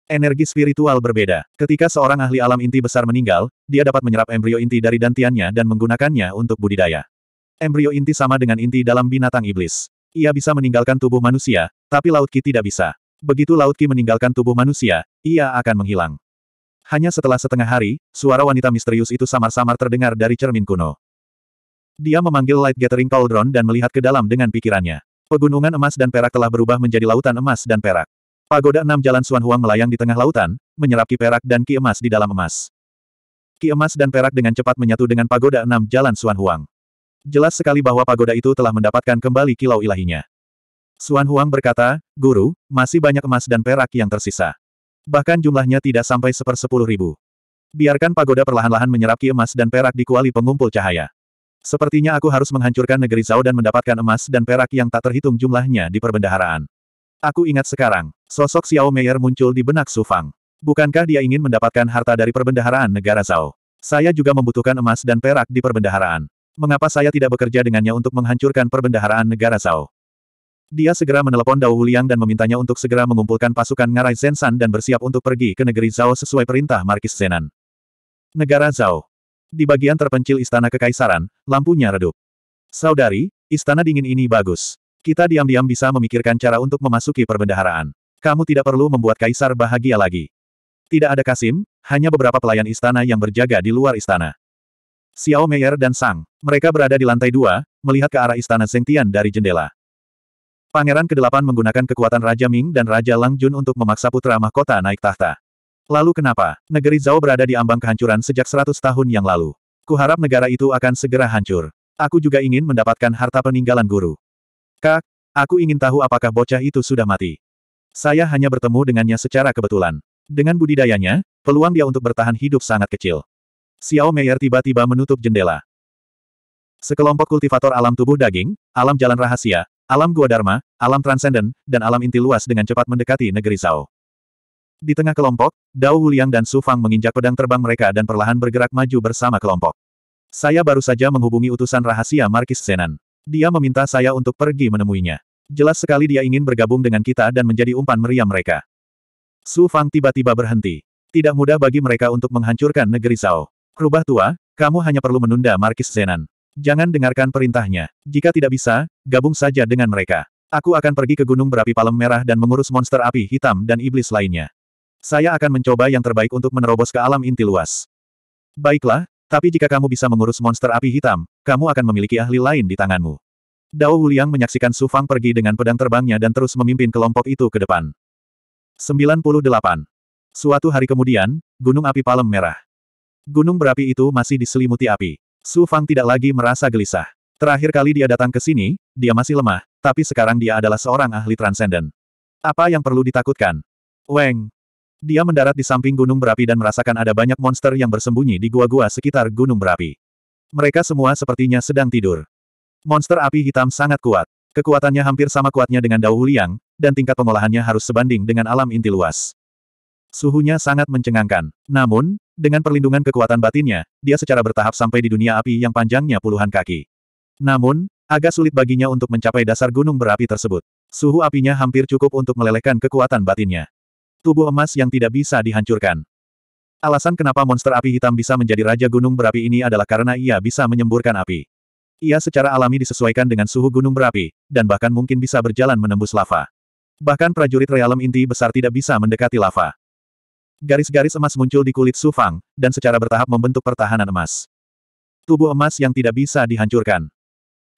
Energi spiritual berbeda. Ketika seorang ahli alam inti besar meninggal, dia dapat menyerap embrio inti dari dantiannya dan menggunakannya untuk budidaya. Embrio inti sama dengan inti dalam binatang iblis. Ia bisa meninggalkan tubuh manusia, tapi Laut Ki tidak bisa. Begitu Laut Ki meninggalkan tubuh manusia, ia akan menghilang. Hanya setelah setengah hari, suara wanita misterius itu samar-samar terdengar dari cermin kuno. Dia memanggil Light Gathering Cauldron dan melihat ke dalam dengan pikirannya. Pegunungan emas dan perak telah berubah menjadi lautan emas dan perak. Pagoda enam jalan Suan Huang melayang di tengah lautan, menyerap ki perak dan ki emas di dalam emas. Ki emas dan perak dengan cepat menyatu dengan pagoda enam jalan Suan Huang. Jelas sekali bahwa pagoda itu telah mendapatkan kembali kilau ilahinya. Suan Huang berkata, Guru, masih banyak emas dan perak yang tersisa. Bahkan jumlahnya tidak sampai sepersepuluh ribu. Biarkan pagoda perlahan-lahan menyerap ki emas dan perak di kuali pengumpul cahaya. Sepertinya aku harus menghancurkan negeri Zhao dan mendapatkan emas dan perak yang tak terhitung jumlahnya di perbendaharaan. Aku ingat sekarang, sosok Xiao Meier muncul di benak Su Fang. Bukankah dia ingin mendapatkan harta dari perbendaharaan negara Zhao? Saya juga membutuhkan emas dan perak di perbendaharaan. Mengapa saya tidak bekerja dengannya untuk menghancurkan perbendaharaan negara Zhao? Dia segera menelepon Dao Huliang dan memintanya untuk segera mengumpulkan pasukan ngarai Zensan dan bersiap untuk pergi ke negeri Zhao sesuai perintah Markis Zenan. Negara Zhao. Di bagian terpencil istana kekaisaran, lampunya redup. Saudari, istana dingin ini bagus. Kita diam-diam bisa memikirkan cara untuk memasuki perbendaharaan. Kamu tidak perlu membuat kaisar bahagia lagi. Tidak ada Kasim, hanya beberapa pelayan istana yang berjaga di luar istana. Xiao Meier dan Sang, mereka berada di lantai dua, melihat ke arah istana Zengtian dari jendela. Pangeran Kedelapan menggunakan kekuatan Raja Ming dan Raja Lang Jun untuk memaksa putra mahkota naik tahta. Lalu kenapa? Negeri Zhao berada di ambang kehancuran sejak seratus tahun yang lalu. Kuharap negara itu akan segera hancur. Aku juga ingin mendapatkan harta peninggalan guru. Kak, aku ingin tahu apakah bocah itu sudah mati. Saya hanya bertemu dengannya secara kebetulan. Dengan budidayanya, peluang dia untuk bertahan hidup sangat kecil. Xiao Meier tiba-tiba menutup jendela. Sekelompok kultivator alam tubuh daging, alam jalan rahasia, alam gua dharma, alam transenden, dan alam inti luas dengan cepat mendekati negeri Zhao. Di tengah kelompok, Dao Wuliang dan Su Fang menginjak pedang terbang mereka dan perlahan bergerak maju bersama kelompok. Saya baru saja menghubungi utusan rahasia Markis Zenan. Dia meminta saya untuk pergi menemuinya. Jelas sekali dia ingin bergabung dengan kita dan menjadi umpan meriam mereka. Su Fang tiba-tiba berhenti. Tidak mudah bagi mereka untuk menghancurkan negeri Sao. Rubah tua, kamu hanya perlu menunda Markis Zenan. Jangan dengarkan perintahnya. Jika tidak bisa, gabung saja dengan mereka. Aku akan pergi ke Gunung Berapi Palem Merah dan mengurus monster api hitam dan iblis lainnya. Saya akan mencoba yang terbaik untuk menerobos ke alam inti luas. Baiklah, tapi jika kamu bisa mengurus monster api hitam, kamu akan memiliki ahli lain di tanganmu. Dao Wuliang menyaksikan Su Fang pergi dengan pedang terbangnya dan terus memimpin kelompok itu ke depan. 98. Suatu hari kemudian, Gunung Api Palem Merah. Gunung berapi itu masih diselimuti api. Su Fang tidak lagi merasa gelisah. Terakhir kali dia datang ke sini, dia masih lemah, tapi sekarang dia adalah seorang ahli transenden. Apa yang perlu ditakutkan? Weng, dia mendarat di samping gunung berapi dan merasakan ada banyak monster yang bersembunyi di gua-gua sekitar gunung berapi. Mereka semua sepertinya sedang tidur. Monster api hitam sangat kuat. Kekuatannya hampir sama kuatnya dengan Dao Huliang, dan tingkat pengolahannya harus sebanding dengan alam inti luas. Suhunya sangat mencengangkan. Namun, dengan perlindungan kekuatan batinnya, dia secara bertahap sampai di dunia api yang panjangnya puluhan kaki. Namun, agak sulit baginya untuk mencapai dasar gunung berapi tersebut. Suhu apinya hampir cukup untuk melelehkan kekuatan batinnya. Tubuh emas yang tidak bisa dihancurkan. Alasan kenapa monster api hitam bisa menjadi raja gunung berapi ini adalah karena ia bisa menyemburkan api. Ia secara alami disesuaikan dengan suhu gunung berapi, dan bahkan mungkin bisa berjalan menembus lava. Bahkan prajurit realem inti besar tidak bisa mendekati lava. Garis-garis emas muncul di kulit Sufang, dan secara bertahap membentuk pertahanan emas. Tubuh emas yang tidak bisa dihancurkan.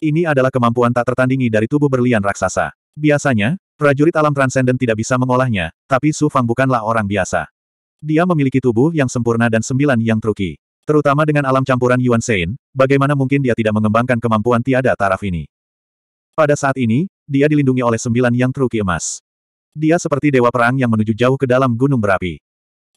Ini adalah kemampuan tak tertandingi dari tubuh berlian raksasa. Biasanya, Prajurit alam transenden tidak bisa mengolahnya, tapi Su Fang bukanlah orang biasa. Dia memiliki tubuh yang sempurna dan sembilan yang truki. Terutama dengan alam campuran Yuan Sein, bagaimana mungkin dia tidak mengembangkan kemampuan tiada taraf ini. Pada saat ini, dia dilindungi oleh sembilan yang truki emas. Dia seperti dewa perang yang menuju jauh ke dalam gunung berapi.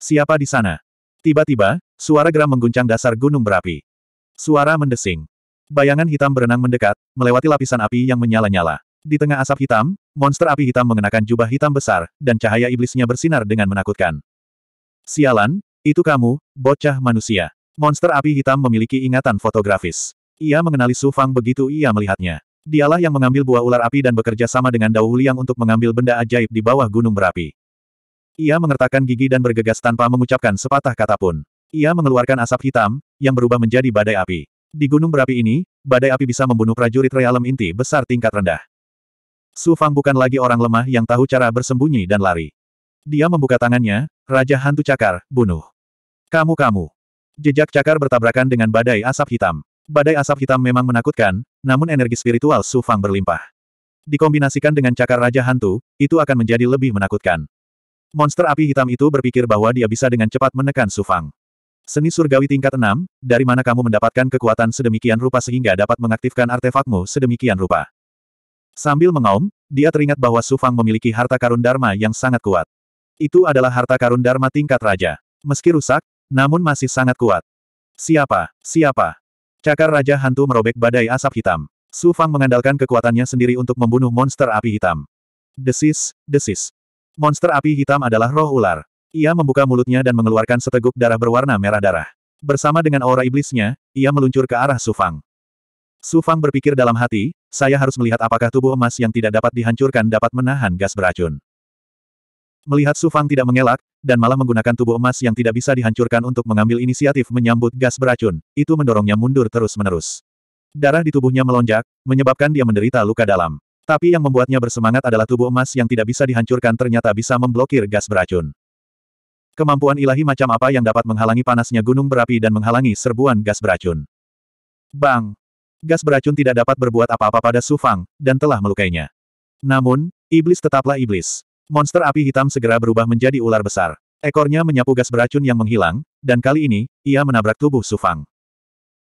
Siapa di sana? Tiba-tiba, suara geram mengguncang dasar gunung berapi. Suara mendesing. Bayangan hitam berenang mendekat, melewati lapisan api yang menyala-nyala. Di tengah asap hitam, monster api hitam mengenakan jubah hitam besar, dan cahaya iblisnya bersinar dengan menakutkan. Sialan, itu kamu, bocah manusia. Monster api hitam memiliki ingatan fotografis. Ia mengenali Su Fang begitu ia melihatnya. Dialah yang mengambil buah ular api dan bekerja sama dengan Dao Liang untuk mengambil benda ajaib di bawah gunung berapi. Ia mengertakkan gigi dan bergegas tanpa mengucapkan sepatah kata pun. Ia mengeluarkan asap hitam, yang berubah menjadi badai api. Di gunung berapi ini, badai api bisa membunuh prajurit realem inti besar tingkat rendah. Su Fang bukan lagi orang lemah yang tahu cara bersembunyi dan lari. Dia membuka tangannya, Raja Hantu Cakar, bunuh. Kamu-kamu. Jejak cakar bertabrakan dengan badai asap hitam. Badai asap hitam memang menakutkan, namun energi spiritual Su Fang berlimpah. Dikombinasikan dengan cakar Raja Hantu, itu akan menjadi lebih menakutkan. Monster api hitam itu berpikir bahwa dia bisa dengan cepat menekan Su Fang. Seni surgawi tingkat 6, dari mana kamu mendapatkan kekuatan sedemikian rupa sehingga dapat mengaktifkan artefakmu sedemikian rupa? Sambil mengaum, dia teringat bahwa Sufang memiliki harta karun Dharma yang sangat kuat. Itu adalah harta karun Dharma tingkat raja. Meski rusak, namun masih sangat kuat. Siapa? Siapa? Cakar Raja Hantu merobek badai asap hitam. Sufang mengandalkan kekuatannya sendiri untuk membunuh monster api hitam. Desis, desis. Monster api hitam adalah roh ular. Ia membuka mulutnya dan mengeluarkan seteguk darah berwarna merah darah. Bersama dengan aura iblisnya, ia meluncur ke arah Sufang. Sufang berpikir dalam hati, saya harus melihat apakah tubuh emas yang tidak dapat dihancurkan dapat menahan gas beracun. Melihat Su Fang tidak mengelak, dan malah menggunakan tubuh emas yang tidak bisa dihancurkan untuk mengambil inisiatif menyambut gas beracun, itu mendorongnya mundur terus-menerus. Darah di tubuhnya melonjak, menyebabkan dia menderita luka dalam. Tapi yang membuatnya bersemangat adalah tubuh emas yang tidak bisa dihancurkan ternyata bisa memblokir gas beracun. Kemampuan ilahi macam apa yang dapat menghalangi panasnya gunung berapi dan menghalangi serbuan gas beracun. Bang! Gas beracun tidak dapat berbuat apa-apa pada Su Fang, dan telah melukainya. Namun, iblis tetaplah iblis. Monster api hitam segera berubah menjadi ular besar. Ekornya menyapu gas beracun yang menghilang, dan kali ini, ia menabrak tubuh Su Fang.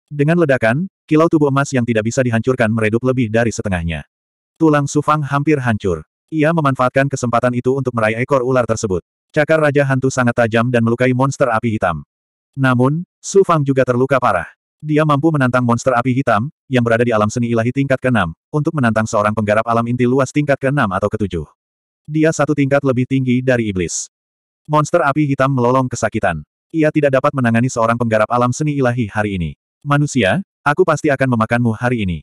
Dengan ledakan, kilau tubuh emas yang tidak bisa dihancurkan meredup lebih dari setengahnya. Tulang Su Fang hampir hancur. Ia memanfaatkan kesempatan itu untuk meraih ekor ular tersebut. Cakar Raja Hantu sangat tajam dan melukai monster api hitam. Namun, Su Fang juga terluka parah. Dia mampu menantang monster api hitam, yang berada di alam seni ilahi tingkat ke-6, untuk menantang seorang penggarap alam inti luas tingkat ke-6 atau ke-7. Dia satu tingkat lebih tinggi dari iblis. Monster api hitam melolong kesakitan. Ia tidak dapat menangani seorang penggarap alam seni ilahi hari ini. Manusia, aku pasti akan memakanmu hari ini.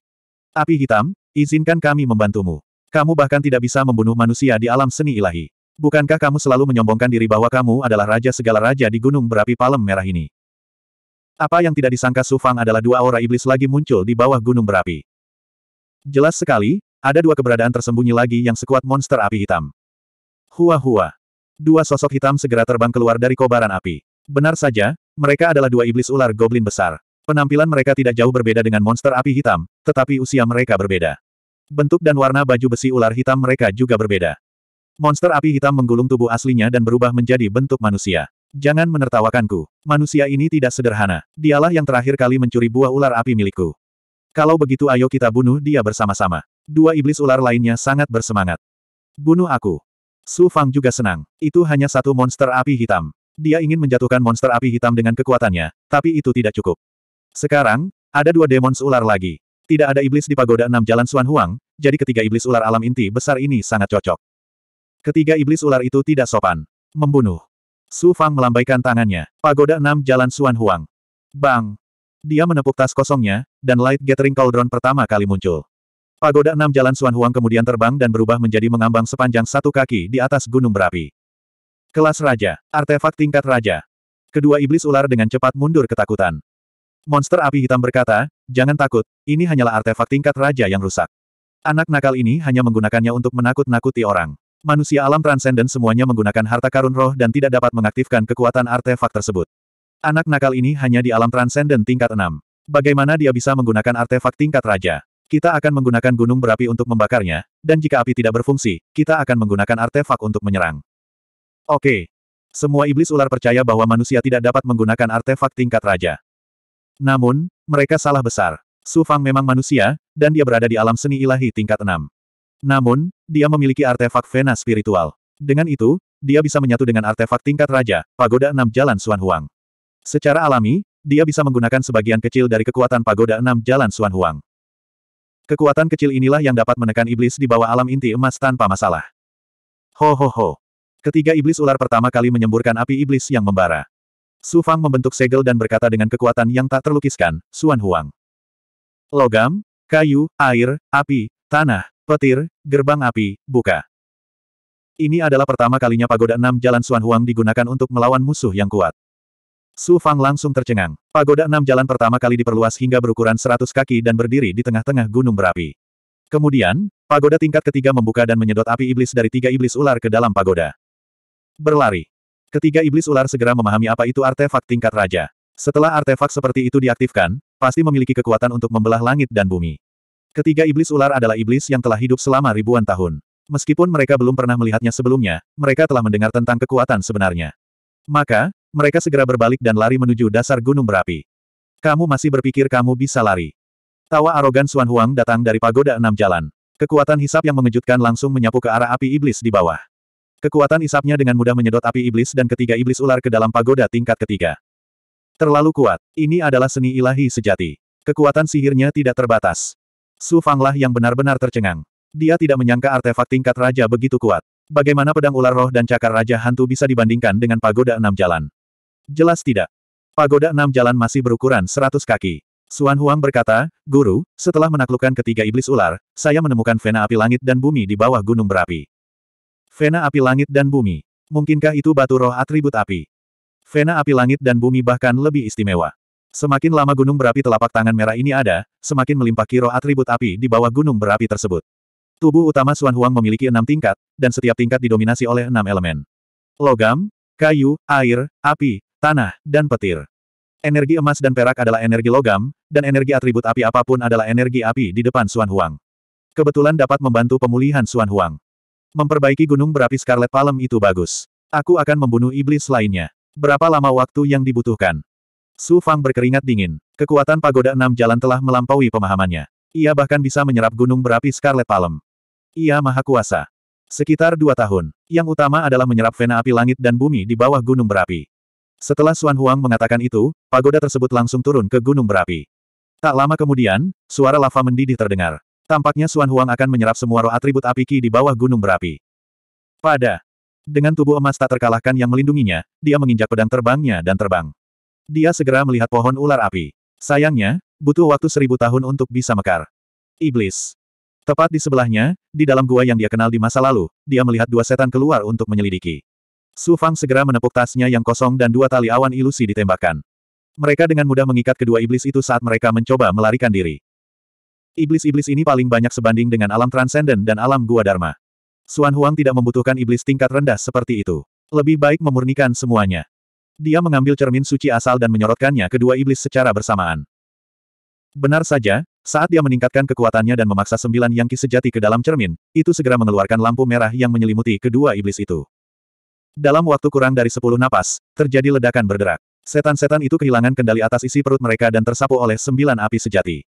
Api hitam, izinkan kami membantumu. Kamu bahkan tidak bisa membunuh manusia di alam seni ilahi. Bukankah kamu selalu menyombongkan diri bahwa kamu adalah raja segala raja di gunung berapi palem merah ini? Apa yang tidak disangka Su Fang adalah dua aura iblis lagi muncul di bawah gunung berapi. Jelas sekali, ada dua keberadaan tersembunyi lagi yang sekuat monster api hitam. Hua-hua. Dua sosok hitam segera terbang keluar dari kobaran api. Benar saja, mereka adalah dua iblis ular goblin besar. Penampilan mereka tidak jauh berbeda dengan monster api hitam, tetapi usia mereka berbeda. Bentuk dan warna baju besi ular hitam mereka juga berbeda. Monster api hitam menggulung tubuh aslinya dan berubah menjadi bentuk manusia. Jangan menertawakanku. Manusia ini tidak sederhana. Dialah yang terakhir kali mencuri buah ular api milikku. Kalau begitu ayo kita bunuh dia bersama-sama. Dua iblis ular lainnya sangat bersemangat. Bunuh aku. Su Fang juga senang. Itu hanya satu monster api hitam. Dia ingin menjatuhkan monster api hitam dengan kekuatannya, tapi itu tidak cukup. Sekarang, ada dua demon ular lagi. Tidak ada iblis di pagoda enam jalan Suan Huang, jadi ketiga iblis ular alam inti besar ini sangat cocok. Ketiga iblis ular itu tidak sopan. Membunuh. Su Fang melambaikan tangannya. Pagoda 6 Jalan Suan Huang. Bang! Dia menepuk tas kosongnya, dan Light Gathering Cauldron pertama kali muncul. Pagoda 6 Jalan Suan Huang kemudian terbang dan berubah menjadi mengambang sepanjang satu kaki di atas gunung berapi. Kelas Raja. Artefak tingkat Raja. Kedua iblis ular dengan cepat mundur ketakutan. Monster api hitam berkata, jangan takut, ini hanyalah artefak tingkat raja yang rusak. Anak nakal ini hanya menggunakannya untuk menakut-nakuti orang. Manusia alam transenden semuanya menggunakan harta karun roh dan tidak dapat mengaktifkan kekuatan artefak tersebut. Anak nakal ini hanya di alam transenden tingkat 6. Bagaimana dia bisa menggunakan artefak tingkat raja? Kita akan menggunakan gunung berapi untuk membakarnya, dan jika api tidak berfungsi, kita akan menggunakan artefak untuk menyerang. Oke. Semua iblis ular percaya bahwa manusia tidak dapat menggunakan artefak tingkat raja. Namun, mereka salah besar. Su Fang memang manusia, dan dia berada di alam seni ilahi tingkat 6. Namun, dia memiliki artefak vena spiritual. Dengan itu, dia bisa menyatu dengan artefak tingkat raja, Pagoda Enam Jalan Suan Huang. Secara alami, dia bisa menggunakan sebagian kecil dari kekuatan Pagoda Enam Jalan Suan Huang. Kekuatan kecil inilah yang dapat menekan iblis di bawah alam inti emas tanpa masalah. Ho ho ho. Ketiga iblis ular pertama kali menyemburkan api iblis yang membara. Su Fang membentuk segel dan berkata dengan kekuatan yang tak terlukiskan, Suan Huang. Logam, kayu, air, api, tanah, Petir, gerbang api, buka. Ini adalah pertama kalinya pagoda enam jalan Suan Huang digunakan untuk melawan musuh yang kuat. Su Fang langsung tercengang. Pagoda enam jalan pertama kali diperluas hingga berukuran 100 kaki dan berdiri di tengah-tengah gunung berapi. Kemudian, pagoda tingkat ketiga membuka dan menyedot api iblis dari tiga iblis ular ke dalam pagoda. Berlari. Ketiga iblis ular segera memahami apa itu artefak tingkat raja. Setelah artefak seperti itu diaktifkan, pasti memiliki kekuatan untuk membelah langit dan bumi. Ketiga iblis ular adalah iblis yang telah hidup selama ribuan tahun. Meskipun mereka belum pernah melihatnya sebelumnya, mereka telah mendengar tentang kekuatan sebenarnya. Maka, mereka segera berbalik dan lari menuju dasar gunung berapi. Kamu masih berpikir kamu bisa lari. Tawa arogan Suan Huang datang dari pagoda enam jalan. Kekuatan hisap yang mengejutkan langsung menyapu ke arah api iblis di bawah. Kekuatan hisapnya dengan mudah menyedot api iblis dan ketiga iblis ular ke dalam pagoda tingkat ketiga. Terlalu kuat, ini adalah seni ilahi sejati. Kekuatan sihirnya tidak terbatas. Su Fanglah yang benar-benar tercengang. Dia tidak menyangka artefak tingkat raja begitu kuat. Bagaimana pedang ular roh dan cakar raja hantu bisa dibandingkan dengan pagoda enam jalan? Jelas tidak. Pagoda enam jalan masih berukuran seratus kaki. Suan Huang berkata, Guru, setelah menaklukkan ketiga iblis ular, saya menemukan vena api langit dan bumi di bawah gunung berapi. Vena api langit dan bumi. Mungkinkah itu batu roh atribut api? Vena api langit dan bumi bahkan lebih istimewa. Semakin lama gunung berapi telapak tangan merah ini ada, semakin melimpah kiro atribut api di bawah gunung berapi tersebut. Tubuh utama Suan Huang memiliki enam tingkat, dan setiap tingkat didominasi oleh enam elemen. Logam, kayu, air, api, tanah, dan petir. Energi emas dan perak adalah energi logam, dan energi atribut api apapun adalah energi api di depan Suan Huang. Kebetulan dapat membantu pemulihan Suan Huang. Memperbaiki gunung berapi Scarlet Palem itu bagus. Aku akan membunuh iblis lainnya. Berapa lama waktu yang dibutuhkan? Su Fang berkeringat dingin. Kekuatan pagoda enam jalan telah melampaui pemahamannya. Ia bahkan bisa menyerap gunung berapi Scarlet Palm. Ia maha kuasa. Sekitar dua tahun. Yang utama adalah menyerap vena api langit dan bumi di bawah gunung berapi. Setelah Suan Huang mengatakan itu, pagoda tersebut langsung turun ke gunung berapi. Tak lama kemudian, suara lava mendidih terdengar. Tampaknya Suan Huang akan menyerap semua roh atribut api Ki di bawah gunung berapi. Pada. Dengan tubuh emas tak terkalahkan yang melindunginya, dia menginjak pedang terbangnya dan terbang. Dia segera melihat pohon ular api. Sayangnya, butuh waktu seribu tahun untuk bisa mekar. Iblis. Tepat di sebelahnya, di dalam gua yang dia kenal di masa lalu, dia melihat dua setan keluar untuk menyelidiki. Su Fang segera menepuk tasnya yang kosong dan dua tali awan ilusi ditembakkan. Mereka dengan mudah mengikat kedua iblis itu saat mereka mencoba melarikan diri. Iblis-iblis ini paling banyak sebanding dengan alam transenden dan alam gua dharma. Suan Huang tidak membutuhkan iblis tingkat rendah seperti itu. Lebih baik memurnikan semuanya. Dia mengambil cermin suci asal dan menyorotkannya kedua iblis secara bersamaan. Benar saja, saat dia meningkatkan kekuatannya dan memaksa sembilan yangki sejati ke dalam cermin, itu segera mengeluarkan lampu merah yang menyelimuti kedua iblis itu. Dalam waktu kurang dari sepuluh napas, terjadi ledakan berderak. Setan-setan itu kehilangan kendali atas isi perut mereka dan tersapu oleh sembilan api sejati.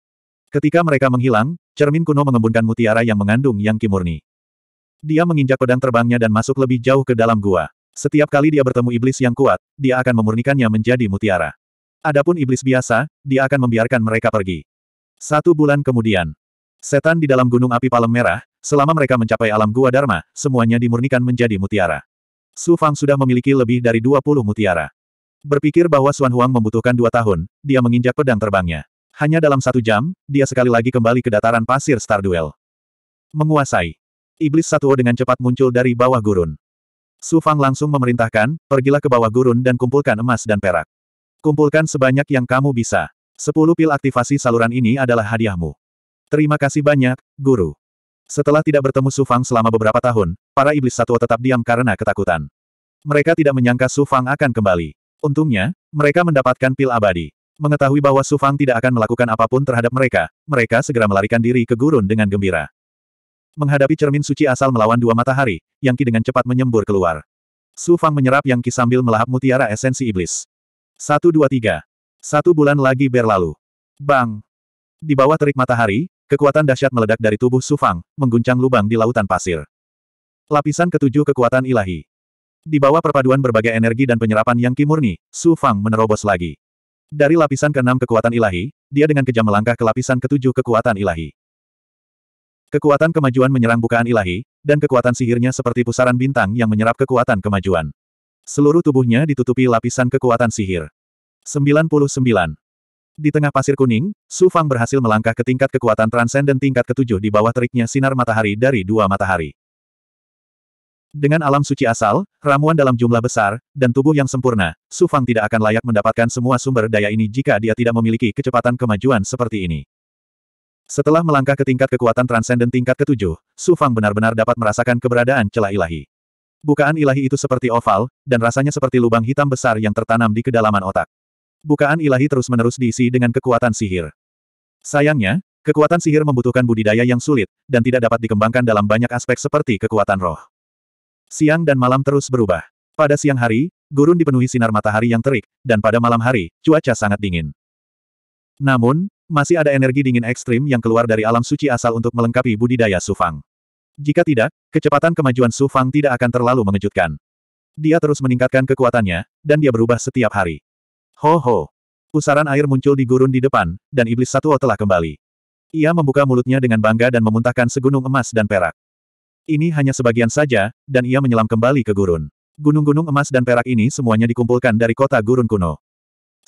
Ketika mereka menghilang, cermin kuno mengembunkan mutiara yang mengandung yang murni. Dia menginjak pedang terbangnya dan masuk lebih jauh ke dalam gua. Setiap kali dia bertemu iblis yang kuat, dia akan memurnikannya menjadi mutiara. Adapun iblis biasa, dia akan membiarkan mereka pergi. Satu bulan kemudian, setan di dalam gunung api palem merah, selama mereka mencapai alam gua Dharma, semuanya dimurnikan menjadi mutiara. Su Fang sudah memiliki lebih dari 20 mutiara. Berpikir bahwa Suan Huang membutuhkan dua tahun, dia menginjak pedang terbangnya. Hanya dalam satu jam, dia sekali lagi kembali ke dataran pasir Star Duel. Menguasai. Iblis Satuo dengan cepat muncul dari bawah gurun. Su Fang langsung memerintahkan, pergilah ke bawah gurun dan kumpulkan emas dan perak. Kumpulkan sebanyak yang kamu bisa. Sepuluh pil aktivasi saluran ini adalah hadiahmu. Terima kasih banyak, guru. Setelah tidak bertemu Su Fang selama beberapa tahun, para iblis satwa tetap diam karena ketakutan. Mereka tidak menyangka Su Fang akan kembali. Untungnya, mereka mendapatkan pil abadi. Mengetahui bahwa Su Fang tidak akan melakukan apapun terhadap mereka, mereka segera melarikan diri ke gurun dengan gembira menghadapi cermin suci asal melawan dua matahari, Yang Qi dengan cepat menyembur keluar. Su Fang menyerap Yang Qi sambil melahap mutiara esensi iblis. Satu dua tiga. Satu bulan lagi berlalu. Bang! Di bawah terik matahari, kekuatan dahsyat meledak dari tubuh Su Fang, mengguncang lubang di lautan pasir. Lapisan ketujuh kekuatan ilahi. Di bawah perpaduan berbagai energi dan penyerapan Yang Qi murni, Su Fang menerobos lagi. Dari lapisan keenam kekuatan ilahi, dia dengan kejam melangkah ke lapisan ketujuh kekuatan ilahi. Kekuatan kemajuan menyerang bukaan ilahi, dan kekuatan sihirnya seperti pusaran bintang yang menyerap kekuatan kemajuan. Seluruh tubuhnya ditutupi lapisan kekuatan sihir. 99. Di tengah pasir kuning, Su Fang berhasil melangkah ke tingkat kekuatan transenden tingkat ketujuh di bawah teriknya sinar matahari dari dua matahari. Dengan alam suci asal, ramuan dalam jumlah besar, dan tubuh yang sempurna, Su Fang tidak akan layak mendapatkan semua sumber daya ini jika dia tidak memiliki kecepatan kemajuan seperti ini. Setelah melangkah ke tingkat kekuatan transenden tingkat ketujuh, Su Fang benar-benar dapat merasakan keberadaan celah ilahi. Bukaan ilahi itu seperti oval, dan rasanya seperti lubang hitam besar yang tertanam di kedalaman otak. Bukaan ilahi terus-menerus diisi dengan kekuatan sihir. Sayangnya, kekuatan sihir membutuhkan budidaya yang sulit, dan tidak dapat dikembangkan dalam banyak aspek seperti kekuatan roh. Siang dan malam terus berubah. Pada siang hari, gurun dipenuhi sinar matahari yang terik, dan pada malam hari, cuaca sangat dingin. Namun, masih ada energi dingin ekstrim yang keluar dari alam suci asal untuk melengkapi budidaya Sufang. Jika tidak, kecepatan kemajuan Sufang tidak akan terlalu mengejutkan. Dia terus meningkatkan kekuatannya, dan dia berubah setiap hari. Ho-ho! Pusaran air muncul di gurun di depan, dan iblis satu telah kembali. Ia membuka mulutnya dengan bangga dan memuntahkan segunung emas dan perak. Ini hanya sebagian saja, dan ia menyelam kembali ke gurun. Gunung-gunung emas dan perak ini semuanya dikumpulkan dari kota gurun kuno.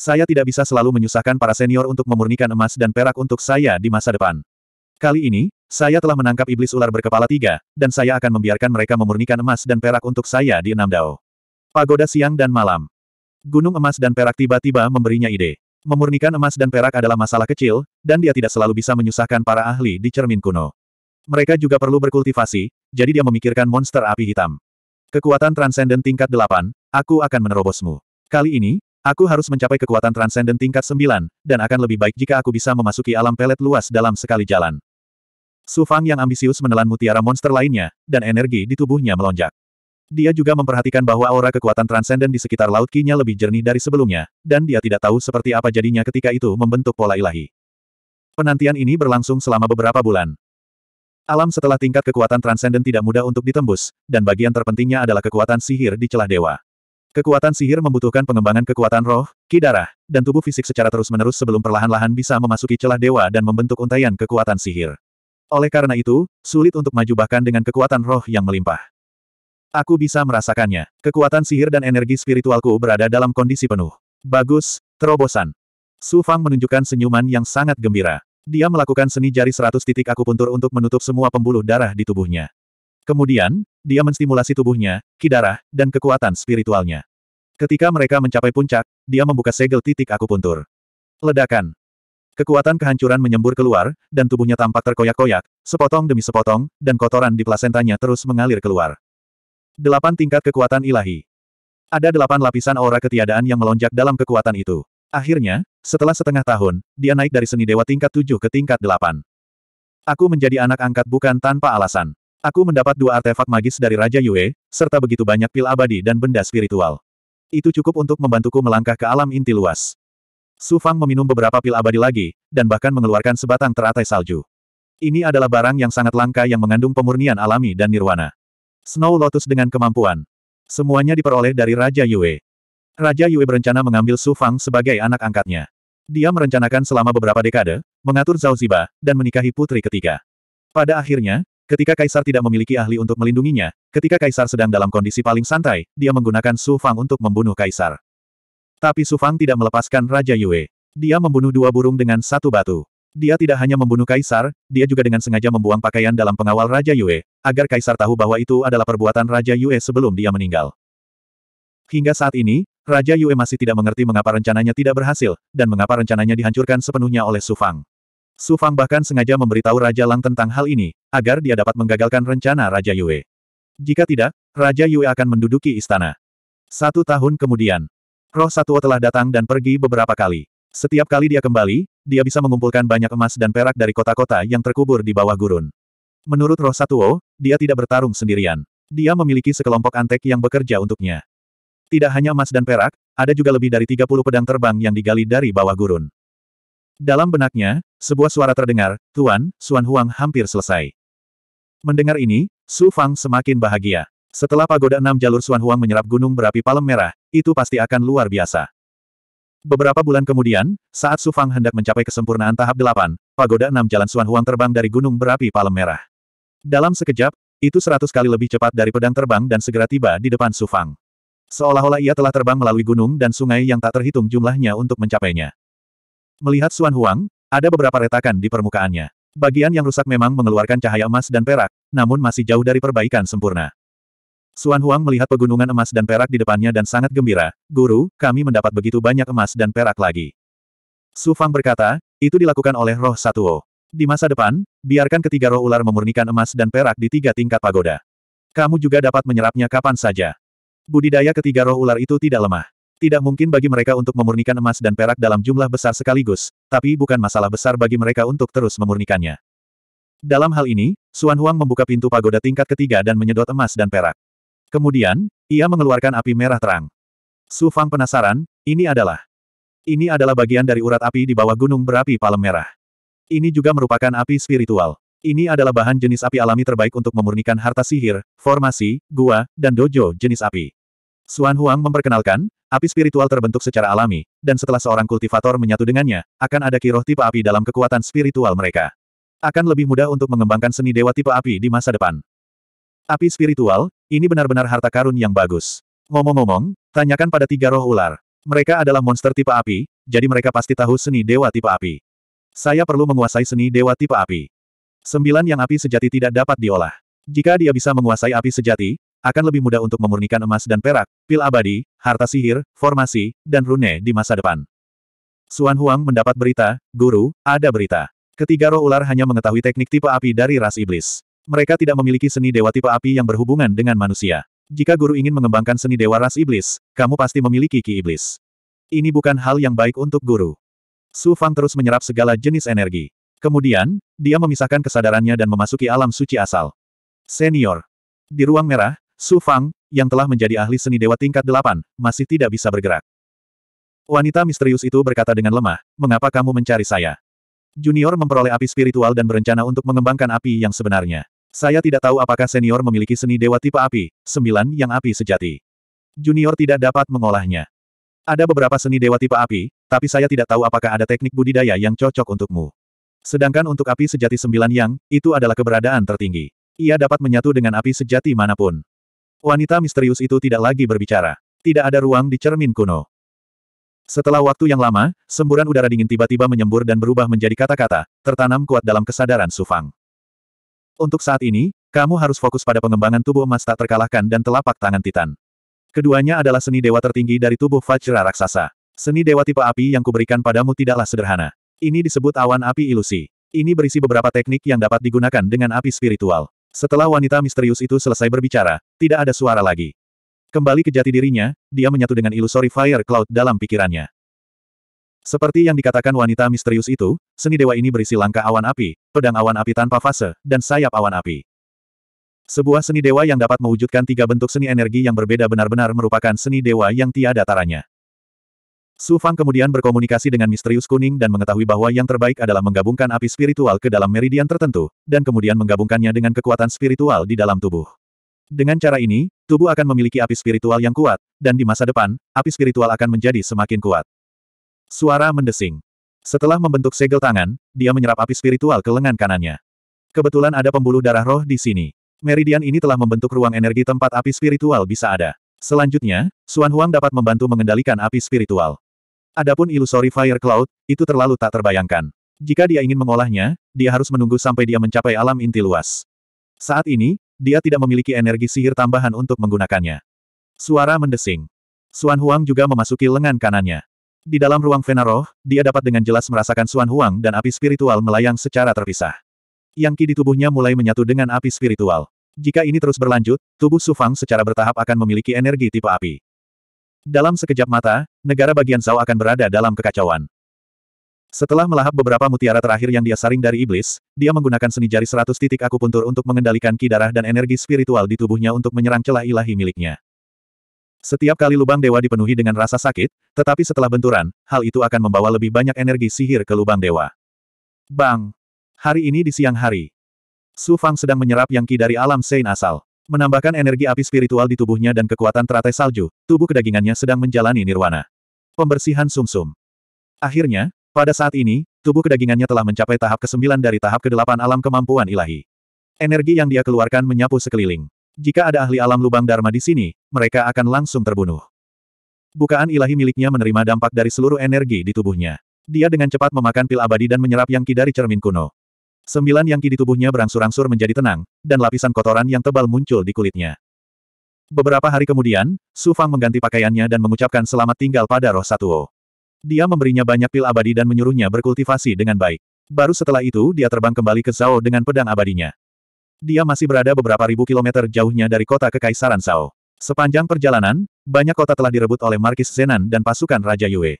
Saya tidak bisa selalu menyusahkan para senior untuk memurnikan emas dan perak untuk saya di masa depan. Kali ini, saya telah menangkap iblis ular berkepala tiga, dan saya akan membiarkan mereka memurnikan emas dan perak untuk saya di enam dao. Pagoda siang dan malam. Gunung emas dan perak tiba-tiba memberinya ide. Memurnikan emas dan perak adalah masalah kecil, dan dia tidak selalu bisa menyusahkan para ahli di cermin kuno. Mereka juga perlu berkultivasi, jadi dia memikirkan monster api hitam. Kekuatan transenden tingkat delapan, aku akan menerobosmu. Kali ini, Aku harus mencapai kekuatan transenden tingkat sembilan, dan akan lebih baik jika aku bisa memasuki alam pelet luas dalam sekali jalan. Su Fang yang ambisius menelan mutiara monster lainnya, dan energi di tubuhnya melonjak. Dia juga memperhatikan bahwa aura kekuatan transenden di sekitar Laut Kinya lebih jernih dari sebelumnya, dan dia tidak tahu seperti apa jadinya ketika itu membentuk pola ilahi. Penantian ini berlangsung selama beberapa bulan. Alam setelah tingkat kekuatan transenden tidak mudah untuk ditembus, dan bagian terpentingnya adalah kekuatan sihir di celah dewa. Kekuatan sihir membutuhkan pengembangan kekuatan roh, ki darah, dan tubuh fisik secara terus-menerus sebelum perlahan-lahan bisa memasuki celah dewa dan membentuk untaian kekuatan sihir. Oleh karena itu, sulit untuk maju bahkan dengan kekuatan roh yang melimpah. Aku bisa merasakannya. Kekuatan sihir dan energi spiritualku berada dalam kondisi penuh. Bagus, terobosan. Su Fang menunjukkan senyuman yang sangat gembira. Dia melakukan seni jari seratus titik akupuntur untuk menutup semua pembuluh darah di tubuhnya. Kemudian, dia menstimulasi tubuhnya, kidarah, dan kekuatan spiritualnya. Ketika mereka mencapai puncak, dia membuka segel titik akupuntur. Ledakan. Kekuatan kehancuran menyembur keluar, dan tubuhnya tampak terkoyak-koyak, sepotong demi sepotong, dan kotoran di plasentanya terus mengalir keluar. Delapan tingkat kekuatan ilahi. Ada delapan lapisan aura ketiadaan yang melonjak dalam kekuatan itu. Akhirnya, setelah setengah tahun, dia naik dari seni dewa tingkat tujuh ke tingkat delapan. Aku menjadi anak angkat bukan tanpa alasan. Aku mendapat dua artefak magis dari Raja Yue, serta begitu banyak pil abadi dan benda spiritual. Itu cukup untuk membantuku melangkah ke alam inti luas. Su Fang meminum beberapa pil abadi lagi, dan bahkan mengeluarkan sebatang teratai salju. Ini adalah barang yang sangat langka yang mengandung pemurnian alami dan nirwana. Snow Lotus dengan kemampuan. Semuanya diperoleh dari Raja Yue. Raja Yue berencana mengambil Su Fang sebagai anak angkatnya. Dia merencanakan selama beberapa dekade, mengatur Zhao Ziba, dan menikahi putri ketiga. Pada akhirnya, Ketika Kaisar tidak memiliki ahli untuk melindunginya, ketika Kaisar sedang dalam kondisi paling santai, dia menggunakan Su Fang untuk membunuh Kaisar. Tapi Su Fang tidak melepaskan Raja Yue. Dia membunuh dua burung dengan satu batu. Dia tidak hanya membunuh Kaisar, dia juga dengan sengaja membuang pakaian dalam pengawal Raja Yue, agar Kaisar tahu bahwa itu adalah perbuatan Raja Yue sebelum dia meninggal. Hingga saat ini, Raja Yue masih tidak mengerti mengapa rencananya tidak berhasil, dan mengapa rencananya dihancurkan sepenuhnya oleh Su Fang. Su Fang bahkan sengaja memberitahu Raja Lang tentang hal ini, agar dia dapat menggagalkan rencana Raja Yue. Jika tidak, Raja Yue akan menduduki istana. Satu tahun kemudian, roh Satuo telah datang dan pergi beberapa kali. Setiap kali dia kembali, dia bisa mengumpulkan banyak emas dan perak dari kota-kota yang terkubur di bawah gurun. Menurut roh Satuo, dia tidak bertarung sendirian. Dia memiliki sekelompok antek yang bekerja untuknya. Tidak hanya emas dan perak, ada juga lebih dari 30 pedang terbang yang digali dari bawah gurun. Dalam benaknya, sebuah suara terdengar, Tuan, Suan Huang hampir selesai. Mendengar ini, Su Fang semakin bahagia. Setelah pagoda enam jalur Suan Huang menyerap gunung berapi palem merah, itu pasti akan luar biasa. Beberapa bulan kemudian, saat Su Fang hendak mencapai kesempurnaan tahap delapan, pagoda enam jalan Suan Huang terbang dari gunung berapi palem merah. Dalam sekejap, itu seratus kali lebih cepat dari pedang terbang dan segera tiba di depan Su Fang. Seolah-olah ia telah terbang melalui gunung dan sungai yang tak terhitung jumlahnya untuk mencapainya. Melihat Suan Huang, ada beberapa retakan di permukaannya. Bagian yang rusak memang mengeluarkan cahaya emas dan perak, namun masih jauh dari perbaikan sempurna. Suan Huang melihat pegunungan emas dan perak di depannya dan sangat gembira, Guru, kami mendapat begitu banyak emas dan perak lagi. Su Fang berkata, itu dilakukan oleh roh Satuo. Di masa depan, biarkan ketiga roh ular memurnikan emas dan perak di tiga tingkat pagoda. Kamu juga dapat menyerapnya kapan saja. Budidaya ketiga roh ular itu tidak lemah. Tidak mungkin bagi mereka untuk memurnikan emas dan perak dalam jumlah besar sekaligus, tapi bukan masalah besar bagi mereka untuk terus memurnikannya. Dalam hal ini, Xuan Huang membuka pintu pagoda tingkat ketiga dan menyedot emas dan perak. Kemudian, ia mengeluarkan api merah terang. Su Fang penasaran, ini adalah. Ini adalah bagian dari urat api di bawah gunung berapi palem merah. Ini juga merupakan api spiritual. Ini adalah bahan jenis api alami terbaik untuk memurnikan harta sihir, formasi, gua, dan dojo jenis api. Suan Huang memperkenalkan, api spiritual terbentuk secara alami, dan setelah seorang kultivator menyatu dengannya, akan ada kiroh tipe api dalam kekuatan spiritual mereka. Akan lebih mudah untuk mengembangkan seni dewa tipe api di masa depan. Api spiritual, ini benar-benar harta karun yang bagus. Ngomong-ngomong, tanyakan pada tiga roh ular. Mereka adalah monster tipe api, jadi mereka pasti tahu seni dewa tipe api. Saya perlu menguasai seni dewa tipe api. Sembilan yang api sejati tidak dapat diolah. Jika dia bisa menguasai api sejati, akan lebih mudah untuk memurnikan emas dan perak, pil abadi, harta sihir, formasi, dan rune di masa depan. Suan Huang mendapat berita, guru, ada berita. Ketiga roh ular hanya mengetahui teknik tipe api dari ras iblis. Mereka tidak memiliki seni dewa tipe api yang berhubungan dengan manusia. Jika guru ingin mengembangkan seni dewa ras iblis, kamu pasti memiliki ki iblis. Ini bukan hal yang baik untuk guru. Su Fang terus menyerap segala jenis energi. Kemudian, dia memisahkan kesadarannya dan memasuki alam suci asal. Senior. Di ruang merah, Su Fang, yang telah menjadi ahli seni dewa tingkat delapan, masih tidak bisa bergerak. Wanita misterius itu berkata dengan lemah, mengapa kamu mencari saya? Junior memperoleh api spiritual dan berencana untuk mengembangkan api yang sebenarnya. Saya tidak tahu apakah senior memiliki seni dewa tipe api, sembilan yang api sejati. Junior tidak dapat mengolahnya. Ada beberapa seni dewa tipe api, tapi saya tidak tahu apakah ada teknik budidaya yang cocok untukmu. Sedangkan untuk api sejati sembilan yang, itu adalah keberadaan tertinggi. Ia dapat menyatu dengan api sejati manapun. Wanita misterius itu tidak lagi berbicara. Tidak ada ruang di cermin kuno. Setelah waktu yang lama, semburan udara dingin tiba-tiba menyembur dan berubah menjadi kata-kata, tertanam kuat dalam kesadaran Sufang. Untuk saat ini, kamu harus fokus pada pengembangan tubuh emas tak terkalahkan dan telapak tangan Titan. Keduanya adalah seni dewa tertinggi dari tubuh Fajra Raksasa. Seni dewa tipe api yang kuberikan padamu tidaklah sederhana. Ini disebut awan api ilusi. Ini berisi beberapa teknik yang dapat digunakan dengan api spiritual. Setelah wanita misterius itu selesai berbicara, tidak ada suara lagi. Kembali ke jati dirinya, dia menyatu dengan ilusori Fire Cloud dalam pikirannya. Seperti yang dikatakan wanita misterius itu, seni dewa ini berisi langkah awan api, pedang awan api tanpa fase, dan sayap awan api. Sebuah seni dewa yang dapat mewujudkan tiga bentuk seni energi yang berbeda benar-benar merupakan seni dewa yang tiada taranya. Su Fang kemudian berkomunikasi dengan misterius kuning dan mengetahui bahwa yang terbaik adalah menggabungkan api spiritual ke dalam meridian tertentu, dan kemudian menggabungkannya dengan kekuatan spiritual di dalam tubuh. Dengan cara ini, tubuh akan memiliki api spiritual yang kuat, dan di masa depan, api spiritual akan menjadi semakin kuat. Suara mendesing. Setelah membentuk segel tangan, dia menyerap api spiritual ke lengan kanannya. Kebetulan ada pembuluh darah roh di sini. Meridian ini telah membentuk ruang energi tempat api spiritual bisa ada. Selanjutnya, Suan Huang dapat membantu mengendalikan api spiritual. Adapun ilusori Fire Cloud, itu terlalu tak terbayangkan. Jika dia ingin mengolahnya, dia harus menunggu sampai dia mencapai alam inti luas. Saat ini, dia tidak memiliki energi sihir tambahan untuk menggunakannya. Suara mendesing. Suan Huang juga memasuki lengan kanannya. Di dalam ruang fenaroh, dia dapat dengan jelas merasakan Suan Huang dan api spiritual melayang secara terpisah. Yang ki di tubuhnya mulai menyatu dengan api spiritual. Jika ini terus berlanjut, tubuh Sufang secara bertahap akan memiliki energi tipe api. Dalam sekejap mata, negara bagian Zhao akan berada dalam kekacauan. Setelah melahap beberapa mutiara terakhir yang dia saring dari iblis, dia menggunakan seni jari seratus titik akupuntur untuk mengendalikan ki darah dan energi spiritual di tubuhnya untuk menyerang celah ilahi miliknya. Setiap kali lubang dewa dipenuhi dengan rasa sakit, tetapi setelah benturan, hal itu akan membawa lebih banyak energi sihir ke lubang dewa. Bang! Hari ini di siang hari. Su Fang sedang menyerap yang ki dari alam Sein asal menambahkan energi api spiritual di tubuhnya dan kekuatan teratai salju, tubuh kedagingannya sedang menjalani nirwana. Pembersihan sumsum. -sum. Akhirnya, pada saat ini, tubuh kedagingannya telah mencapai tahap ke-9 dari tahap ke-8 alam kemampuan ilahi. Energi yang dia keluarkan menyapu sekeliling. Jika ada ahli alam lubang Dharma di sini, mereka akan langsung terbunuh. Bukaan ilahi miliknya menerima dampak dari seluruh energi di tubuhnya. Dia dengan cepat memakan pil abadi dan menyerap yang ki dari cermin kuno. Sembilan yang ki di tubuhnya berangsur-angsur menjadi tenang, dan lapisan kotoran yang tebal muncul di kulitnya. Beberapa hari kemudian, Su Fang mengganti pakaiannya dan mengucapkan selamat tinggal pada roh Satuo. Dia memberinya banyak pil abadi dan menyuruhnya berkultivasi dengan baik. Baru setelah itu dia terbang kembali ke Zhao dengan pedang abadinya. Dia masih berada beberapa ribu kilometer jauhnya dari kota Kekaisaran Zhao. Sepanjang perjalanan, banyak kota telah direbut oleh Markis Zenan dan pasukan Raja Yue.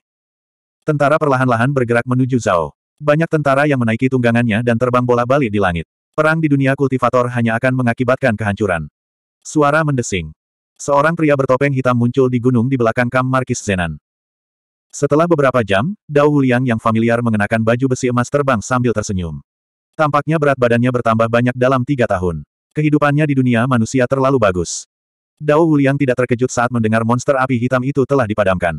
Tentara perlahan-lahan bergerak menuju Zhao. Banyak tentara yang menaiki tunggangannya dan terbang bola balik di langit. Perang di dunia kultivator hanya akan mengakibatkan kehancuran. Suara mendesing. Seorang pria bertopeng hitam muncul di gunung di belakang Kam Markis Zenan. Setelah beberapa jam, Dao Huliang yang familiar mengenakan baju besi emas terbang sambil tersenyum. Tampaknya berat badannya bertambah banyak dalam tiga tahun. Kehidupannya di dunia manusia terlalu bagus. Dao Huliang tidak terkejut saat mendengar monster api hitam itu telah dipadamkan.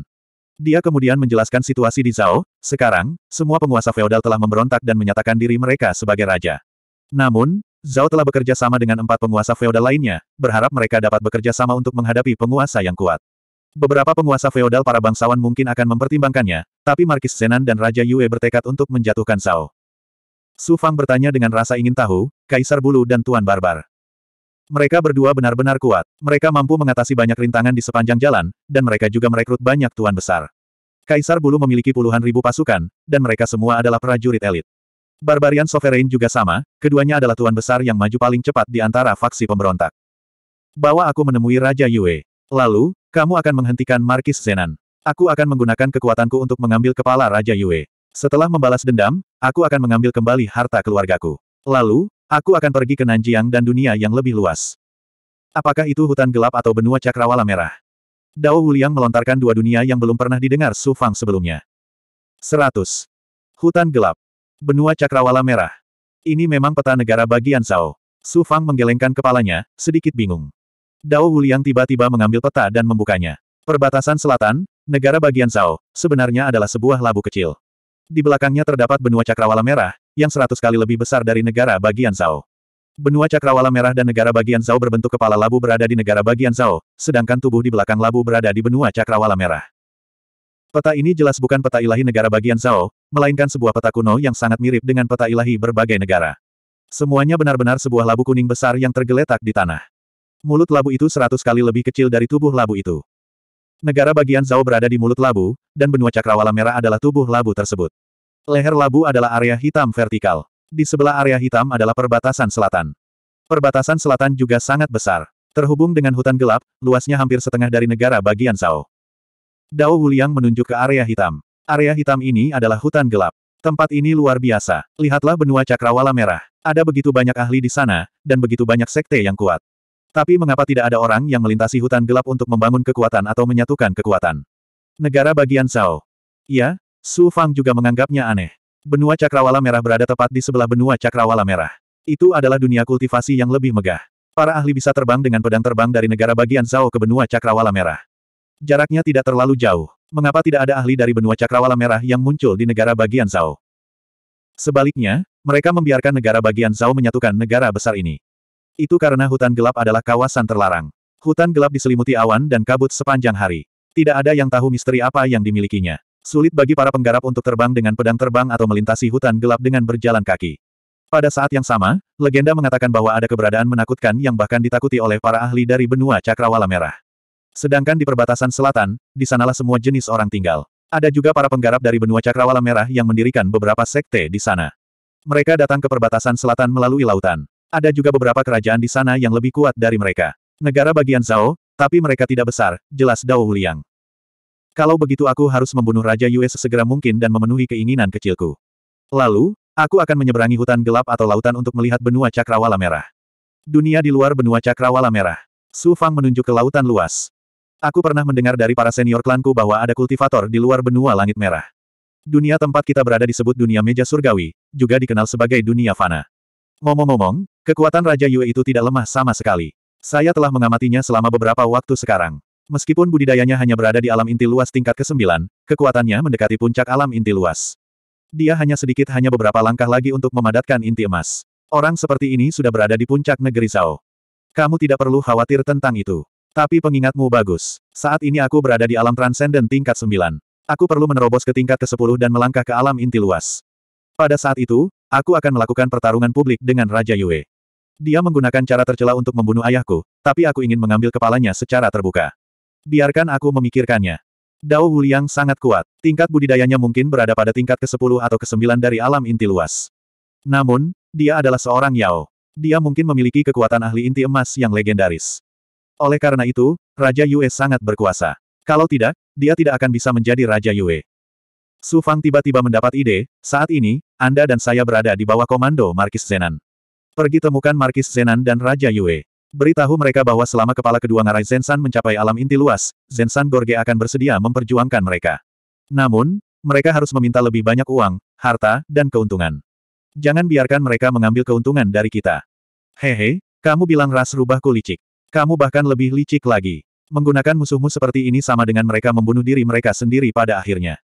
Dia kemudian menjelaskan situasi di Zhao, sekarang, semua penguasa feodal telah memberontak dan menyatakan diri mereka sebagai raja. Namun, Zhao telah bekerja sama dengan empat penguasa feodal lainnya, berharap mereka dapat bekerja sama untuk menghadapi penguasa yang kuat. Beberapa penguasa feodal para bangsawan mungkin akan mempertimbangkannya, tapi Markis Zenan dan Raja Yue bertekad untuk menjatuhkan Zhao. Su Fang bertanya dengan rasa ingin tahu, Kaisar Bulu dan Tuan Barbar. Mereka berdua benar-benar kuat. Mereka mampu mengatasi banyak rintangan di sepanjang jalan, dan mereka juga merekrut banyak tuan besar. Kaisar Bulu memiliki puluhan ribu pasukan, dan mereka semua adalah prajurit elit. Barbarian Sovereign juga sama, keduanya adalah tuan besar yang maju paling cepat di antara faksi pemberontak. Bawa aku menemui Raja Yue. Lalu, kamu akan menghentikan Markis Zenan. Aku akan menggunakan kekuatanku untuk mengambil kepala Raja Yue. Setelah membalas dendam, aku akan mengambil kembali harta keluargaku. Lalu, Aku akan pergi ke Nanjiang dan dunia yang lebih luas. Apakah itu hutan gelap atau benua cakrawala merah? Dao Wuliang melontarkan dua dunia yang belum pernah didengar Su Fang sebelumnya. 100. Hutan gelap. Benua cakrawala merah. Ini memang peta negara bagian Zhao. Su Fang menggelengkan kepalanya, sedikit bingung. Dao Wuliang tiba-tiba mengambil peta dan membukanya. Perbatasan selatan, negara bagian Zhao, sebenarnya adalah sebuah labu kecil. Di belakangnya terdapat benua cakrawala merah, yang seratus kali lebih besar dari negara bagian Zhao. Benua cakrawala merah dan negara bagian Zhao berbentuk kepala labu berada di negara bagian Zhao, sedangkan tubuh di belakang labu berada di benua cakrawala merah. Peta ini jelas bukan peta ilahi negara bagian Zhao, melainkan sebuah peta kuno yang sangat mirip dengan peta ilahi berbagai negara. Semuanya benar-benar sebuah labu kuning besar yang tergeletak di tanah. Mulut labu itu seratus kali lebih kecil dari tubuh labu itu. Negara bagian Zhao berada di mulut labu, dan benua cakrawala merah adalah tubuh labu tersebut. Leher labu adalah area hitam vertikal. Di sebelah area hitam adalah perbatasan selatan. Perbatasan selatan juga sangat besar. Terhubung dengan hutan gelap, luasnya hampir setengah dari negara bagian Sao. Dao Wuliang menunjuk ke area hitam. Area hitam ini adalah hutan gelap. Tempat ini luar biasa. Lihatlah benua cakrawala merah. Ada begitu banyak ahli di sana, dan begitu banyak sekte yang kuat. Tapi mengapa tidak ada orang yang melintasi hutan gelap untuk membangun kekuatan atau menyatukan kekuatan? Negara bagian Sao. Ya. Su Fang juga menganggapnya aneh. Benua cakrawala merah berada tepat di sebelah benua cakrawala merah. Itu adalah dunia kultivasi yang lebih megah. Para ahli bisa terbang dengan pedang terbang dari negara bagian Zhao ke benua cakrawala merah. Jaraknya tidak terlalu jauh. Mengapa tidak ada ahli dari benua cakrawala merah yang muncul di negara bagian Zhao? Sebaliknya, mereka membiarkan negara bagian Zhao menyatukan negara besar ini. Itu karena hutan gelap adalah kawasan terlarang. Hutan gelap diselimuti awan dan kabut sepanjang hari. Tidak ada yang tahu misteri apa yang dimilikinya. Sulit bagi para penggarap untuk terbang dengan pedang terbang atau melintasi hutan gelap dengan berjalan kaki. Pada saat yang sama, legenda mengatakan bahwa ada keberadaan menakutkan yang bahkan ditakuti oleh para ahli dari benua Cakrawala Merah. Sedangkan di perbatasan selatan, di sanalah semua jenis orang tinggal. Ada juga para penggarap dari benua Cakrawala Merah yang mendirikan beberapa sekte di sana. Mereka datang ke perbatasan selatan melalui lautan. Ada juga beberapa kerajaan di sana yang lebih kuat dari mereka. Negara bagian Zhao, tapi mereka tidak besar, jelas Dao Wuliang. Kalau begitu aku harus membunuh Raja Yue sesegera mungkin dan memenuhi keinginan kecilku. Lalu, aku akan menyeberangi hutan gelap atau lautan untuk melihat benua cakrawala merah. Dunia di luar benua cakrawala merah. Su Fang menunjuk ke lautan luas. Aku pernah mendengar dari para senior klanku bahwa ada kultivator di luar benua langit merah. Dunia tempat kita berada disebut dunia meja surgawi, juga dikenal sebagai dunia fana. Ngomong-ngomong, kekuatan Raja Yue itu tidak lemah sama sekali. Saya telah mengamatinya selama beberapa waktu sekarang. Meskipun budidayanya hanya berada di alam inti luas tingkat ke-9, kekuatannya mendekati puncak alam inti luas. Dia hanya sedikit hanya beberapa langkah lagi untuk memadatkan inti emas. Orang seperti ini sudah berada di puncak negeri Zhao. Kamu tidak perlu khawatir tentang itu. Tapi pengingatmu bagus. Saat ini aku berada di alam transenden tingkat 9. Aku perlu menerobos ke tingkat ke-10 dan melangkah ke alam inti luas. Pada saat itu, aku akan melakukan pertarungan publik dengan Raja Yue. Dia menggunakan cara tercela untuk membunuh ayahku, tapi aku ingin mengambil kepalanya secara terbuka. Biarkan aku memikirkannya. Dao Wuliang sangat kuat. Tingkat budidayanya mungkin berada pada tingkat ke-10 atau ke-9 dari alam inti luas. Namun, dia adalah seorang Yao. Dia mungkin memiliki kekuatan ahli inti emas yang legendaris. Oleh karena itu, Raja Yue sangat berkuasa. Kalau tidak, dia tidak akan bisa menjadi Raja Yue. Su Fang tiba-tiba mendapat ide, saat ini, Anda dan saya berada di bawah komando Markis Zenan. Pergi temukan Markis Zenan dan Raja Yue. Beritahu mereka bahwa selama kepala kedua ngarai Zensan mencapai alam inti luas, Zensan Gorge akan bersedia memperjuangkan mereka. Namun, mereka harus meminta lebih banyak uang, harta, dan keuntungan. Jangan biarkan mereka mengambil keuntungan dari kita. Hehe, kamu bilang ras rubahku licik. Kamu bahkan lebih licik lagi. Menggunakan musuhmu seperti ini sama dengan mereka membunuh diri mereka sendiri pada akhirnya.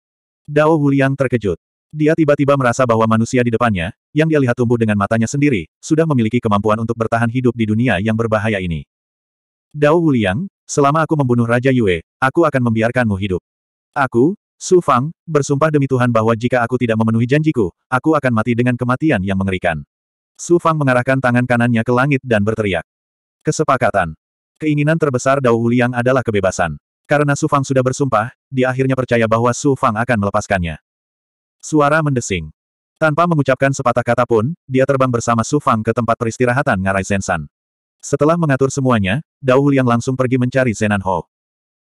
Dao Wuliang terkejut. Dia tiba-tiba merasa bahwa manusia di depannya, yang dia lihat tumbuh dengan matanya sendiri, sudah memiliki kemampuan untuk bertahan hidup di dunia yang berbahaya ini. Dao Wuliang, selama aku membunuh Raja Yue, aku akan membiarkanmu hidup. Aku, Su Fang, bersumpah demi Tuhan bahwa jika aku tidak memenuhi janjiku, aku akan mati dengan kematian yang mengerikan. Su Fang mengarahkan tangan kanannya ke langit dan berteriak. Kesepakatan. Keinginan terbesar Dao Wuliang adalah kebebasan. Karena Su Fang sudah bersumpah, dia akhirnya percaya bahwa Su Fang akan melepaskannya. Suara mendesing. Tanpa mengucapkan sepatah kata pun, dia terbang bersama Su Fang ke tempat peristirahatan ngarai Zensan. Setelah mengatur semuanya, Dao Huliang langsung pergi mencari Zenan Ho.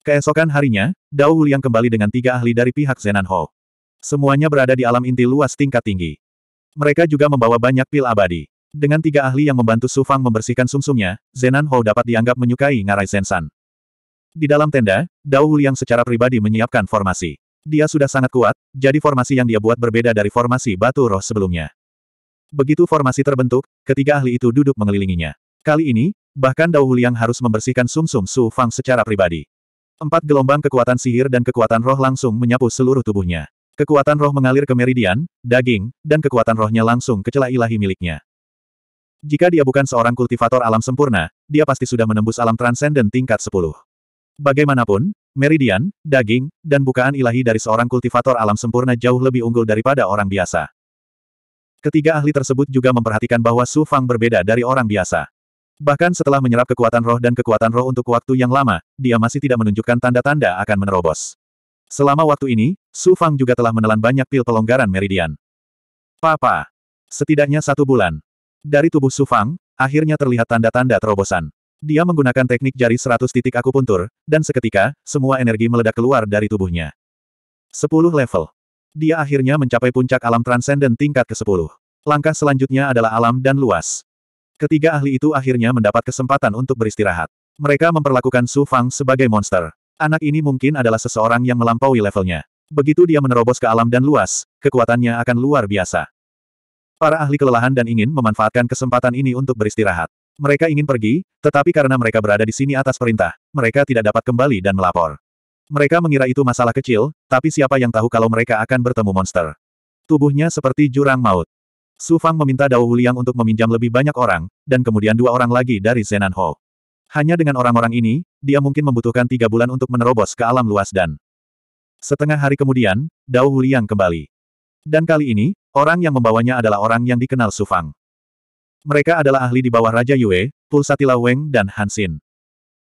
Keesokan harinya, Dao Huliang kembali dengan tiga ahli dari pihak Zenan Ho. Semuanya berada di alam inti luas tingkat tinggi. Mereka juga membawa banyak pil abadi. Dengan tiga ahli yang membantu Su Fang membersihkan sumsumnya, Zenan Ho dapat dianggap menyukai ngarai Zensan. Di dalam tenda, Dao Huliang secara pribadi menyiapkan formasi. Dia sudah sangat kuat, jadi formasi yang dia buat berbeda dari formasi batu roh sebelumnya. Begitu formasi terbentuk, ketiga ahli itu duduk mengelilinginya. Kali ini, bahkan Dao Huliang harus membersihkan sumsum Su Fang secara pribadi. Empat gelombang kekuatan sihir dan kekuatan roh langsung menyapu seluruh tubuhnya. Kekuatan roh mengalir ke meridian, daging, dan kekuatan rohnya langsung ke celah ilahi miliknya. Jika dia bukan seorang kultivator alam sempurna, dia pasti sudah menembus alam transenden tingkat 10. Bagaimanapun, meridian, daging, dan bukaan ilahi dari seorang kultivator alam sempurna jauh lebih unggul daripada orang biasa. Ketiga ahli tersebut juga memperhatikan bahwa Su Fang berbeda dari orang biasa. Bahkan setelah menyerap kekuatan roh dan kekuatan roh untuk waktu yang lama, dia masih tidak menunjukkan tanda-tanda akan menerobos. Selama waktu ini, Su Fang juga telah menelan banyak pil pelonggaran meridian. Papa. Setidaknya satu bulan. Dari tubuh Su Fang, akhirnya terlihat tanda-tanda terobosan. Dia menggunakan teknik jari seratus titik akupuntur, dan seketika, semua energi meledak keluar dari tubuhnya. Sepuluh level. Dia akhirnya mencapai puncak alam transenden tingkat ke-10. Langkah selanjutnya adalah alam dan luas. Ketiga ahli itu akhirnya mendapat kesempatan untuk beristirahat. Mereka memperlakukan Su Fang sebagai monster. Anak ini mungkin adalah seseorang yang melampaui levelnya. Begitu dia menerobos ke alam dan luas, kekuatannya akan luar biasa. Para ahli kelelahan dan ingin memanfaatkan kesempatan ini untuk beristirahat. Mereka ingin pergi, tetapi karena mereka berada di sini atas perintah, mereka tidak dapat kembali dan melapor. Mereka mengira itu masalah kecil, tapi siapa yang tahu kalau mereka akan bertemu monster. Tubuhnya seperti jurang maut. Su Fang meminta Dao Wuliang untuk meminjam lebih banyak orang, dan kemudian dua orang lagi dari Zenan Ho. Hanya dengan orang-orang ini, dia mungkin membutuhkan tiga bulan untuk menerobos ke alam luas dan... Setengah hari kemudian, Dao Wuliang kembali. Dan kali ini, orang yang membawanya adalah orang yang dikenal Su Fang. Mereka adalah ahli di bawah Raja Yue, Pulsatila Weng dan Hansin.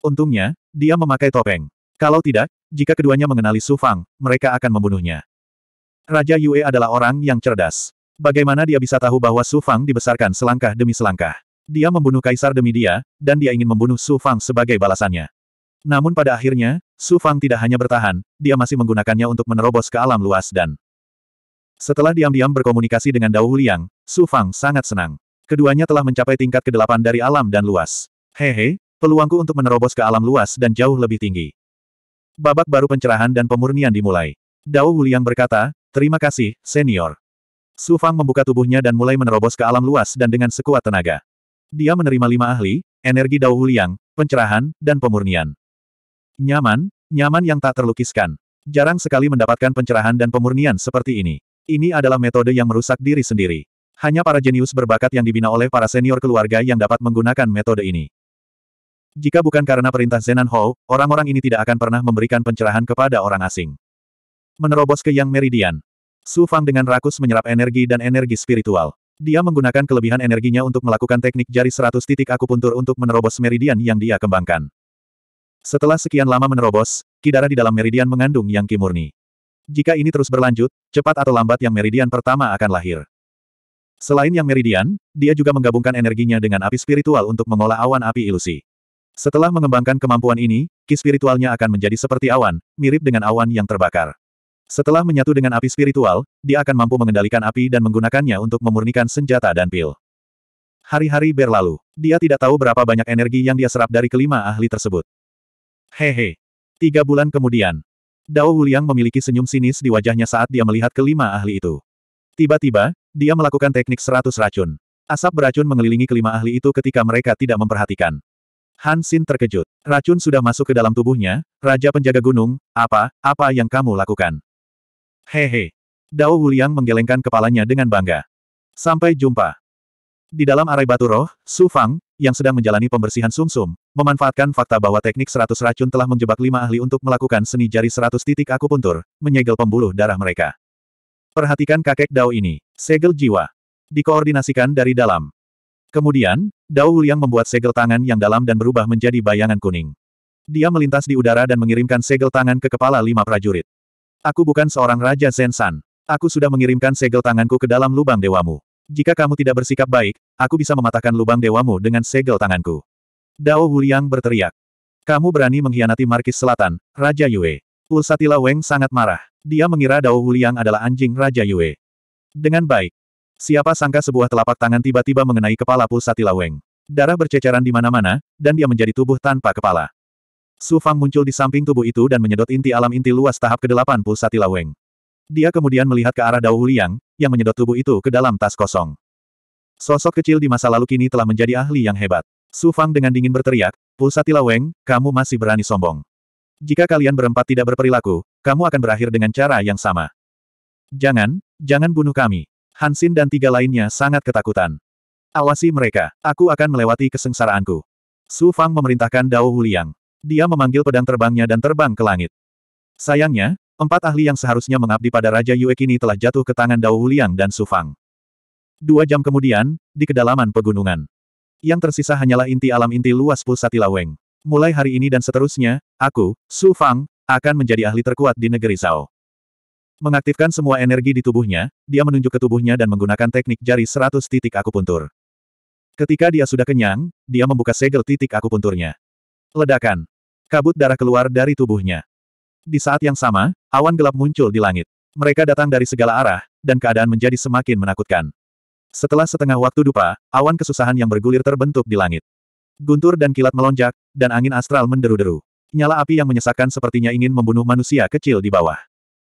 Untungnya, dia memakai topeng. Kalau tidak, jika keduanya mengenali Su Fang, mereka akan membunuhnya. Raja Yue adalah orang yang cerdas. Bagaimana dia bisa tahu bahwa Su Fang dibesarkan selangkah demi selangkah? Dia membunuh kaisar demi dia, dan dia ingin membunuh Su Fang sebagai balasannya. Namun pada akhirnya, Su Fang tidak hanya bertahan, dia masih menggunakannya untuk menerobos ke alam luas dan... Setelah diam-diam berkomunikasi dengan Dao Liang, Su Fang sangat senang. Keduanya telah mencapai tingkat ke-8 dari alam dan luas. Hehe, peluangku untuk menerobos ke alam luas dan jauh lebih tinggi. Babak baru pencerahan dan pemurnian dimulai. Dao Wuliang berkata, terima kasih, senior. Su Fang membuka tubuhnya dan mulai menerobos ke alam luas dan dengan sekuat tenaga. Dia menerima lima ahli, energi Dao Wuliang, pencerahan, dan pemurnian. Nyaman, nyaman yang tak terlukiskan. Jarang sekali mendapatkan pencerahan dan pemurnian seperti ini. Ini adalah metode yang merusak diri sendiri. Hanya para jenius berbakat yang dibina oleh para senior keluarga yang dapat menggunakan metode ini. Jika bukan karena perintah Zenan Hou, orang-orang ini tidak akan pernah memberikan pencerahan kepada orang asing. Menerobos ke Yang Meridian. Su Fang dengan rakus menyerap energi dan energi spiritual. Dia menggunakan kelebihan energinya untuk melakukan teknik jari seratus titik akupuntur untuk menerobos meridian yang dia kembangkan. Setelah sekian lama menerobos, kidara di dalam meridian mengandung yang kimurni. Jika ini terus berlanjut, cepat atau lambat yang meridian pertama akan lahir. Selain yang meridian, dia juga menggabungkan energinya dengan api spiritual untuk mengolah awan api ilusi. Setelah mengembangkan kemampuan ini, ki spiritualnya akan menjadi seperti awan, mirip dengan awan yang terbakar. Setelah menyatu dengan api spiritual, dia akan mampu mengendalikan api dan menggunakannya untuk memurnikan senjata dan pil. Hari-hari berlalu. Dia tidak tahu berapa banyak energi yang dia serap dari kelima ahli tersebut. Hehe. Tiga bulan kemudian. Dao Wuliang memiliki senyum sinis di wajahnya saat dia melihat kelima ahli itu. Tiba-tiba, dia melakukan teknik seratus racun. Asap beracun mengelilingi kelima ahli itu ketika mereka tidak memperhatikan. Han Xin terkejut. Racun sudah masuk ke dalam tubuhnya, Raja Penjaga Gunung, apa, apa yang kamu lakukan? Hehe. Dao Wuliang menggelengkan kepalanya dengan bangga. Sampai jumpa. Di dalam arai batu roh, Su Fang, yang sedang menjalani pembersihan sumsum, -sum, memanfaatkan fakta bahwa teknik seratus racun telah menjebak lima ahli untuk melakukan seni jari seratus titik akupuntur, menyegel pembuluh darah mereka. Perhatikan kakek Dao ini, segel jiwa. Dikoordinasikan dari dalam. Kemudian, Dao Wuliang membuat segel tangan yang dalam dan berubah menjadi bayangan kuning. Dia melintas di udara dan mengirimkan segel tangan ke kepala lima prajurit. Aku bukan seorang Raja Zensan. Aku sudah mengirimkan segel tanganku ke dalam lubang dewamu. Jika kamu tidak bersikap baik, aku bisa mematahkan lubang dewamu dengan segel tanganku. Dao Wuliang berteriak. Kamu berani mengkhianati Markis Selatan, Raja Yue. Ulsatila Weng sangat marah. Dia mengira Dao Huliang adalah anjing Raja Yue. Dengan baik. Siapa sangka sebuah telapak tangan tiba-tiba mengenai kepala Pulsatila Weng. Darah berceceran di mana-mana, dan dia menjadi tubuh tanpa kepala. Su Fang muncul di samping tubuh itu dan menyedot inti alam inti luas tahap ke-8 Pulsatila Weng. Dia kemudian melihat ke arah Dao Huliang, yang menyedot tubuh itu ke dalam tas kosong. Sosok kecil di masa lalu kini telah menjadi ahli yang hebat. Su Fang dengan dingin berteriak, Pulsatila Weng, kamu masih berani sombong. Jika kalian berempat tidak berperilaku, kamu akan berakhir dengan cara yang sama. Jangan, jangan bunuh kami. Hansin dan tiga lainnya sangat ketakutan. Awasi mereka, aku akan melewati kesengsaraanku. Su Fang memerintahkan Dao Huliang. Dia memanggil pedang terbangnya dan terbang ke langit. Sayangnya, empat ahli yang seharusnya mengabdi pada Raja Yue kini telah jatuh ke tangan Dao Huliang dan Su Fang. Dua jam kemudian, di kedalaman pegunungan. Yang tersisa hanyalah inti alam inti luas pulsa Tilaweng. Mulai hari ini dan seterusnya, aku, Su Fang, akan menjadi ahli terkuat di negeri Zhao. Mengaktifkan semua energi di tubuhnya, dia menunjuk ke tubuhnya dan menggunakan teknik jari seratus titik akupuntur. Ketika dia sudah kenyang, dia membuka segel titik akupunturnya. Ledakan. Kabut darah keluar dari tubuhnya. Di saat yang sama, awan gelap muncul di langit. Mereka datang dari segala arah, dan keadaan menjadi semakin menakutkan. Setelah setengah waktu dupa, awan kesusahan yang bergulir terbentuk di langit. Guntur dan kilat melonjak, dan angin astral menderu-deru. Nyala api yang menyesakan sepertinya ingin membunuh manusia kecil di bawah.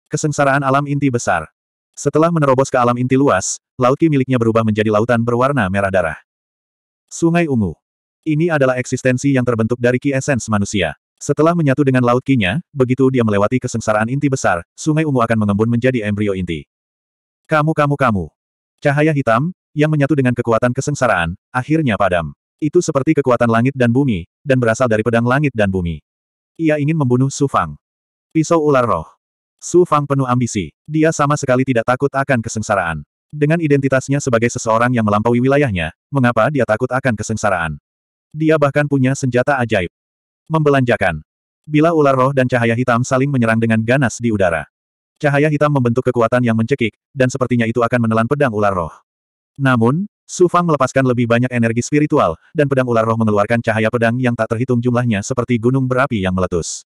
Kesengsaraan alam inti besar. Setelah menerobos ke alam inti luas, laut ki miliknya berubah menjadi lautan berwarna merah darah. Sungai Ungu. Ini adalah eksistensi yang terbentuk dari ki esens manusia. Setelah menyatu dengan laut kinya, begitu dia melewati kesengsaraan inti besar, Sungai Ungu akan mengembun menjadi embrio inti. Kamu kamu kamu. Cahaya hitam, yang menyatu dengan kekuatan kesengsaraan, akhirnya padam. Itu seperti kekuatan langit dan bumi, dan berasal dari pedang langit dan bumi. Ia ingin membunuh Su Fang. Pisau ular roh. Su Fang penuh ambisi. Dia sama sekali tidak takut akan kesengsaraan. Dengan identitasnya sebagai seseorang yang melampaui wilayahnya, mengapa dia takut akan kesengsaraan? Dia bahkan punya senjata ajaib. Membelanjakan. Bila ular roh dan cahaya hitam saling menyerang dengan ganas di udara. Cahaya hitam membentuk kekuatan yang mencekik, dan sepertinya itu akan menelan pedang ular roh. Namun, Su Fang melepaskan lebih banyak energi spiritual, dan pedang ular roh mengeluarkan cahaya pedang yang tak terhitung jumlahnya seperti gunung berapi yang meletus.